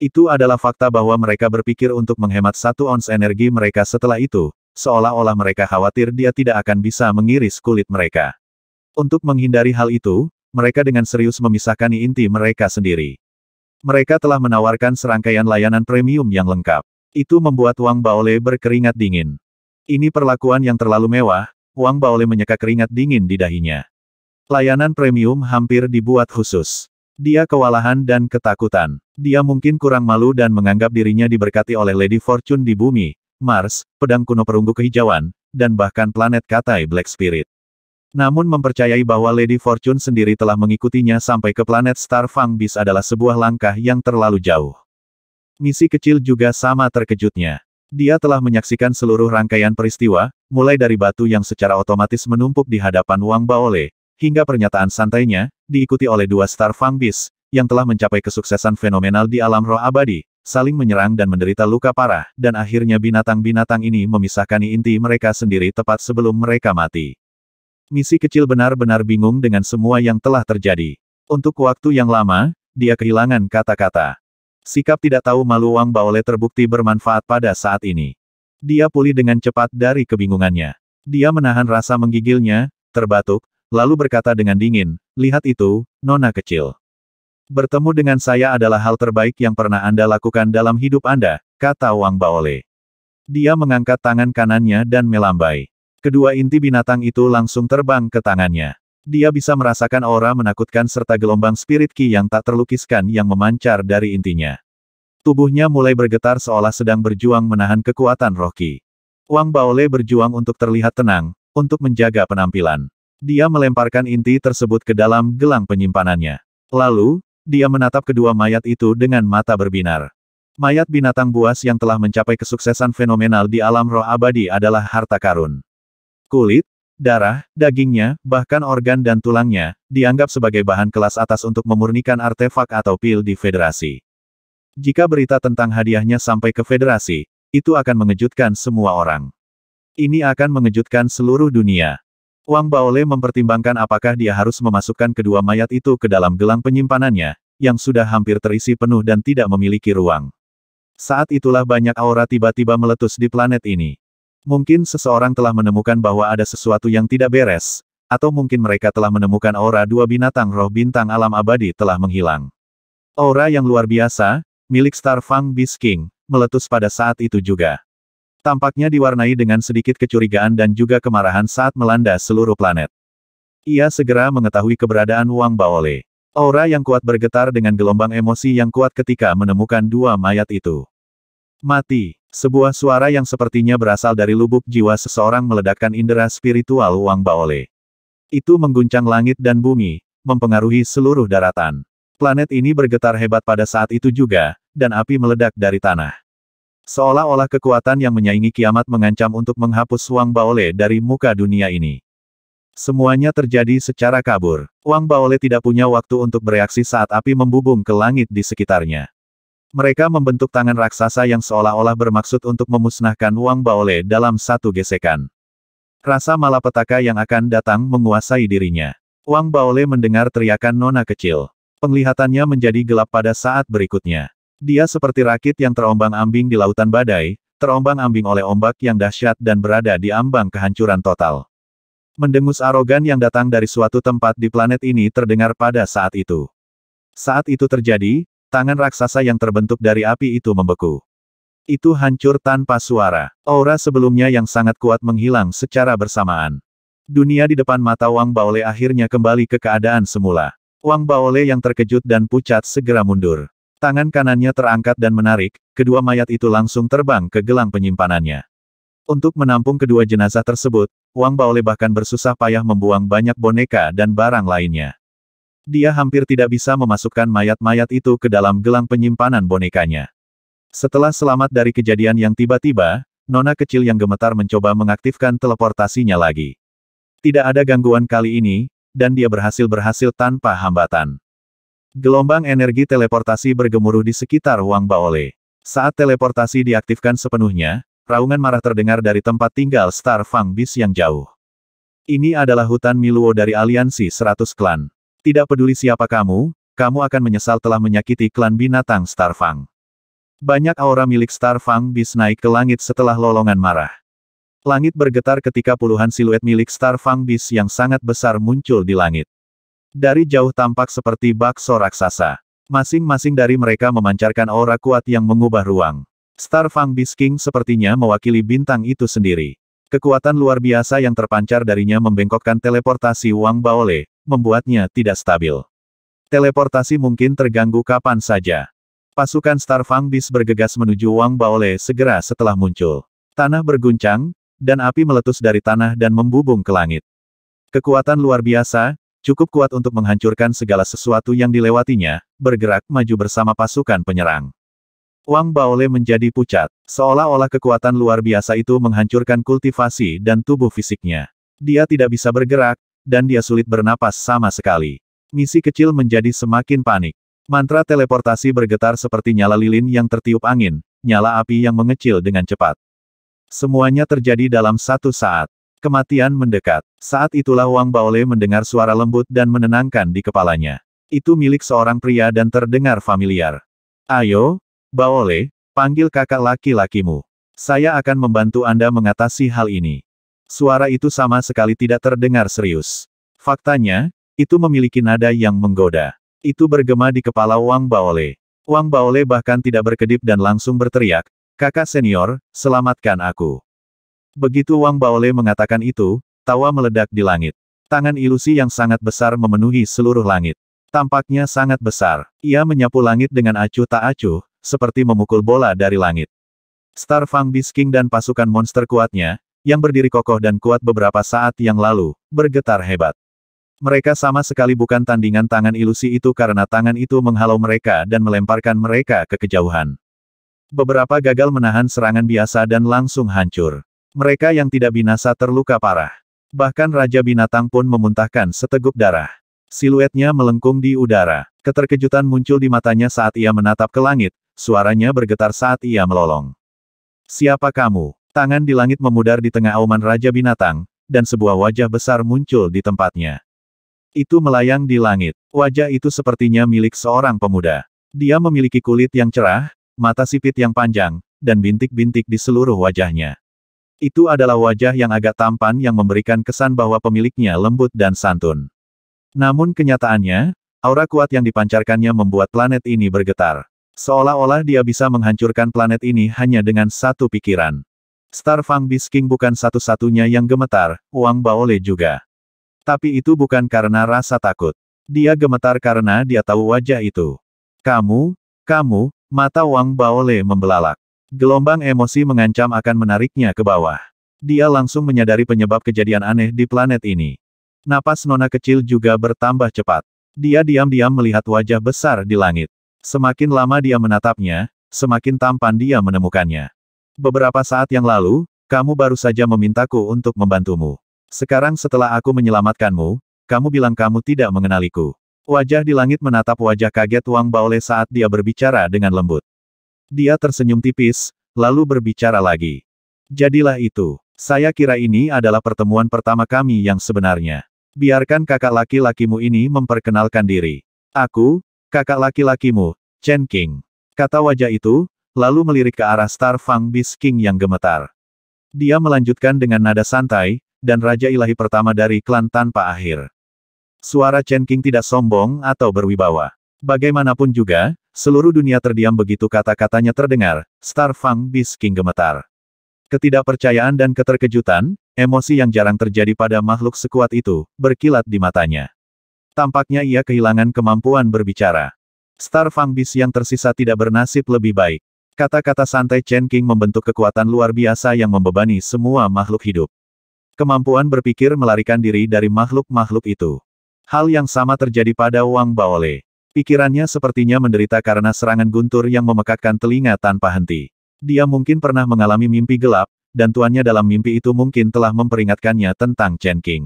Itu adalah fakta bahwa mereka berpikir untuk menghemat satu ons energi mereka setelah itu, seolah-olah mereka khawatir dia tidak akan bisa mengiris kulit mereka. Untuk menghindari hal itu, mereka dengan serius memisahkan inti mereka sendiri. Mereka telah menawarkan serangkaian layanan premium yang lengkap. Itu membuat Wang Baole berkeringat dingin. Ini perlakuan yang terlalu mewah, Wang Baole menyeka keringat dingin di dahinya. Layanan premium hampir dibuat khusus. Dia kewalahan dan ketakutan. Dia mungkin kurang malu dan menganggap dirinya diberkati oleh Lady Fortune di bumi, Mars, pedang kuno perunggu kehijauan, dan bahkan planet Katai Black Spirit. Namun mempercayai bahwa Lady Fortune sendiri telah mengikutinya sampai ke planet Star Fang Beast adalah sebuah langkah yang terlalu jauh. Misi kecil juga sama terkejutnya. Dia telah menyaksikan seluruh rangkaian peristiwa, mulai dari batu yang secara otomatis menumpuk di hadapan Wang Baole, hingga pernyataan santainya, diikuti oleh dua star Fang Beast, yang telah mencapai kesuksesan fenomenal di alam roh abadi, saling menyerang dan menderita luka parah, dan akhirnya binatang-binatang ini memisahkan inti mereka sendiri tepat sebelum mereka mati. Misi kecil benar-benar bingung dengan semua yang telah terjadi. Untuk waktu yang lama, dia kehilangan kata-kata. Sikap tidak tahu malu Wang Baole terbukti bermanfaat pada saat ini. Dia pulih dengan cepat dari kebingungannya. Dia menahan rasa menggigilnya, terbatuk, lalu berkata dengan dingin, lihat itu, nona kecil. Bertemu dengan saya adalah hal terbaik yang pernah Anda lakukan dalam hidup Anda, kata Wang Baole. Dia mengangkat tangan kanannya dan melambai. Kedua inti binatang itu langsung terbang ke tangannya. Dia bisa merasakan aura menakutkan serta gelombang spirit ki yang tak terlukiskan yang memancar dari intinya. Tubuhnya mulai bergetar seolah sedang berjuang menahan kekuatan roh Wang Baole berjuang untuk terlihat tenang, untuk menjaga penampilan. Dia melemparkan inti tersebut ke dalam gelang penyimpanannya. Lalu, dia menatap kedua mayat itu dengan mata berbinar. Mayat binatang buas yang telah mencapai kesuksesan fenomenal di alam roh abadi adalah harta karun. Kulit, darah, dagingnya, bahkan organ dan tulangnya, dianggap sebagai bahan kelas atas untuk memurnikan artefak atau pil di federasi. Jika berita tentang hadiahnya sampai ke federasi, itu akan mengejutkan semua orang. Ini akan mengejutkan seluruh dunia. Wang Baole mempertimbangkan apakah dia harus memasukkan kedua mayat itu ke dalam gelang penyimpanannya, yang sudah hampir terisi penuh dan tidak memiliki ruang. Saat itulah banyak aura tiba-tiba meletus di planet ini. Mungkin seseorang telah menemukan bahwa ada sesuatu yang tidak beres, atau mungkin mereka telah menemukan aura dua binatang roh bintang alam abadi telah menghilang. Aura yang luar biasa, milik Starfang Beast King, meletus pada saat itu juga. Tampaknya diwarnai dengan sedikit kecurigaan dan juga kemarahan saat melanda seluruh planet. Ia segera mengetahui keberadaan Wang Baole. Aura yang kuat bergetar dengan gelombang emosi yang kuat ketika menemukan dua mayat itu. Mati, sebuah suara yang sepertinya berasal dari lubuk jiwa seseorang meledakkan indera spiritual Wang Baole. Itu mengguncang langit dan bumi, mempengaruhi seluruh daratan. Planet ini bergetar hebat pada saat itu juga, dan api meledak dari tanah. Seolah-olah kekuatan yang menyaingi kiamat mengancam untuk menghapus Wang Baole dari muka dunia ini. Semuanya terjadi secara kabur. Wang Baole tidak punya waktu untuk bereaksi saat api membubung ke langit di sekitarnya. Mereka membentuk tangan raksasa yang seolah-olah bermaksud untuk memusnahkan Wang Baole dalam satu gesekan. Rasa malapetaka yang akan datang menguasai dirinya. Wang Baole mendengar teriakan nona kecil. Penglihatannya menjadi gelap pada saat berikutnya. Dia seperti rakit yang terombang-ambing di lautan badai, terombang-ambing oleh ombak yang dahsyat dan berada di ambang kehancuran total. Mendengus arogan yang datang dari suatu tempat di planet ini terdengar pada saat itu. Saat itu terjadi, tangan raksasa yang terbentuk dari api itu membeku. Itu hancur tanpa suara. Aura sebelumnya yang sangat kuat menghilang secara bersamaan. Dunia di depan mata Wang Baole akhirnya kembali ke keadaan semula. Wang Baole yang terkejut dan pucat segera mundur. Tangan kanannya terangkat dan menarik, kedua mayat itu langsung terbang ke gelang penyimpanannya. Untuk menampung kedua jenazah tersebut, Wang Baole bahkan bersusah payah membuang banyak boneka dan barang lainnya. Dia hampir tidak bisa memasukkan mayat-mayat itu ke dalam gelang penyimpanan bonekanya. Setelah selamat dari kejadian yang tiba-tiba, Nona kecil yang gemetar mencoba mengaktifkan teleportasinya lagi. Tidak ada gangguan kali ini, dan dia berhasil-berhasil tanpa hambatan. Gelombang energi teleportasi bergemuruh di sekitar Wang Baole. Saat teleportasi diaktifkan sepenuhnya, raungan marah terdengar dari tempat tinggal Star Fang Bis yang jauh. Ini adalah hutan Miluo dari aliansi 100 klan. Tidak peduli siapa kamu, kamu akan menyesal telah menyakiti klan binatang Star Fang. Banyak aura milik Star Fang Bis naik ke langit setelah lolongan marah. Langit bergetar ketika puluhan siluet milik Star Fang Bis yang sangat besar muncul di langit. Dari jauh tampak seperti bakso raksasa. Masing-masing dari mereka memancarkan aura kuat yang mengubah ruang. Star Fang Bisking sepertinya mewakili bintang itu sendiri. Kekuatan luar biasa yang terpancar darinya membengkokkan teleportasi Wang Baole, membuatnya tidak stabil. Teleportasi mungkin terganggu kapan saja. Pasukan Star Fang Bis bergegas menuju Wang Baole segera setelah muncul. Tanah berguncang, dan api meletus dari tanah dan membubung ke langit. Kekuatan luar biasa, cukup kuat untuk menghancurkan segala sesuatu yang dilewatinya, bergerak maju bersama pasukan penyerang. Wang Baole menjadi pucat, seolah-olah kekuatan luar biasa itu menghancurkan kultivasi dan tubuh fisiknya. Dia tidak bisa bergerak, dan dia sulit bernapas sama sekali. Misi kecil menjadi semakin panik. Mantra teleportasi bergetar seperti nyala lilin yang tertiup angin, nyala api yang mengecil dengan cepat. Semuanya terjadi dalam satu saat. Kematian mendekat. Saat itulah Wang Baole mendengar suara lembut dan menenangkan di kepalanya. Itu milik seorang pria dan terdengar familiar. Ayo, Baole, panggil kakak laki-lakimu. Saya akan membantu Anda mengatasi hal ini. Suara itu sama sekali tidak terdengar serius. Faktanya, itu memiliki nada yang menggoda. Itu bergema di kepala Wang Baole. Wang Baole bahkan tidak berkedip dan langsung berteriak, Kakak senior, selamatkan aku. Begitu Wang Baole mengatakan itu, tawa meledak di langit. Tangan ilusi yang sangat besar memenuhi seluruh langit. Tampaknya sangat besar. Ia menyapu langit dengan acuh tak acuh, seperti memukul bola dari langit. Star Fang Bisking dan pasukan monster kuatnya, yang berdiri kokoh dan kuat beberapa saat yang lalu, bergetar hebat. Mereka sama sekali bukan tandingan tangan ilusi itu karena tangan itu menghalau mereka dan melemparkan mereka ke kejauhan. Beberapa gagal menahan serangan biasa dan langsung hancur. Mereka yang tidak binasa terluka parah. Bahkan Raja Binatang pun memuntahkan seteguk darah. Siluetnya melengkung di udara. Keterkejutan muncul di matanya saat ia menatap ke langit, suaranya bergetar saat ia melolong. Siapa kamu? Tangan di langit memudar di tengah auman Raja Binatang, dan sebuah wajah besar muncul di tempatnya. Itu melayang di langit. Wajah itu sepertinya milik seorang pemuda. Dia memiliki kulit yang cerah, mata sipit yang panjang, dan bintik-bintik di seluruh wajahnya. Itu adalah wajah yang agak tampan yang memberikan kesan bahwa pemiliknya lembut dan santun. Namun kenyataannya, aura kuat yang dipancarkannya membuat planet ini bergetar. Seolah-olah dia bisa menghancurkan planet ini hanya dengan satu pikiran. Starfang Bisking bukan satu-satunya yang gemetar, Wang Baole juga. Tapi itu bukan karena rasa takut. Dia gemetar karena dia tahu wajah itu. Kamu, kamu, mata Wang Baole membelalak. Gelombang emosi mengancam akan menariknya ke bawah. Dia langsung menyadari penyebab kejadian aneh di planet ini. Napas Nona kecil juga bertambah cepat. Dia diam-diam melihat wajah besar di langit. Semakin lama dia menatapnya, semakin tampan dia menemukannya. Beberapa saat yang lalu, kamu baru saja memintaku untuk membantumu. Sekarang setelah aku menyelamatkanmu, kamu bilang kamu tidak mengenaliku. Wajah di langit menatap wajah kaget Wang Baole saat dia berbicara dengan lembut. Dia tersenyum tipis, lalu berbicara lagi. Jadilah itu. Saya kira ini adalah pertemuan pertama kami yang sebenarnya. Biarkan kakak laki-lakimu ini memperkenalkan diri. Aku, kakak laki-lakimu, Chen King. Kata wajah itu, lalu melirik ke arah Star Fang Bis King yang gemetar. Dia melanjutkan dengan nada santai, dan Raja Ilahi pertama dari klan tanpa akhir. Suara Chen King tidak sombong atau berwibawa. Bagaimanapun juga, seluruh dunia terdiam begitu kata-katanya terdengar, Star Fang King gemetar. Ketidakpercayaan dan keterkejutan, emosi yang jarang terjadi pada makhluk sekuat itu, berkilat di matanya. Tampaknya ia kehilangan kemampuan berbicara. Star Fang Bis yang tersisa tidak bernasib lebih baik. Kata-kata santai Chen King membentuk kekuatan luar biasa yang membebani semua makhluk hidup. Kemampuan berpikir melarikan diri dari makhluk-makhluk itu. Hal yang sama terjadi pada Wang Baole. Pikirannya sepertinya menderita karena serangan guntur yang memekakkan telinga tanpa henti. Dia mungkin pernah mengalami mimpi gelap, dan tuannya dalam mimpi itu mungkin telah memperingatkannya tentang Chen King.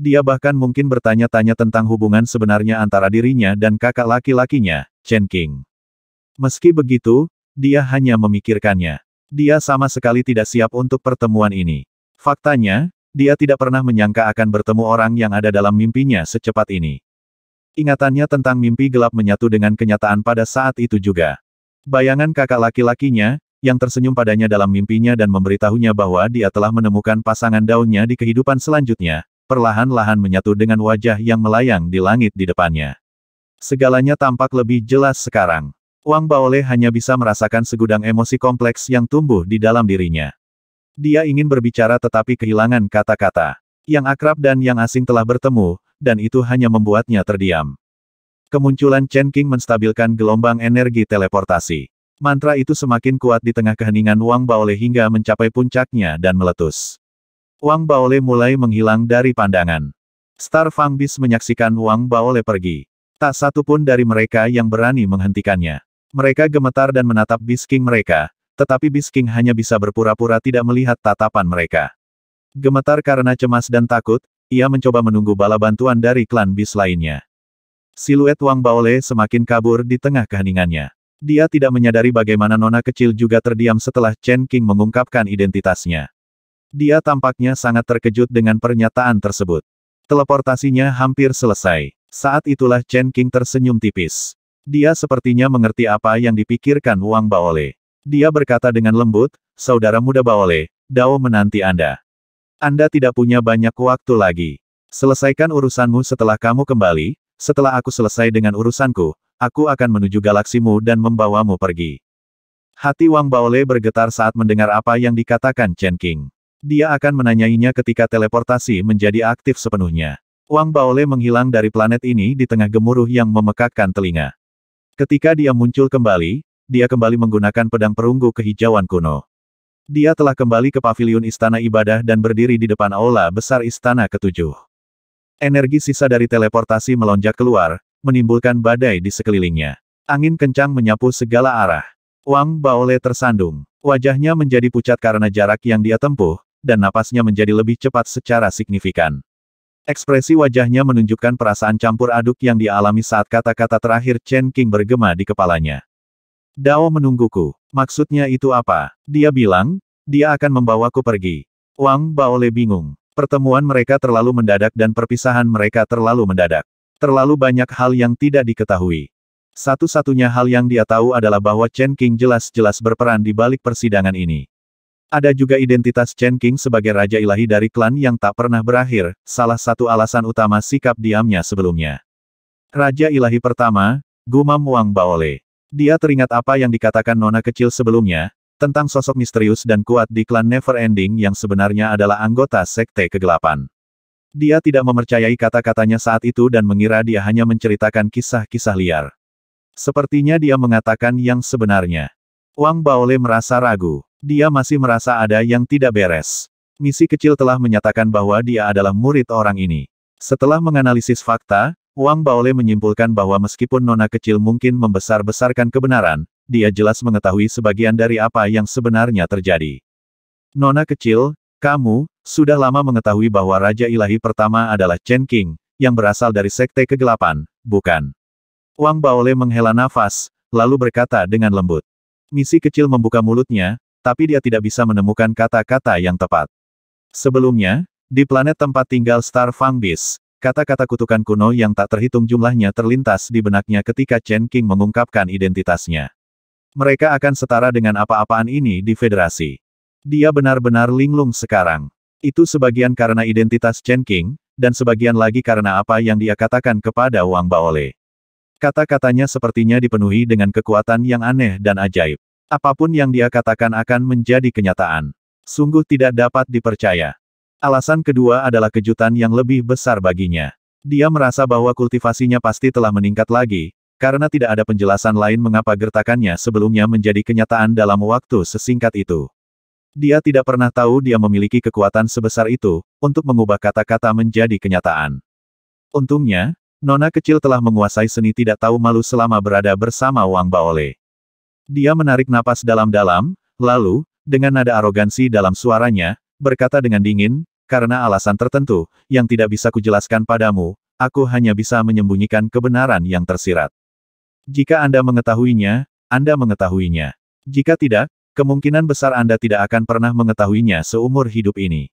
Dia bahkan mungkin bertanya-tanya tentang hubungan sebenarnya antara dirinya dan kakak laki-lakinya, Chen King. Meski begitu, dia hanya memikirkannya. Dia sama sekali tidak siap untuk pertemuan ini. Faktanya, dia tidak pernah menyangka akan bertemu orang yang ada dalam mimpinya secepat ini. Ingatannya tentang mimpi gelap menyatu dengan kenyataan pada saat itu juga. Bayangan kakak laki-lakinya, yang tersenyum padanya dalam mimpinya dan memberitahunya bahwa dia telah menemukan pasangan daunnya di kehidupan selanjutnya, perlahan-lahan menyatu dengan wajah yang melayang di langit di depannya. Segalanya tampak lebih jelas sekarang. Wang Baole hanya bisa merasakan segudang emosi kompleks yang tumbuh di dalam dirinya. Dia ingin berbicara tetapi kehilangan kata-kata. Yang akrab dan yang asing telah bertemu, dan itu hanya membuatnya terdiam. Kemunculan Chen King menstabilkan gelombang energi teleportasi. Mantra itu semakin kuat di tengah keheningan Wang Baole hingga mencapai puncaknya dan meletus. Wang Baole mulai menghilang dari pandangan. Star Fang Bis menyaksikan Wang Baole pergi. Tak satu pun dari mereka yang berani menghentikannya. Mereka gemetar dan menatap Bis King mereka, tetapi Bis King hanya bisa berpura-pura tidak melihat tatapan mereka. Gemetar karena cemas dan takut, ia mencoba menunggu bala bantuan dari klan bis lainnya. Siluet Wang Baole semakin kabur di tengah keheningannya. Dia tidak menyadari bagaimana nona kecil juga terdiam setelah Chen King mengungkapkan identitasnya. Dia tampaknya sangat terkejut dengan pernyataan tersebut. Teleportasinya hampir selesai. Saat itulah Chen King tersenyum tipis. Dia sepertinya mengerti apa yang dipikirkan Wang Baole. Dia berkata dengan lembut, Saudara muda Baole, Dao menanti Anda. Anda tidak punya banyak waktu lagi. Selesaikan urusanmu setelah kamu kembali, setelah aku selesai dengan urusanku, aku akan menuju galaksimu dan membawamu pergi. Hati Wang Baole bergetar saat mendengar apa yang dikatakan Chen King. Dia akan menanyainya ketika teleportasi menjadi aktif sepenuhnya. Wang Baole menghilang dari planet ini di tengah gemuruh yang memekakkan telinga. Ketika dia muncul kembali, dia kembali menggunakan pedang perunggu kehijauan kuno. Dia telah kembali ke paviliun istana ibadah dan berdiri di depan aula besar istana ketujuh. Energi sisa dari teleportasi melonjak keluar, menimbulkan badai di sekelilingnya. Angin kencang menyapu segala arah. Wang Baole tersandung. Wajahnya menjadi pucat karena jarak yang dia tempuh, dan napasnya menjadi lebih cepat secara signifikan. Ekspresi wajahnya menunjukkan perasaan campur aduk yang dialami saat kata-kata terakhir Chen King bergema di kepalanya. Dao menungguku. Maksudnya itu apa? Dia bilang, dia akan membawaku pergi. Wang Baole bingung. Pertemuan mereka terlalu mendadak dan perpisahan mereka terlalu mendadak. Terlalu banyak hal yang tidak diketahui. Satu-satunya hal yang dia tahu adalah bahwa Chen King jelas-jelas berperan di balik persidangan ini. Ada juga identitas Chen King sebagai Raja Ilahi dari klan yang tak pernah berakhir, salah satu alasan utama sikap diamnya sebelumnya. Raja Ilahi pertama, Gumam Wang Baole. Dia teringat apa yang dikatakan Nona kecil sebelumnya, tentang sosok misterius dan kuat di klan Never Ending yang sebenarnya adalah anggota Sekte Kegelapan. Dia tidak memercayai kata-katanya saat itu dan mengira dia hanya menceritakan kisah-kisah liar. Sepertinya dia mengatakan yang sebenarnya. Wang Baole merasa ragu. Dia masih merasa ada yang tidak beres. Misi kecil telah menyatakan bahwa dia adalah murid orang ini. Setelah menganalisis fakta, Wang Baole menyimpulkan bahwa meskipun nona kecil mungkin membesar-besarkan kebenaran, dia jelas mengetahui sebagian dari apa yang sebenarnya terjadi. Nona kecil, kamu, sudah lama mengetahui bahwa Raja Ilahi pertama adalah Chen King, yang berasal dari Sekte Kegelapan, bukan? Wang Baole menghela nafas, lalu berkata dengan lembut. Misi kecil membuka mulutnya, tapi dia tidak bisa menemukan kata-kata yang tepat. Sebelumnya, di planet tempat tinggal Star Fang Kata-kata kutukan kuno yang tak terhitung jumlahnya terlintas di benaknya ketika Chen King mengungkapkan identitasnya. Mereka akan setara dengan apa-apaan ini di federasi. Dia benar-benar linglung sekarang. Itu sebagian karena identitas Chen King, dan sebagian lagi karena apa yang dia katakan kepada Wang Baole. Kata-katanya sepertinya dipenuhi dengan kekuatan yang aneh dan ajaib. Apapun yang dia katakan akan menjadi kenyataan. Sungguh tidak dapat dipercaya. Alasan kedua adalah kejutan yang lebih besar baginya. Dia merasa bahwa kultivasinya pasti telah meningkat lagi, karena tidak ada penjelasan lain mengapa gertakannya sebelumnya menjadi kenyataan dalam waktu sesingkat itu. Dia tidak pernah tahu dia memiliki kekuatan sebesar itu, untuk mengubah kata-kata menjadi kenyataan. Untungnya, Nona kecil telah menguasai seni tidak tahu malu selama berada bersama Wang Baole. Dia menarik napas dalam-dalam, lalu, dengan nada arogansi dalam suaranya, berkata dengan dingin, karena alasan tertentu, yang tidak bisa kujelaskan padamu, aku hanya bisa menyembunyikan kebenaran yang tersirat. Jika Anda mengetahuinya, Anda mengetahuinya. Jika tidak, kemungkinan besar Anda tidak akan pernah mengetahuinya seumur hidup ini.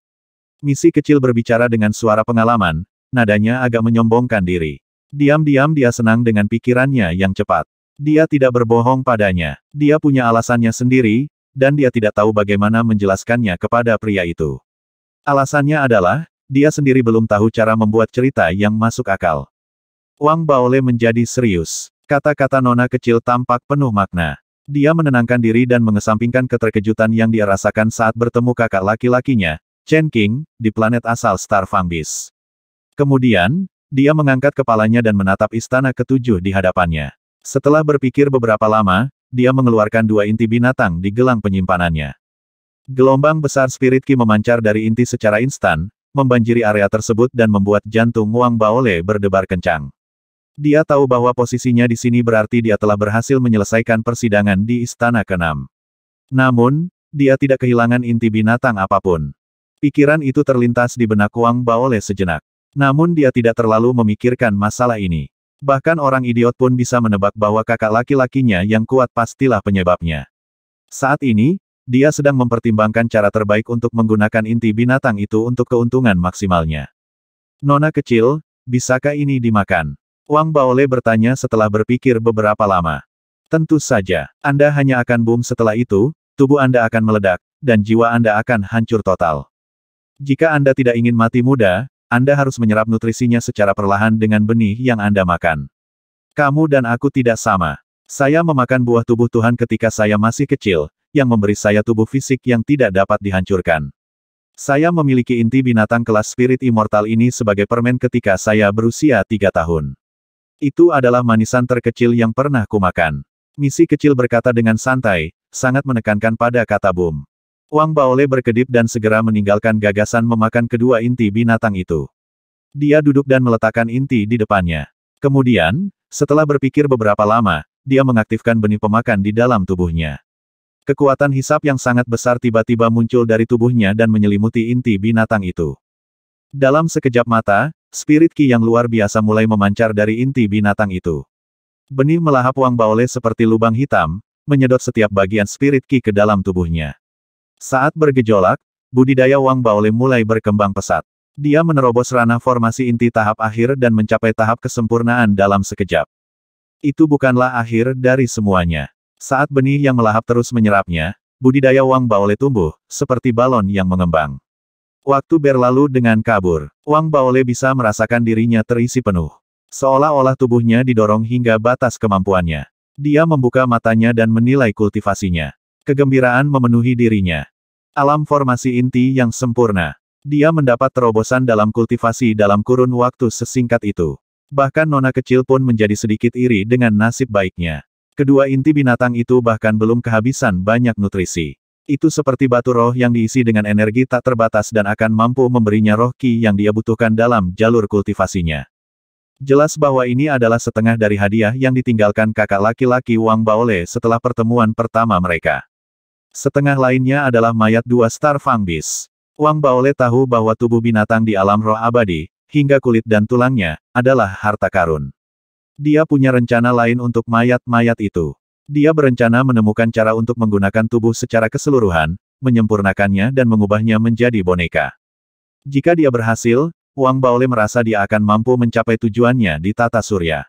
Misi kecil berbicara dengan suara pengalaman, nadanya agak menyombongkan diri. Diam-diam dia senang dengan pikirannya yang cepat. Dia tidak berbohong padanya. Dia punya alasannya sendiri, dan dia tidak tahu bagaimana menjelaskannya kepada pria itu. Alasannya adalah, dia sendiri belum tahu cara membuat cerita yang masuk akal. Wang Baole menjadi serius. Kata-kata nona kecil tampak penuh makna. Dia menenangkan diri dan mengesampingkan keterkejutan yang dia rasakan saat bertemu kakak laki-lakinya, Chen King, di planet asal Star Fangbis. Kemudian, dia mengangkat kepalanya dan menatap istana ketujuh di hadapannya. Setelah berpikir beberapa lama, dia mengeluarkan dua inti binatang di gelang penyimpanannya. Gelombang besar spirit Ki memancar dari inti secara instan, membanjiri area tersebut dan membuat jantung Wang Baole berdebar kencang. Dia tahu bahwa posisinya di sini berarti dia telah berhasil menyelesaikan persidangan di Istana Kenam. Namun, dia tidak kehilangan inti binatang apapun. Pikiran itu terlintas di benak Wang Baole sejenak. Namun dia tidak terlalu memikirkan masalah ini. Bahkan orang idiot pun bisa menebak bahwa kakak laki-lakinya yang kuat pastilah penyebabnya. Saat ini, dia sedang mempertimbangkan cara terbaik untuk menggunakan inti binatang itu untuk keuntungan maksimalnya. Nona kecil, bisakah ini dimakan? Wang Baole bertanya setelah berpikir beberapa lama. Tentu saja, Anda hanya akan boom setelah itu, tubuh Anda akan meledak, dan jiwa Anda akan hancur total. Jika Anda tidak ingin mati muda, anda harus menyerap nutrisinya secara perlahan dengan benih yang Anda makan. Kamu dan aku tidak sama. Saya memakan buah tubuh Tuhan ketika saya masih kecil, yang memberi saya tubuh fisik yang tidak dapat dihancurkan. Saya memiliki inti binatang kelas spirit immortal ini sebagai permen ketika saya berusia tiga tahun. Itu adalah manisan terkecil yang pernah kumakan. Misi kecil berkata dengan santai, sangat menekankan pada kata boom. Wang Baole berkedip dan segera meninggalkan gagasan memakan kedua inti binatang itu. Dia duduk dan meletakkan inti di depannya. Kemudian, setelah berpikir beberapa lama, dia mengaktifkan benih pemakan di dalam tubuhnya. Kekuatan hisap yang sangat besar tiba-tiba muncul dari tubuhnya dan menyelimuti inti binatang itu. Dalam sekejap mata, spirit ki yang luar biasa mulai memancar dari inti binatang itu. Benih melahap Wang Baole seperti lubang hitam, menyedot setiap bagian spirit ki ke dalam tubuhnya. Saat bergejolak, budidaya Wang Baole mulai berkembang pesat. Dia menerobos ranah formasi inti tahap akhir dan mencapai tahap kesempurnaan dalam sekejap. Itu bukanlah akhir dari semuanya. Saat benih yang melahap terus menyerapnya, budidaya Wang Baole tumbuh, seperti balon yang mengembang. Waktu berlalu dengan kabur, Wang Baole bisa merasakan dirinya terisi penuh. Seolah-olah tubuhnya didorong hingga batas kemampuannya. Dia membuka matanya dan menilai kultivasinya. Kegembiraan memenuhi dirinya. Alam formasi inti yang sempurna. Dia mendapat terobosan dalam kultivasi dalam kurun waktu sesingkat itu. Bahkan nona kecil pun menjadi sedikit iri dengan nasib baiknya. Kedua inti binatang itu bahkan belum kehabisan banyak nutrisi. Itu seperti batu roh yang diisi dengan energi tak terbatas dan akan mampu memberinya roh ki yang dia butuhkan dalam jalur kultivasinya. Jelas bahwa ini adalah setengah dari hadiah yang ditinggalkan kakak laki-laki Wang Baole setelah pertemuan pertama mereka. Setengah lainnya adalah mayat dua star fangbis. Wang Baole tahu bahwa tubuh binatang di alam roh abadi, hingga kulit dan tulangnya, adalah harta karun. Dia punya rencana lain untuk mayat-mayat itu. Dia berencana menemukan cara untuk menggunakan tubuh secara keseluruhan, menyempurnakannya dan mengubahnya menjadi boneka. Jika dia berhasil, Wang Baole merasa dia akan mampu mencapai tujuannya di tata surya.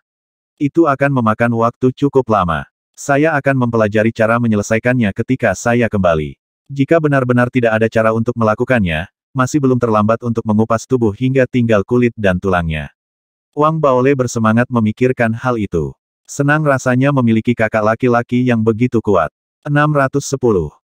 Itu akan memakan waktu cukup lama. Saya akan mempelajari cara menyelesaikannya ketika saya kembali. Jika benar-benar tidak ada cara untuk melakukannya, masih belum terlambat untuk mengupas tubuh hingga tinggal kulit dan tulangnya. Wang Baole bersemangat memikirkan hal itu. Senang rasanya memiliki kakak laki-laki yang begitu kuat. 610.